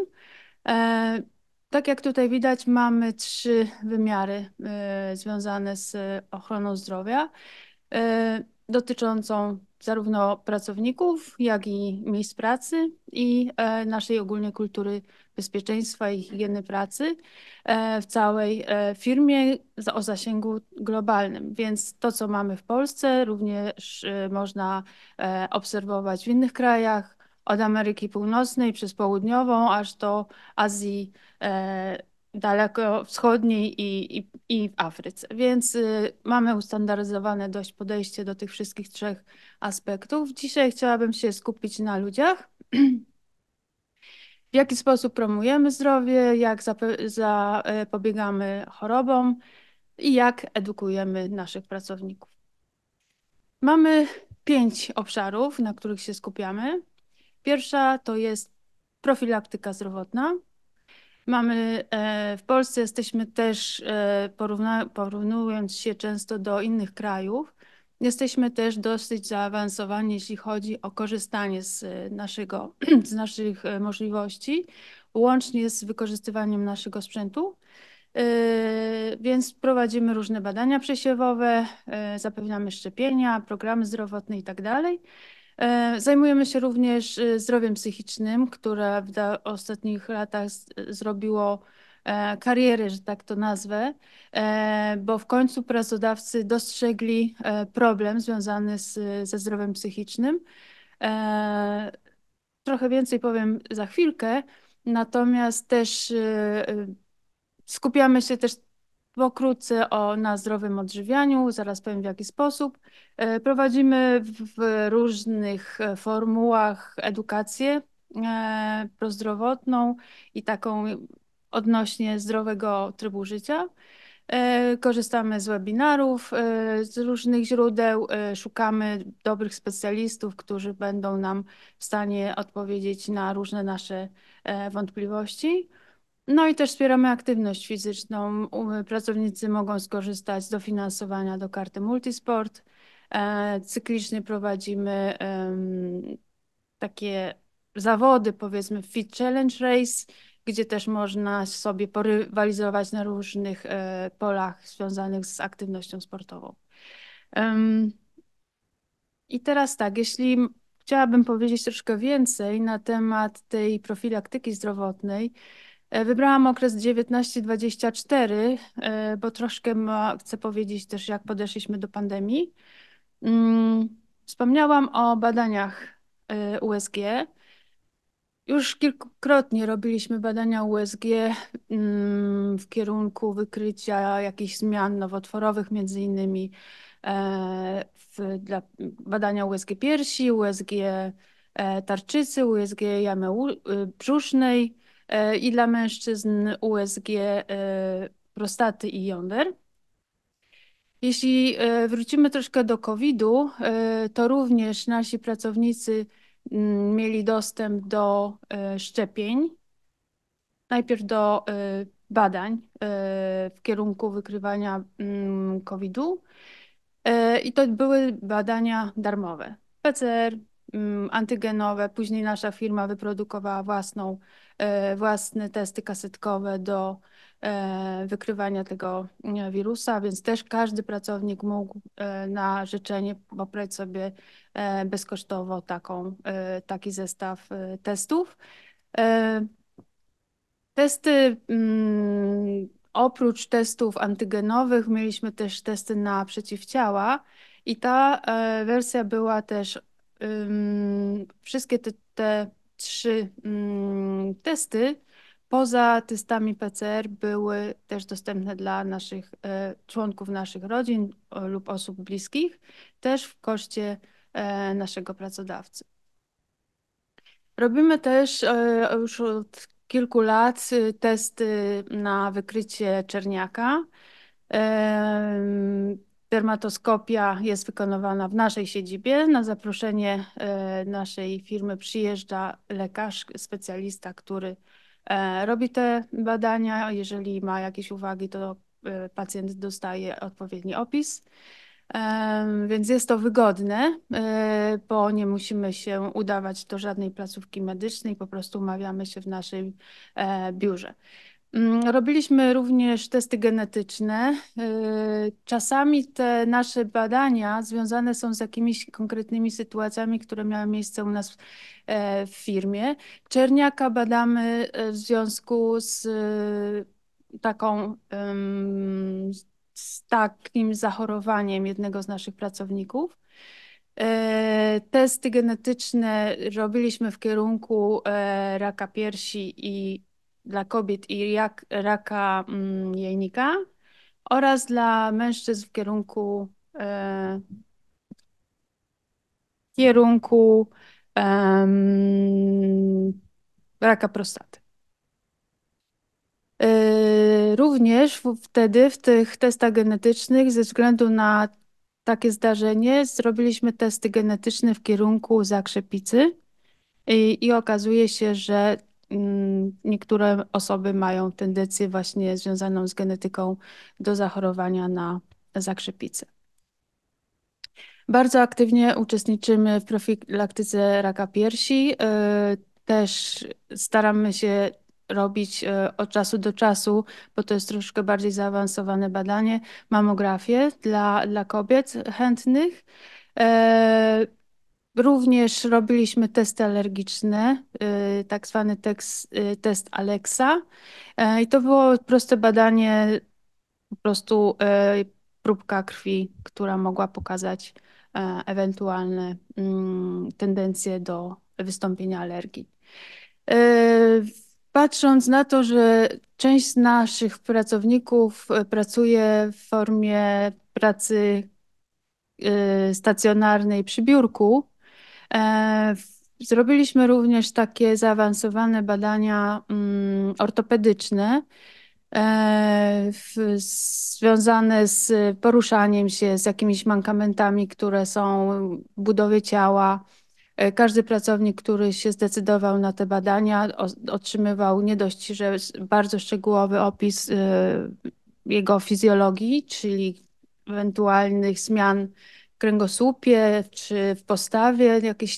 E, tak jak tutaj widać, mamy trzy wymiary e, związane z ochroną zdrowia, dotyczącą zarówno pracowników, jak i miejsc pracy i e, naszej ogólnie kultury bezpieczeństwa i higieny pracy e, w całej e, firmie o zasięgu globalnym. Więc to, co mamy w Polsce, również można obserwować w innych krajach, od Ameryki Północnej przez Południową aż do Azji daleko wschodniej i, i, i w Afryce. Więc y, mamy ustandaryzowane dość podejście do tych wszystkich trzech aspektów. Dzisiaj chciałabym się skupić na ludziach. w jaki sposób promujemy zdrowie, jak zapobiegamy e, chorobom i jak edukujemy naszych pracowników. Mamy pięć obszarów, na których się skupiamy. Pierwsza to jest profilaktyka zdrowotna, Mamy e, w Polsce jesteśmy też, e, porównując się często do innych krajów, jesteśmy też dosyć zaawansowani, jeśli chodzi o korzystanie z, e, naszego, z naszych możliwości, łącznie z wykorzystywaniem naszego sprzętu. Więc prowadzimy różne badania przesiewowe, zapewniamy szczepienia, programy zdrowotne itd. Tak E, zajmujemy się również e, zdrowiem psychicznym, które w ostatnich latach zrobiło e, kariery, że tak to nazwę, bo w końcu pracodawcy dostrzegli problem związany z, ze zdrowiem psychicznym. Trochę więcej powiem za chwilkę, natomiast też skupiamy się też Pokrótce o, na zdrowym odżywianiu, zaraz powiem w jaki sposób. E, prowadzimy w różnych e, formułach edukację e, prozdrowotną i taką odnośnie zdrowego trybu życia. Korzystamy z webinarów, z różnych źródeł, szukamy dobrych specjalistów, którzy będą nam w stanie odpowiedzieć na różne nasze wątpliwości. No i też wspieramy aktywność fizyczną. Pracownicy mogą skorzystać z dofinansowania do karty Multisport. E, cyklicznie prowadzimy takie zawody, powiedzmy Fit Challenge Race, gdzie też można sobie porywalizować na różnych e, polach związanych z aktywnością sportową. I teraz tak, jeśli chciałabym powiedzieć troszkę więcej na temat tej profilaktyki zdrowotnej, E, wybrałam okres 19-24, e, bo troszkę ma, chcę powiedzieć też, jak podeszliśmy do pandemii. Mm, wspomniałam o badaniach e, USG. Już kilkukrotnie robiliśmy badania USG mm, w kierunku wykrycia jakichś zmian nowotworowych, między innymi dla badania USG piersi, USG tarczycy, USG jamy brzusznej E, i dla mężczyzn USG e, prostaty i jąder. Jeśli e, wrócimy troszkę do COVID-u, to również nasi pracownicy mm, mieli dostęp do szczepień, najpierw do badań w kierunku wykrywania mm, COVID-u i to były badania darmowe. PCR, Mm, antygenowe. Później nasza firma wyprodukowała własną, e, własne testy kasetkowe do e, wykrywania tego e, wirusa, więc też każdy pracownik mógł na życzenie pobrać sobie bezkosztowo taką, taki zestaw testów. Testy mm, oprócz testów antygenowych mieliśmy też testy na przeciwciała i ta wersja była też wszystkie te, te trzy testy poza testami PCR były też dostępne dla naszych e, członków naszych rodzin lub osób bliskich, też w koszcie e, naszego pracodawcy. Robimy też e, już od kilku lat y, testy na wykrycie czerniaka. Dermatoskopia jest wykonywana w naszej siedzibie. Na zaproszenie e, naszej firmy przyjeżdża lekarz, specjalista, który e, robi te badania. Jeżeli ma jakieś uwagi, to e, pacjent dostaje odpowiedni opis. Więc jest to wygodne, bo nie musimy się udawać do żadnej placówki medycznej, po prostu umawiamy się w naszym biurze. Mm, robiliśmy również testy genetyczne. Y, czasami te nasze badania związane są z jakimiś konkretnymi sytuacjami, które miały miejsce u nas e, w firmie. Czerniaka badamy e, w związku z e, taką z takim zachorowaniem jednego z naszych pracowników. Testy genetyczne robiliśmy w kierunku raka piersi i dla kobiet i jak, raka mm, jajnika oraz dla mężczyzn w kierunku e, kierunku raka prostaty. E, również wtedy w tych testach genetycznych ze względu na takie zdarzenie zrobiliśmy testy genetyczne w kierunku zakrzepicy i, i okazuje się, że Mm, niektóre osoby mają tendencję właśnie związaną z genetyką do zachorowania na zakrzepicę. Bardzo aktywnie uczestniczymy w profilaktyce raka piersi. E, też staramy się robić e, od czasu do czasu, bo to jest troszkę bardziej zaawansowane badanie, mamografię dla, dla kobiet chętnych. E, Również robiliśmy testy alergiczne, y, tak zwany tekst, y, test Alexa. E, I to było proste badanie, po prostu y, próbka krwi, która mogła pokazać e, ewentualne mm, tendencje do wystąpienia alergii. E, patrząc na to, że część z naszych pracowników pracuje w formie pracy stacjonarnej przy biurku, E, zrobiliśmy również takie zaawansowane badania mm, ortopedyczne e, związane z poruszaniem się, z jakimiś mankamentami, które są w budowie ciała. E, każdy pracownik, który się zdecydował na te badania, otrzymywał nie dość, że bardzo szczegółowy opis jego fizjologii, czyli ewentualnych zmian kręgosłupie czy w postawie jakichś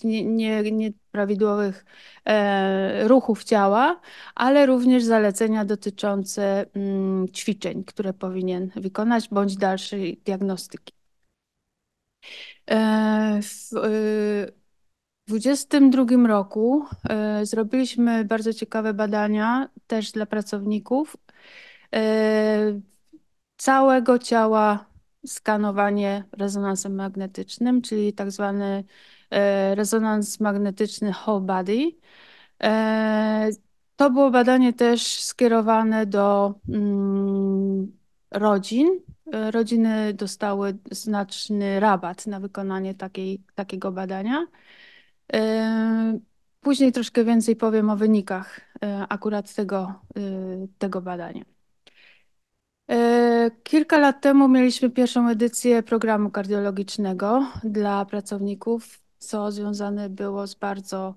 nieprawidłowych nie, ruchów ciała, ale również zalecenia dotyczące mm, ćwiczeń, które powinien wykonać, bądź dalszej diagnostyki. E, w 2022 e, roku e, zrobiliśmy bardzo ciekawe badania też dla pracowników całego ciała skanowanie rezonansem magnetycznym, czyli tak zwany e, rezonans magnetyczny whole body. E, to było badanie też skierowane do mm, rodzin. E, rodziny dostały znaczny rabat na wykonanie takiej, takiego badania. Później troszkę więcej powiem o wynikach akurat tego, tego badania. E, kilka lat temu mieliśmy pierwszą edycję programu kardiologicznego dla pracowników, co związane było z bardzo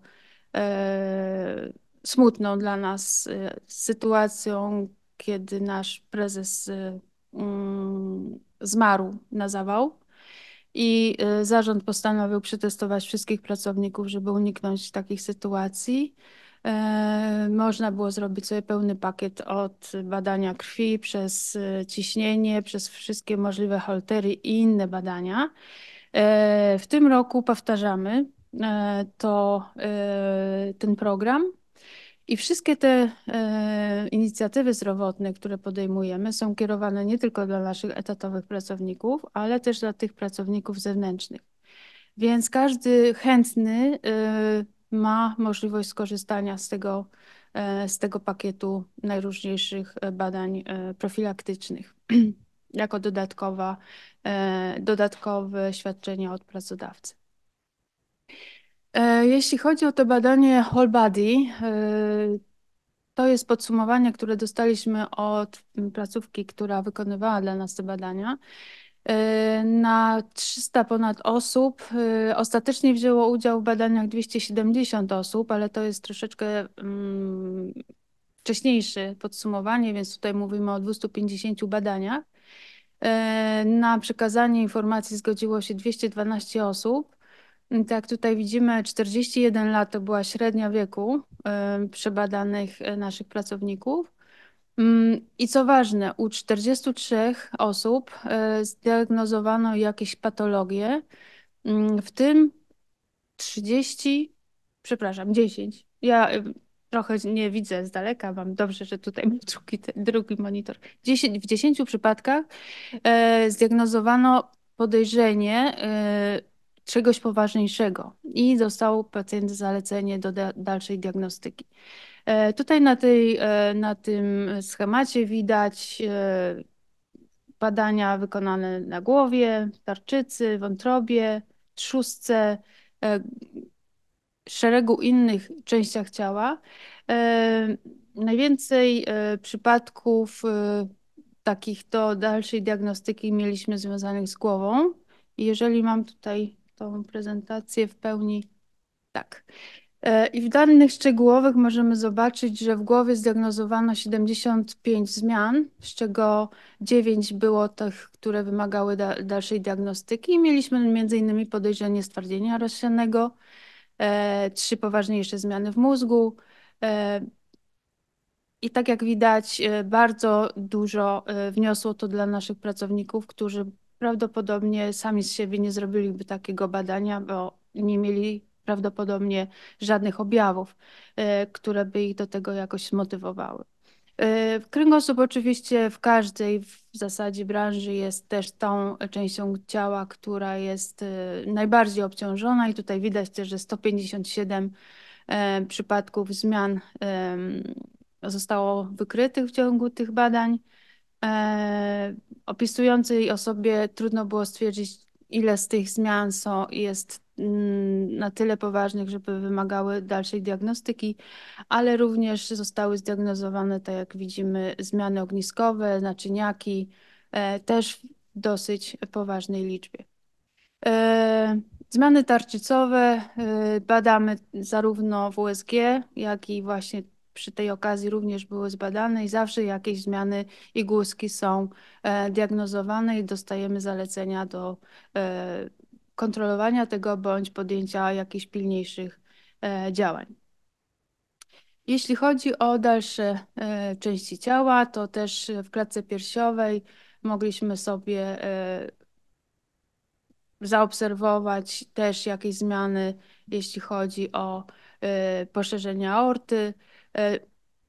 e, smutną dla nas e, sytuacją, kiedy nasz prezes mm, zmarł na zawał. I zarząd postanowił przetestować wszystkich pracowników, żeby uniknąć takich sytuacji. E, można było zrobić sobie pełny pakiet od badania krwi przez e, ciśnienie, przez wszystkie możliwe holtery i inne badania. E, w tym roku powtarzamy to, ten program. I wszystkie te inicjatywy zdrowotne, które podejmujemy, są kierowane nie tylko dla naszych etatowych pracowników, ale też dla tych pracowników zewnętrznych. Więc każdy chętny ma możliwość skorzystania z tego, e, z tego pakietu najróżniejszych e, badań e, profilaktycznych jako dodatkowa, dodatkowe świadczenie od pracodawcy. Jeśli chodzi o to badanie whole body, to jest podsumowanie, które dostaliśmy od placówki, która wykonywała dla nas te badania. Y, na 300 ponad osób. Y, ostatecznie wzięło udział w badaniach 270 osób, ale to jest troszeczkę mm, wcześniejsze podsumowanie, więc tutaj mówimy o 250 badaniach. Y, na przekazanie informacji zgodziło się 212 osób. Tak, tutaj widzimy 41 lat to była średnia wieku przebadanych naszych pracowników. Mm, I co ważne, u 43 osób e, zdiagnozowano jakieś patologie, mm, w tym 30, przepraszam, 10. Ja e, trochę nie widzę z daleka, mam dobrze, że tutaj mam drugi, drugi monitor. 10, w 10 przypadkach e, zdiagnozowano podejrzenie czegoś poważniejszego i dostał pacjent zalecenie do dalszej diagnostyki. E, tutaj na, tej, e, na tym schemacie widać e, badania wykonane na głowie, tarczycy, wątrobie, trzustce, szeregu innych częściach ciała. Najwięcej przypadków takich do dalszej diagnostyki mieliśmy związanych z głową. Jeżeli mam tutaj tą prezentację w pełni, tak. E, I w danych szczegółowych możemy zobaczyć, że w głowie zdiagnozowano 75 zmian, z czego 9 było tych, które wymagały dalszej diagnostyki. Mieliśmy m.in. podejrzenie stwardnienia rozsianego, e, trzy poważniejsze zmiany w mózgu. E, I tak jak widać, bardzo dużo wniosło to dla naszych pracowników, którzy prawdopodobnie sami z siebie nie zrobiliby takiego badania, bo nie mieli prawdopodobnie żadnych objawów, e, które by ich do tego jakoś motywowały. E, kręgosłup oczywiście w każdej w zasadzie branży jest też tą częścią ciała, która jest e, najbardziej obciążona i tutaj widać też, że 157 przypadków zmian zostało wykrytych w ciągu tych badań. Opisującej osobie trudno było stwierdzić, ile z tych zmian są, jest mm, na tyle poważnych, żeby wymagały dalszej diagnostyki, ale również zostały zdiagnozowane, tak jak widzimy, zmiany ogniskowe, naczyniaki, e, też w dosyć poważnej liczbie. E, zmiany tarczycowe e, badamy zarówno w USG, jak i właśnie przy tej okazji również były zbadane i zawsze jakieś zmiany igłuski są e, diagnozowane i dostajemy zalecenia do e, kontrolowania tego bądź podjęcia jakichś pilniejszych e, działań. Jeśli chodzi o dalsze części ciała, to też w klatce piersiowej mogliśmy sobie zaobserwować też jakieś zmiany, jeśli chodzi o poszerzenie aorty, E,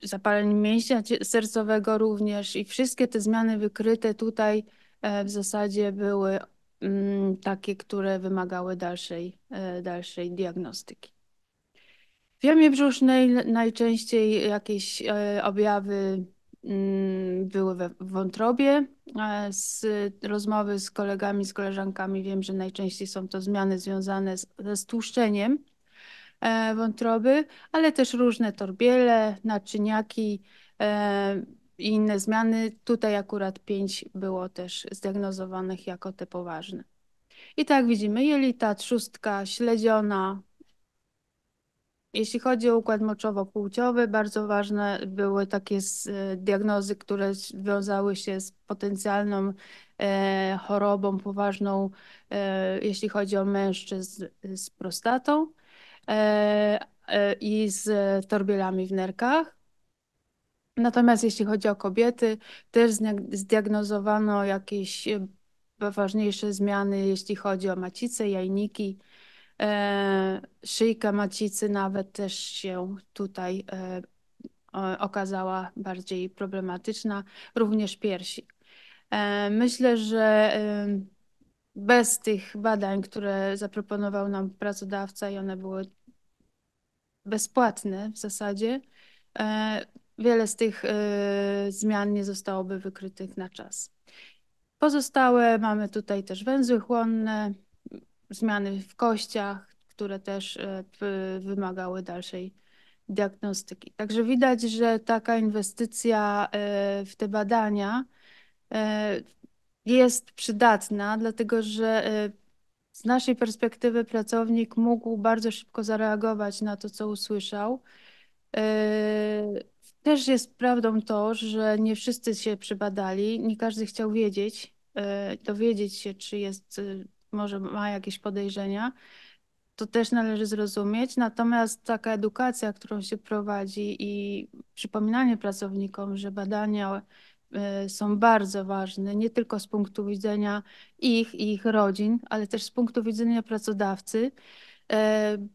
zapaleń mięśnia sercowego również i wszystkie te zmiany wykryte tutaj e, w zasadzie były mm, takie, które wymagały dalszej, e, dalszej diagnostyki. W jamie brzusznej najczęściej jakieś objawy mm, były we wątrobie. Z rozmowy z kolegami, z koleżankami wiem, że najczęściej są to zmiany związane z, ze stłuszczeniem E, wątroby, ale też różne torbiele, naczyniaki e, i inne zmiany. Tutaj akurat pięć było też zdiagnozowanych jako te poważne. I tak widzimy jelita, trzustka, śledziona. Jeśli chodzi o układ moczowo-płciowy, bardzo ważne były takie e, diagnozy, które wiązały się z potencjalną chorobą poważną, jeśli chodzi o mężczyzn z prostatą. E, e, i z torbielami w nerkach. Natomiast jeśli chodzi o kobiety, też zdiagnozowano jakieś e, ważniejsze zmiany, jeśli chodzi o macice, jajniki, szyjka macicy nawet też się tutaj okazała bardziej problematyczna, również piersi. Myślę, że bez tych badań, które zaproponował nam pracodawca i one były bezpłatne w zasadzie, e, wiele z tych e, zmian nie zostałoby wykrytych na czas. Pozostałe mamy tutaj też węzły chłonne, zmiany w kościach, które też e, wymagały dalszej diagnostyki. Także widać, że taka inwestycja w te badania jest przydatna, dlatego że e, z naszej perspektywy pracownik mógł bardzo szybko zareagować na to, co usłyszał. E, też jest prawdą to, że nie wszyscy się przybadali, nie każdy chciał wiedzieć, e, dowiedzieć się, czy jest, może ma jakieś podejrzenia. To też należy zrozumieć. Natomiast taka edukacja, którą się prowadzi i przypominanie pracownikom, że badania Y, są bardzo ważne, nie tylko z punktu widzenia ich i ich rodzin, ale też z punktu widzenia pracodawcy, y,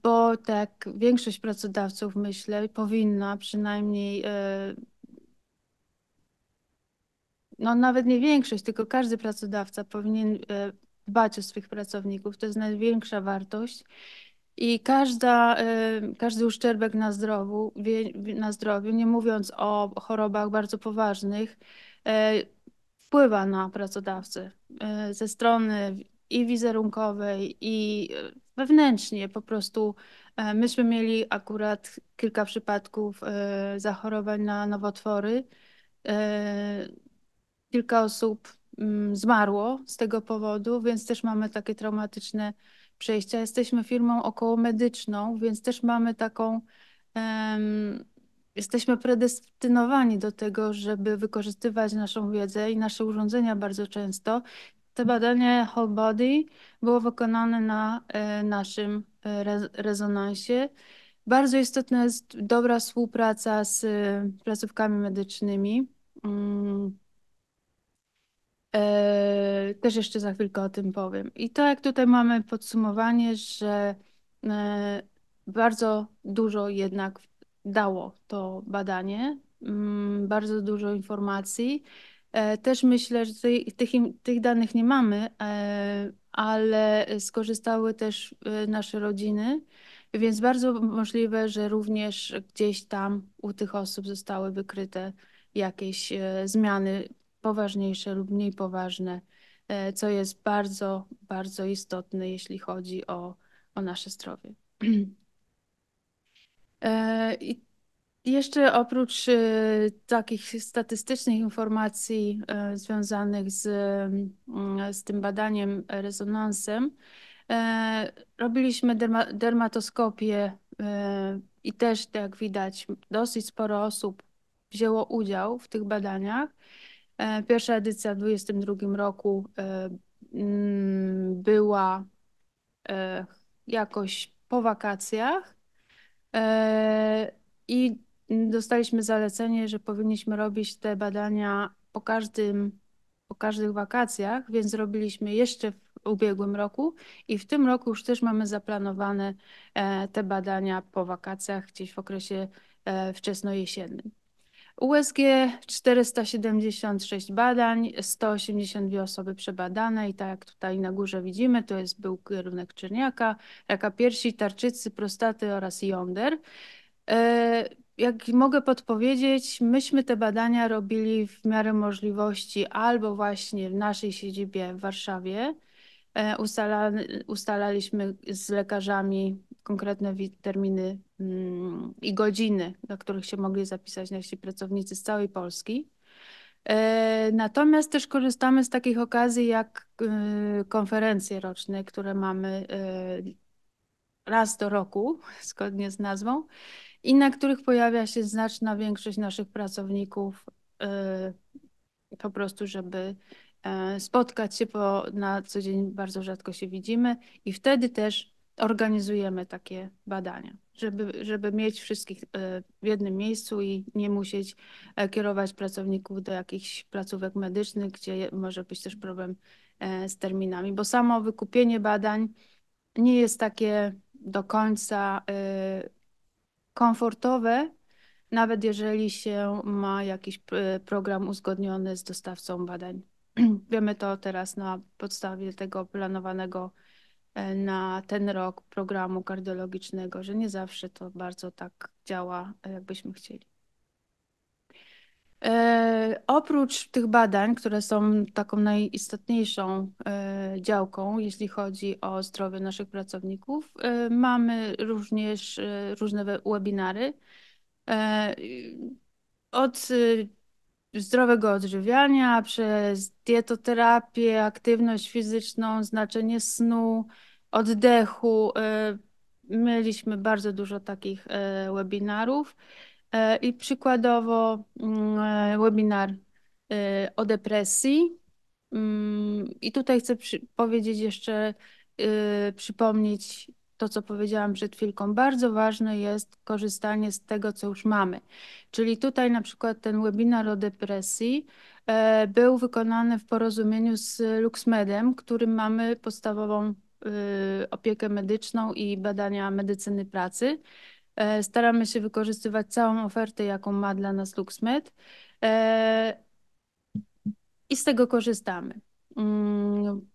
bo tak większość pracodawców, myślę, powinna przynajmniej y, no nawet nie większość, tylko każdy pracodawca powinien dbać o swych pracowników. To jest największa wartość. I każda, y, każdy uszczerbek na zdrowiu, na zdrowiu, nie mówiąc o chorobach bardzo poważnych, e, wpływa na pracodawcę e, ze strony i wizerunkowej, i e, wewnętrznie. Po prostu myśmy mieli akurat kilka przypadków zachorowań na nowotwory. Kilka osób mm, zmarło z tego powodu, więc też mamy takie traumatyczne przejścia. Jesteśmy firmą około medyczną, więc też mamy taką. Um, jesteśmy predestynowani do tego, żeby wykorzystywać naszą wiedzę i nasze urządzenia bardzo często. To badanie whole body było wykonane na e, naszym e, re, rezonansie. Bardzo istotna jest dobra współpraca z e, placówkami medycznymi. Um, E, też jeszcze za chwilkę o tym powiem. I to jak tutaj mamy podsumowanie, że e, bardzo dużo jednak dało to badanie, mm, bardzo dużo informacji. E, też myślę, że tutaj, tych, tych danych nie mamy, ale skorzystały też nasze rodziny, więc bardzo możliwe, że również gdzieś tam u tych osób zostały wykryte jakieś zmiany poważniejsze lub mniej poważne, e, co jest bardzo, bardzo istotne, jeśli chodzi o, o nasze zdrowie. E, I jeszcze oprócz e, takich statystycznych informacji związanych z, mm, z tym badaniem rezonansem, robiliśmy derma, dermatoskopię i też, jak widać, dosyć sporo osób wzięło udział w tych badaniach. E, pierwsza edycja w 2022 roku e, mm, była e, jakoś po wakacjach i dostaliśmy zalecenie, że powinniśmy robić te badania po każdym, po każdych wakacjach, więc zrobiliśmy jeszcze w ubiegłym roku i w tym roku już też mamy zaplanowane te badania po wakacjach, gdzieś w okresie wczesnojesiennym. USG 476 badań, 182 osoby przebadane i tak jak tutaj na górze widzimy, to jest był kierunek czerniaka, raka piersi, tarczycy, prostaty oraz jąder. E, jak mogę podpowiedzieć, myśmy te badania robili w miarę możliwości albo właśnie w naszej siedzibie w Warszawie. E, Ustala, ustalaliśmy z lekarzami konkretne terminy Mm, i godziny, na których się mogli zapisać nasi pracownicy z całej Polski. E, natomiast też korzystamy z takich okazji jak e, konferencje roczne, które mamy e, raz do roku, zgodnie z nazwą, i na których pojawia się znaczna większość naszych pracowników, po prostu, żeby spotkać się, bo na co dzień bardzo rzadko się widzimy, i wtedy też organizujemy takie badania, żeby, żeby mieć wszystkich e, w jednym miejscu i nie musieć e, kierować pracowników do jakichś placówek medycznych, gdzie może być też problem e, z terminami, bo samo wykupienie badań nie jest takie do końca komfortowe, nawet jeżeli się ma jakiś program uzgodniony z dostawcą badań. Wiemy to teraz na podstawie tego planowanego E, na ten rok programu kardiologicznego, że nie zawsze to bardzo tak działa, e, jakbyśmy chcieli. E, oprócz tych badań, które są taką najistotniejszą działką, jeśli chodzi o zdrowie naszych pracowników, mamy również różne webinary. Od zdrowego odżywiania, przez dietoterapię, aktywność fizyczną, znaczenie snu, oddechu. Y, mieliśmy bardzo dużo takich y, webinarów y, i przykładowo mm, webinar o depresji. Mm, I tutaj chcę powiedzieć jeszcze, przypomnieć to, co powiedziałam przed chwilką, bardzo ważne jest korzystanie z tego, co już mamy. Czyli tutaj na przykład ten webinar o depresji e, był wykonany w porozumieniu z LuxMedem, którym mamy podstawową e, opiekę medyczną i badania medycyny pracy. E, staramy się wykorzystywać całą ofertę, jaką ma dla nas LuxMed i z tego korzystamy. Mm,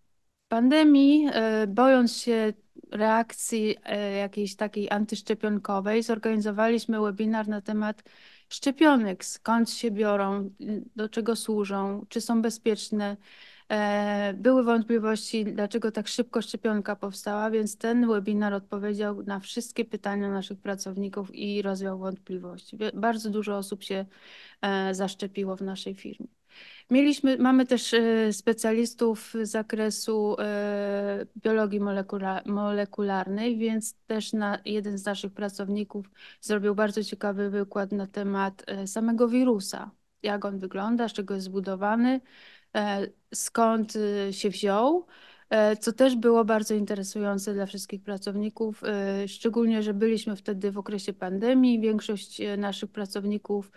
pandemii, bojąc się reakcji e, jakiejś takiej antyszczepionkowej zorganizowaliśmy webinar na temat szczepionek, skąd się biorą, do czego służą, czy są bezpieczne. E, były wątpliwości, dlaczego tak szybko szczepionka powstała, więc ten webinar odpowiedział na wszystkie pytania naszych pracowników i rozwiał wątpliwości. Bardzo dużo osób się e, zaszczepiło w naszej firmie. Mieliśmy, mamy też e, specjalistów z zakresu e, biologii molekula, molekularnej, więc też na, jeden z naszych pracowników zrobił bardzo ciekawy wykład na temat e, samego wirusa. Jak on wygląda, z czego jest zbudowany, skąd się wziął E, co też było bardzo interesujące dla wszystkich pracowników, e, szczególnie, że byliśmy wtedy w okresie pandemii. Większość e, naszych pracowników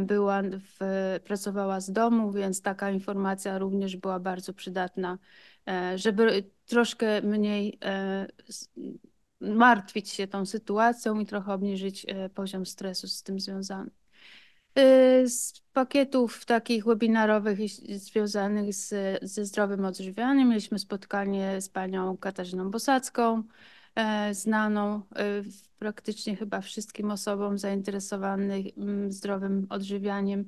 była w, pracowała z domu, więc taka informacja również była bardzo przydatna, żeby troszkę mniej martwić się tą sytuacją i trochę obniżyć poziom stresu z tym związany. Y, z pakietów takich webinarowych związanych z, ze zdrowym odżywianiem mieliśmy spotkanie z panią Katarzyną Bosacką, e, znaną e, praktycznie chyba wszystkim osobom zainteresowanych mm, zdrowym odżywianiem.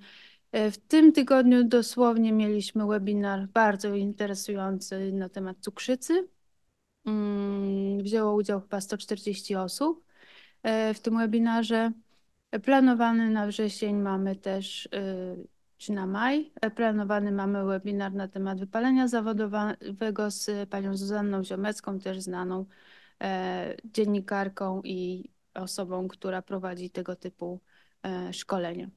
E, w tym tygodniu dosłownie mieliśmy webinar bardzo interesujący na temat cukrzycy. Mm, wzięło udział chyba 140 osób w tym webinarze. Planowany na wrzesień mamy też, y, czy na maj, planowany mamy webinar na temat wypalenia zawodowego z panią Zuzanną Ziomecką, też znaną e, dziennikarką i osobą, która prowadzi tego typu e, szkolenia.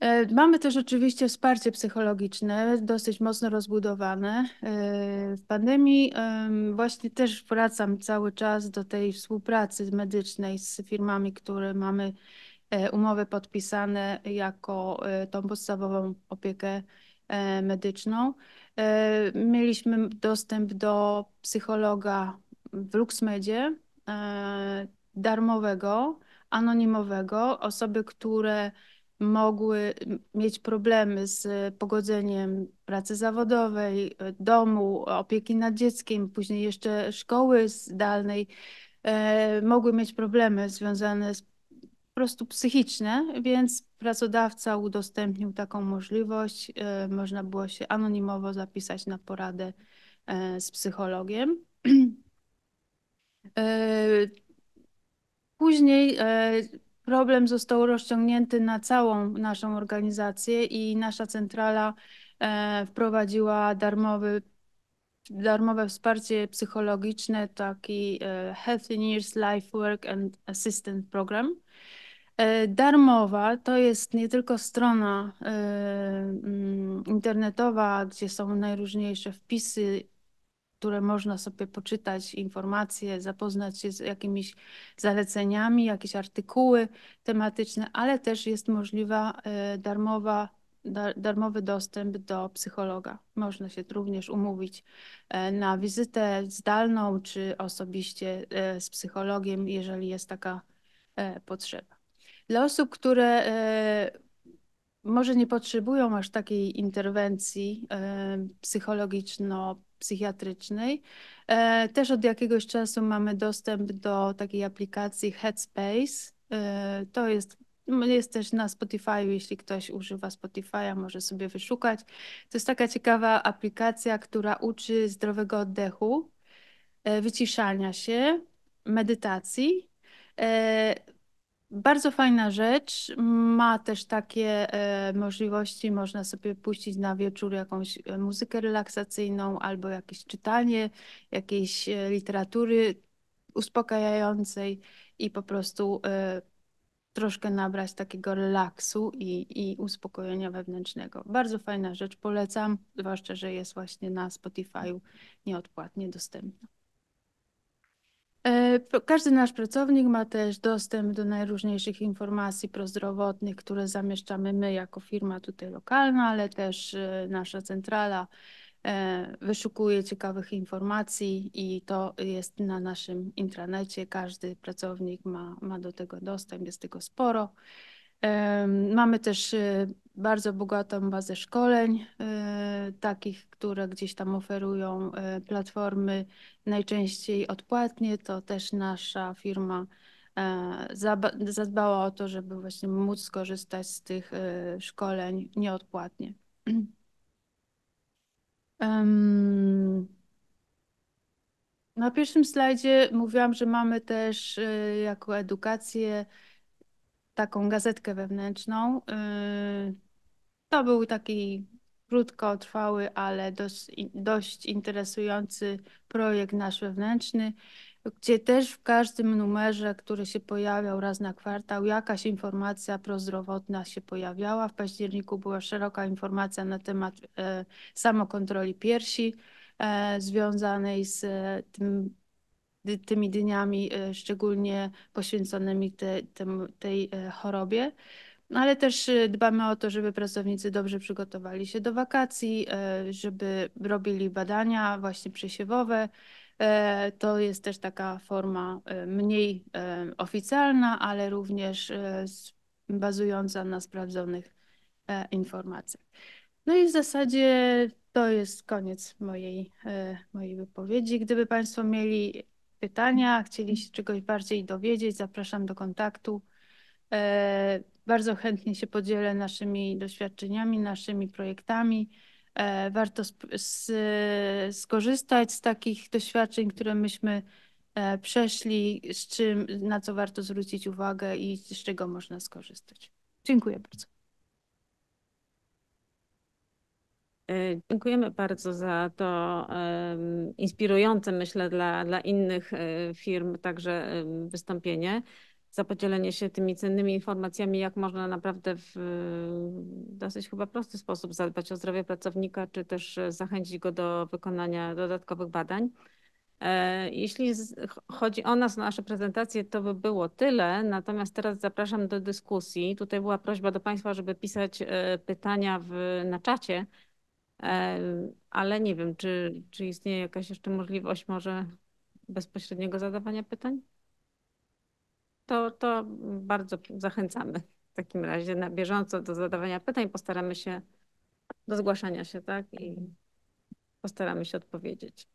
E, mamy też oczywiście wsparcie psychologiczne, dosyć mocno rozbudowane. E, w pandemii właśnie też wracam cały czas do tej współpracy medycznej z firmami, które mamy e, umowy podpisane jako tą podstawową opiekę medyczną. Mieliśmy dostęp do psychologa w LuxMedzie darmowego, anonimowego. Osoby, które mogły mieć problemy z pogodzeniem pracy zawodowej, domu, opieki nad dzieckiem, później jeszcze szkoły zdalnej, e, mogły mieć problemy związane z po prostu psychiczne, więc pracodawca udostępnił taką możliwość. E, można było się anonimowo zapisać na poradę e, z psychologiem. Później problem został rozciągnięty na całą naszą organizację i nasza centrala e, wprowadziła darmowy, darmowe wsparcie psychologiczne, taki e, Healthineers Life Work and Assistance Program. E, darmowa to jest nie tylko strona internetowa, gdzie są najróżniejsze wpisy które można sobie poczytać, informacje, zapoznać się z jakimiś zaleceniami, jakieś artykuły tematyczne, ale też jest możliwa e, darmowa, darmowy dostęp do psychologa. Można się również umówić e, na wizytę zdalną czy osobiście e, z psychologiem, jeżeli jest taka potrzeba. Dla osób, które może nie potrzebują aż takiej interwencji psychologiczno psychiatrycznej. E, też od jakiegoś czasu mamy dostęp do takiej aplikacji Headspace. E, to jest no, jest też na Spotify, jeśli ktoś używa Spotify'a, może sobie wyszukać. To jest taka ciekawa aplikacja, która uczy zdrowego oddechu, e, wyciszania się, medytacji. Bardzo fajna rzecz. Ma też takie e, możliwości, można sobie puścić na wieczór jakąś e, muzykę relaksacyjną albo jakieś czytanie jakiejś e, literatury uspokajającej i po prostu e, troszkę nabrać takiego relaksu i, i uspokojenia wewnętrznego. Bardzo fajna rzecz, polecam, zwłaszcza, że jest właśnie na Spotify'u nieodpłatnie dostępna. E, każdy nasz pracownik ma też dostęp do najróżniejszych informacji prozdrowotnych, które zamieszczamy my jako firma tutaj lokalna, ale też e, nasza centrala e, wyszukuje ciekawych informacji i to jest na naszym intranecie. Każdy pracownik ma, ma do tego dostęp, jest tego sporo. Mamy też y, bardzo bogatą bazę szkoleń, y, takich, które gdzieś tam oferują y, platformy najczęściej odpłatnie. To też nasza firma e, zadbała o to, żeby właśnie móc skorzystać z tych szkoleń nieodpłatnie. Na pierwszym slajdzie mówiłam, że mamy też jako edukację taką gazetkę wewnętrzną. Y, to był taki krótkotrwały, ale dość, dość interesujący projekt nasz wewnętrzny, gdzie też w każdym numerze, który się pojawiał raz na kwartał, jakaś informacja prozdrowotna się pojawiała. W październiku była szeroka informacja na temat e, samokontroli piersi e, związanej z e, tym tymi dniami e, szczególnie poświęconymi te, te, tej e, chorobie. No, ale też e, dbamy o to, żeby pracownicy dobrze przygotowali się do wakacji, żeby robili badania właśnie przesiewowe. To jest też taka forma mniej oficjalna, ale również bazująca na sprawdzonych informacjach. No i w zasadzie to jest koniec mojej, mojej wypowiedzi. Gdyby Państwo mieli pytania, chcieli się czegoś bardziej dowiedzieć, zapraszam do kontaktu. E, bardzo chętnie się podzielę naszymi doświadczeniami, naszymi projektami. E, warto skorzystać z takich doświadczeń, które myśmy e, przeszli, z czym, na co warto zwrócić uwagę i z czego można skorzystać. Dziękuję bardzo. E, dziękujemy bardzo za to inspirujące, myślę, dla, dla innych e, firm także wystąpienie, za podzielenie się tymi cennymi informacjami, jak można naprawdę w dosyć chyba prosty sposób zadbać o zdrowie pracownika, czy też e, zachęcić go do wykonania dodatkowych badań. Jeśli chodzi o nas, nasze prezentacje, to by było tyle. Natomiast teraz zapraszam do dyskusji. Tutaj była prośba do Państwa, żeby pisać pytania w, na czacie ale nie wiem, czy, czy istnieje jakaś jeszcze możliwość może bezpośredniego zadawania pytań? To, to bardzo zachęcamy w takim razie na bieżąco do zadawania pytań. Postaramy się do zgłaszania się, tak? I postaramy się odpowiedzieć.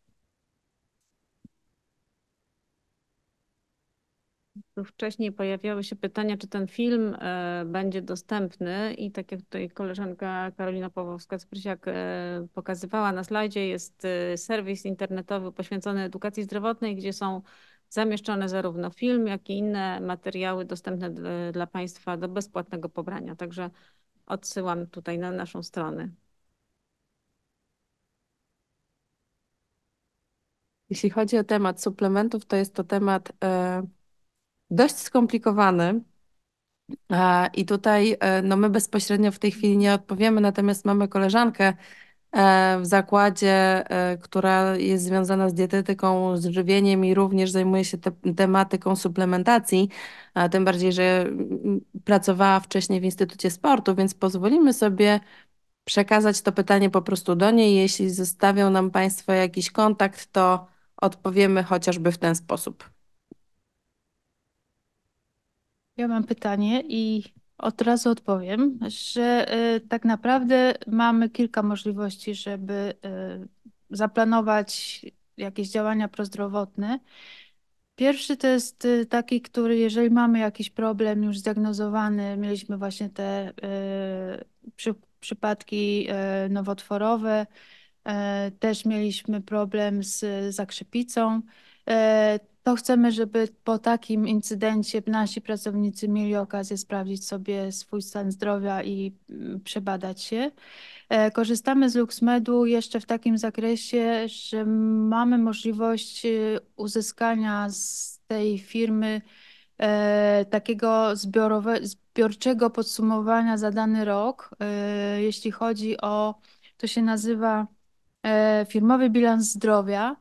tu wcześniej pojawiały się pytania, czy ten film e, będzie dostępny i tak jak tutaj koleżanka Karolina Pawłowska-Sprysiak e, pokazywała na slajdzie, jest e, serwis internetowy poświęcony edukacji zdrowotnej, gdzie są zamieszczone zarówno film, jak i inne materiały dostępne dla Państwa do bezpłatnego pobrania. Także odsyłam tutaj na naszą stronę. Jeśli chodzi o temat suplementów, to jest to temat y dość skomplikowany. I tutaj e, no my bezpośrednio w tej chwili nie odpowiemy, natomiast mamy koleżankę e, w zakładzie, e, która jest związana z dietetyką, z żywieniem i również zajmuje się te tematyką suplementacji, tym bardziej, że pracowała wcześniej w Instytucie Sportu, więc pozwolimy sobie przekazać to pytanie po prostu do niej. Jeśli zostawią nam Państwo jakiś kontakt, to odpowiemy chociażby w ten sposób. Ja mam pytanie i od razu odpowiem, że y, tak naprawdę mamy kilka możliwości, żeby y, zaplanować jakieś działania prozdrowotne. Pierwszy to jest y, taki, który jeżeli mamy jakiś problem już zdiagnozowany, mieliśmy właśnie te przy, przypadki nowotworowe, też mieliśmy problem z zakrzepicą to chcemy, żeby po takim incydencie nasi pracownicy mieli okazję sprawdzić sobie swój stan zdrowia i mm, przebadać się. E, korzystamy z LuxMedu jeszcze w takim zakresie, że mamy możliwość y, uzyskania z tej firmy e, takiego zbiorowe, zbiorczego podsumowania za dany rok, e, jeśli chodzi o, to się nazywa firmowy bilans zdrowia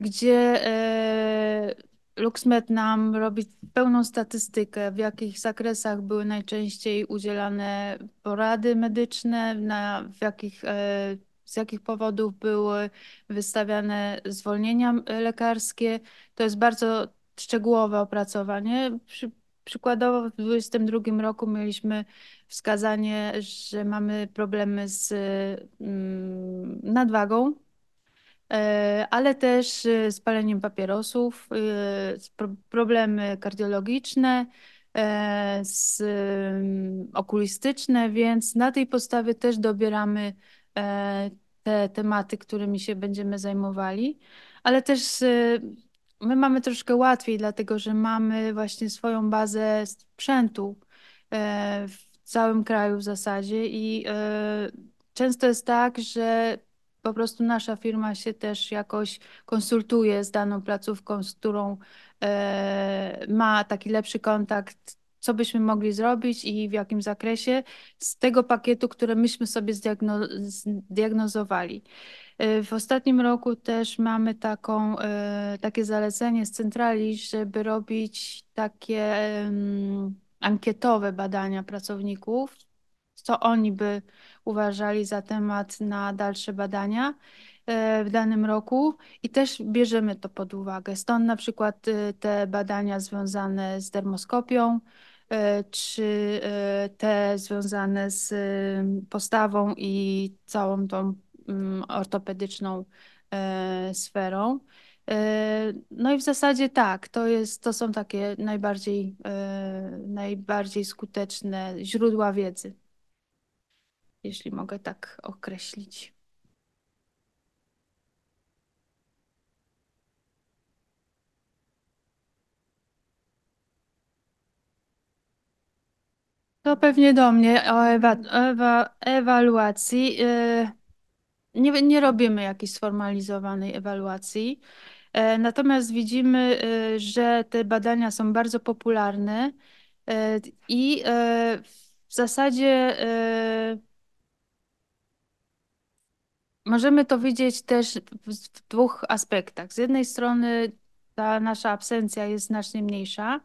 gdzie e, LuxMed nam robi pełną statystykę, w jakich zakresach były najczęściej udzielane porady medyczne, na, w jakich, e, z jakich powodów były wystawiane zwolnienia lekarskie. To jest bardzo szczegółowe opracowanie. Przy, przykładowo w 2022 roku mieliśmy wskazanie, że mamy problemy z mm, nadwagą E, ale też e, z paleniem papierosów, e, problemy kardiologiczne, z, okulistyczne, więc na tej podstawie też dobieramy te tematy, którymi się będziemy zajmowali, ale też my mamy troszkę łatwiej, dlatego że mamy właśnie swoją bazę sprzętu w całym kraju w zasadzie i często jest tak, że po prostu nasza firma się też jakoś konsultuje z daną placówką, z którą e, ma taki lepszy kontakt, co byśmy mogli zrobić i w jakim zakresie z tego pakietu, które myśmy sobie zdiagno zdiagnozowali. E, w ostatnim roku też mamy taką, e, takie zalecenie z centrali, żeby robić takie ankietowe badania pracowników co oni by uważali za temat na dalsze badania e, w danym roku i też bierzemy to pod uwagę. Stąd na przykład e, te badania związane z dermoskopią, e, czy te związane z postawą i całą tą ortopedyczną sferą. No i w zasadzie tak, to, jest, to są takie najbardziej, najbardziej skuteczne źródła wiedzy jeśli mogę tak określić. To pewnie do mnie o ewa, ewa, ewaluacji. Y, nie, nie robimy jakiejś sformalizowanej ewaluacji. Y, natomiast widzimy, y, że te badania są bardzo popularne i w zasadzie możemy to widzieć też w dwóch aspektach. Z jednej strony ta nasza absencja jest znacznie mniejsza,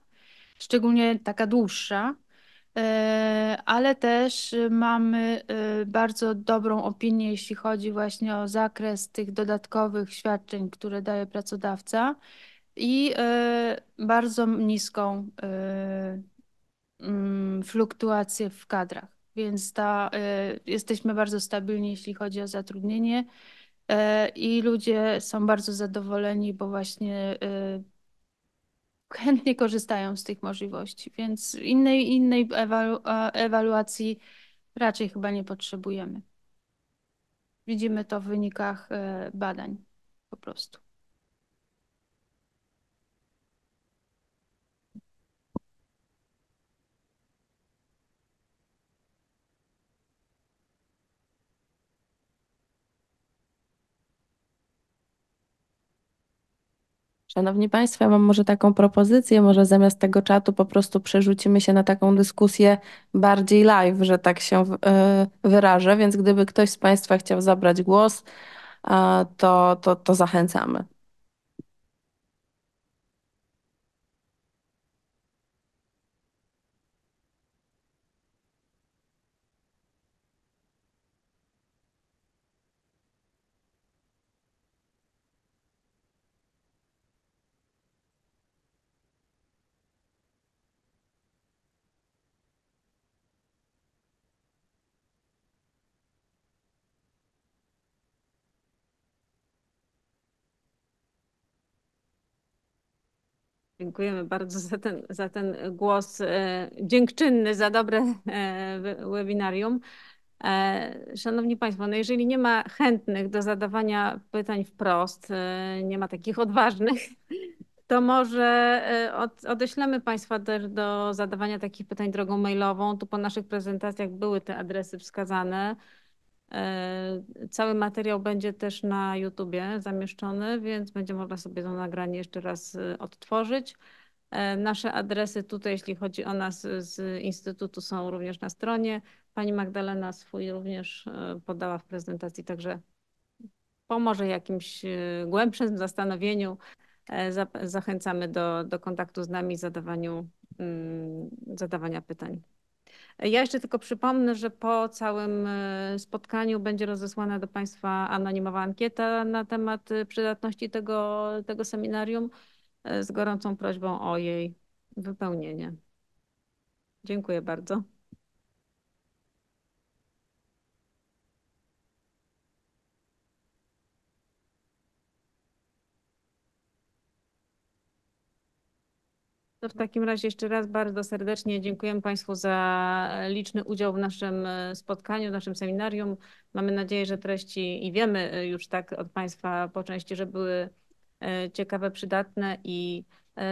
szczególnie taka dłuższa, e, ale też y, mamy y, bardzo dobrą opinię, jeśli chodzi właśnie o zakres tych dodatkowych świadczeń, które daje pracodawca i e, bardzo niską e, mm, fluktuację w kadrach więc ta, y, jesteśmy bardzo stabilni, jeśli chodzi o zatrudnienie y, i ludzie są bardzo zadowoleni, bo właśnie y, chętnie korzystają z tych możliwości, więc innej, innej ewalu ewaluacji raczej chyba nie potrzebujemy. Widzimy to w wynikach badań po prostu. Szanowni Państwo, ja mam może taką propozycję, może zamiast tego czatu po prostu przerzucimy się na taką dyskusję bardziej live, że tak się e, wyrażę, więc gdyby ktoś z Państwa chciał zabrać głos, e, to, to, to zachęcamy. Dziękujemy bardzo za ten, za ten głos e, dziękczynny, za dobre e, webinarium. E, szanowni Państwo, no jeżeli nie ma chętnych do zadawania pytań wprost, nie ma takich odważnych, to może od, odeślemy Państwa też do zadawania takich pytań drogą mailową. Tu po naszych prezentacjach były te adresy wskazane. E, cały materiał będzie też na YouTubie zamieszczony, więc będzie można sobie to nagranie jeszcze raz e, odtworzyć. E, nasze adresy tutaj, jeśli chodzi o nas z Instytutu, są również na stronie. Pani Magdalena swój również podała w prezentacji, także pomoże jakimś głębszym zastanowieniu. Zachęcamy do, do kontaktu z nami zadawaniu, mm, zadawania pytań. Ja jeszcze tylko przypomnę, że po całym e, spotkaniu będzie rozesłana do Państwa anonimowa ankieta na temat e, przydatności tego, tego seminarium e, z gorącą prośbą o jej wypełnienie. Dziękuję bardzo. To w takim razie jeszcze raz bardzo serdecznie dziękujemy Państwu za liczny udział w naszym e, spotkaniu, w naszym seminarium. Mamy nadzieję, że treści i wiemy e, już tak od Państwa po części, że były e, ciekawe, przydatne i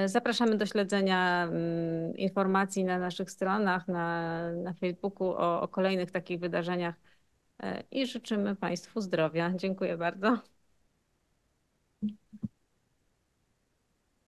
zapraszamy do śledzenia mm, informacji na naszych stronach, na, na Facebooku o, o kolejnych takich wydarzeniach i życzymy Państwu zdrowia. Dziękuję bardzo.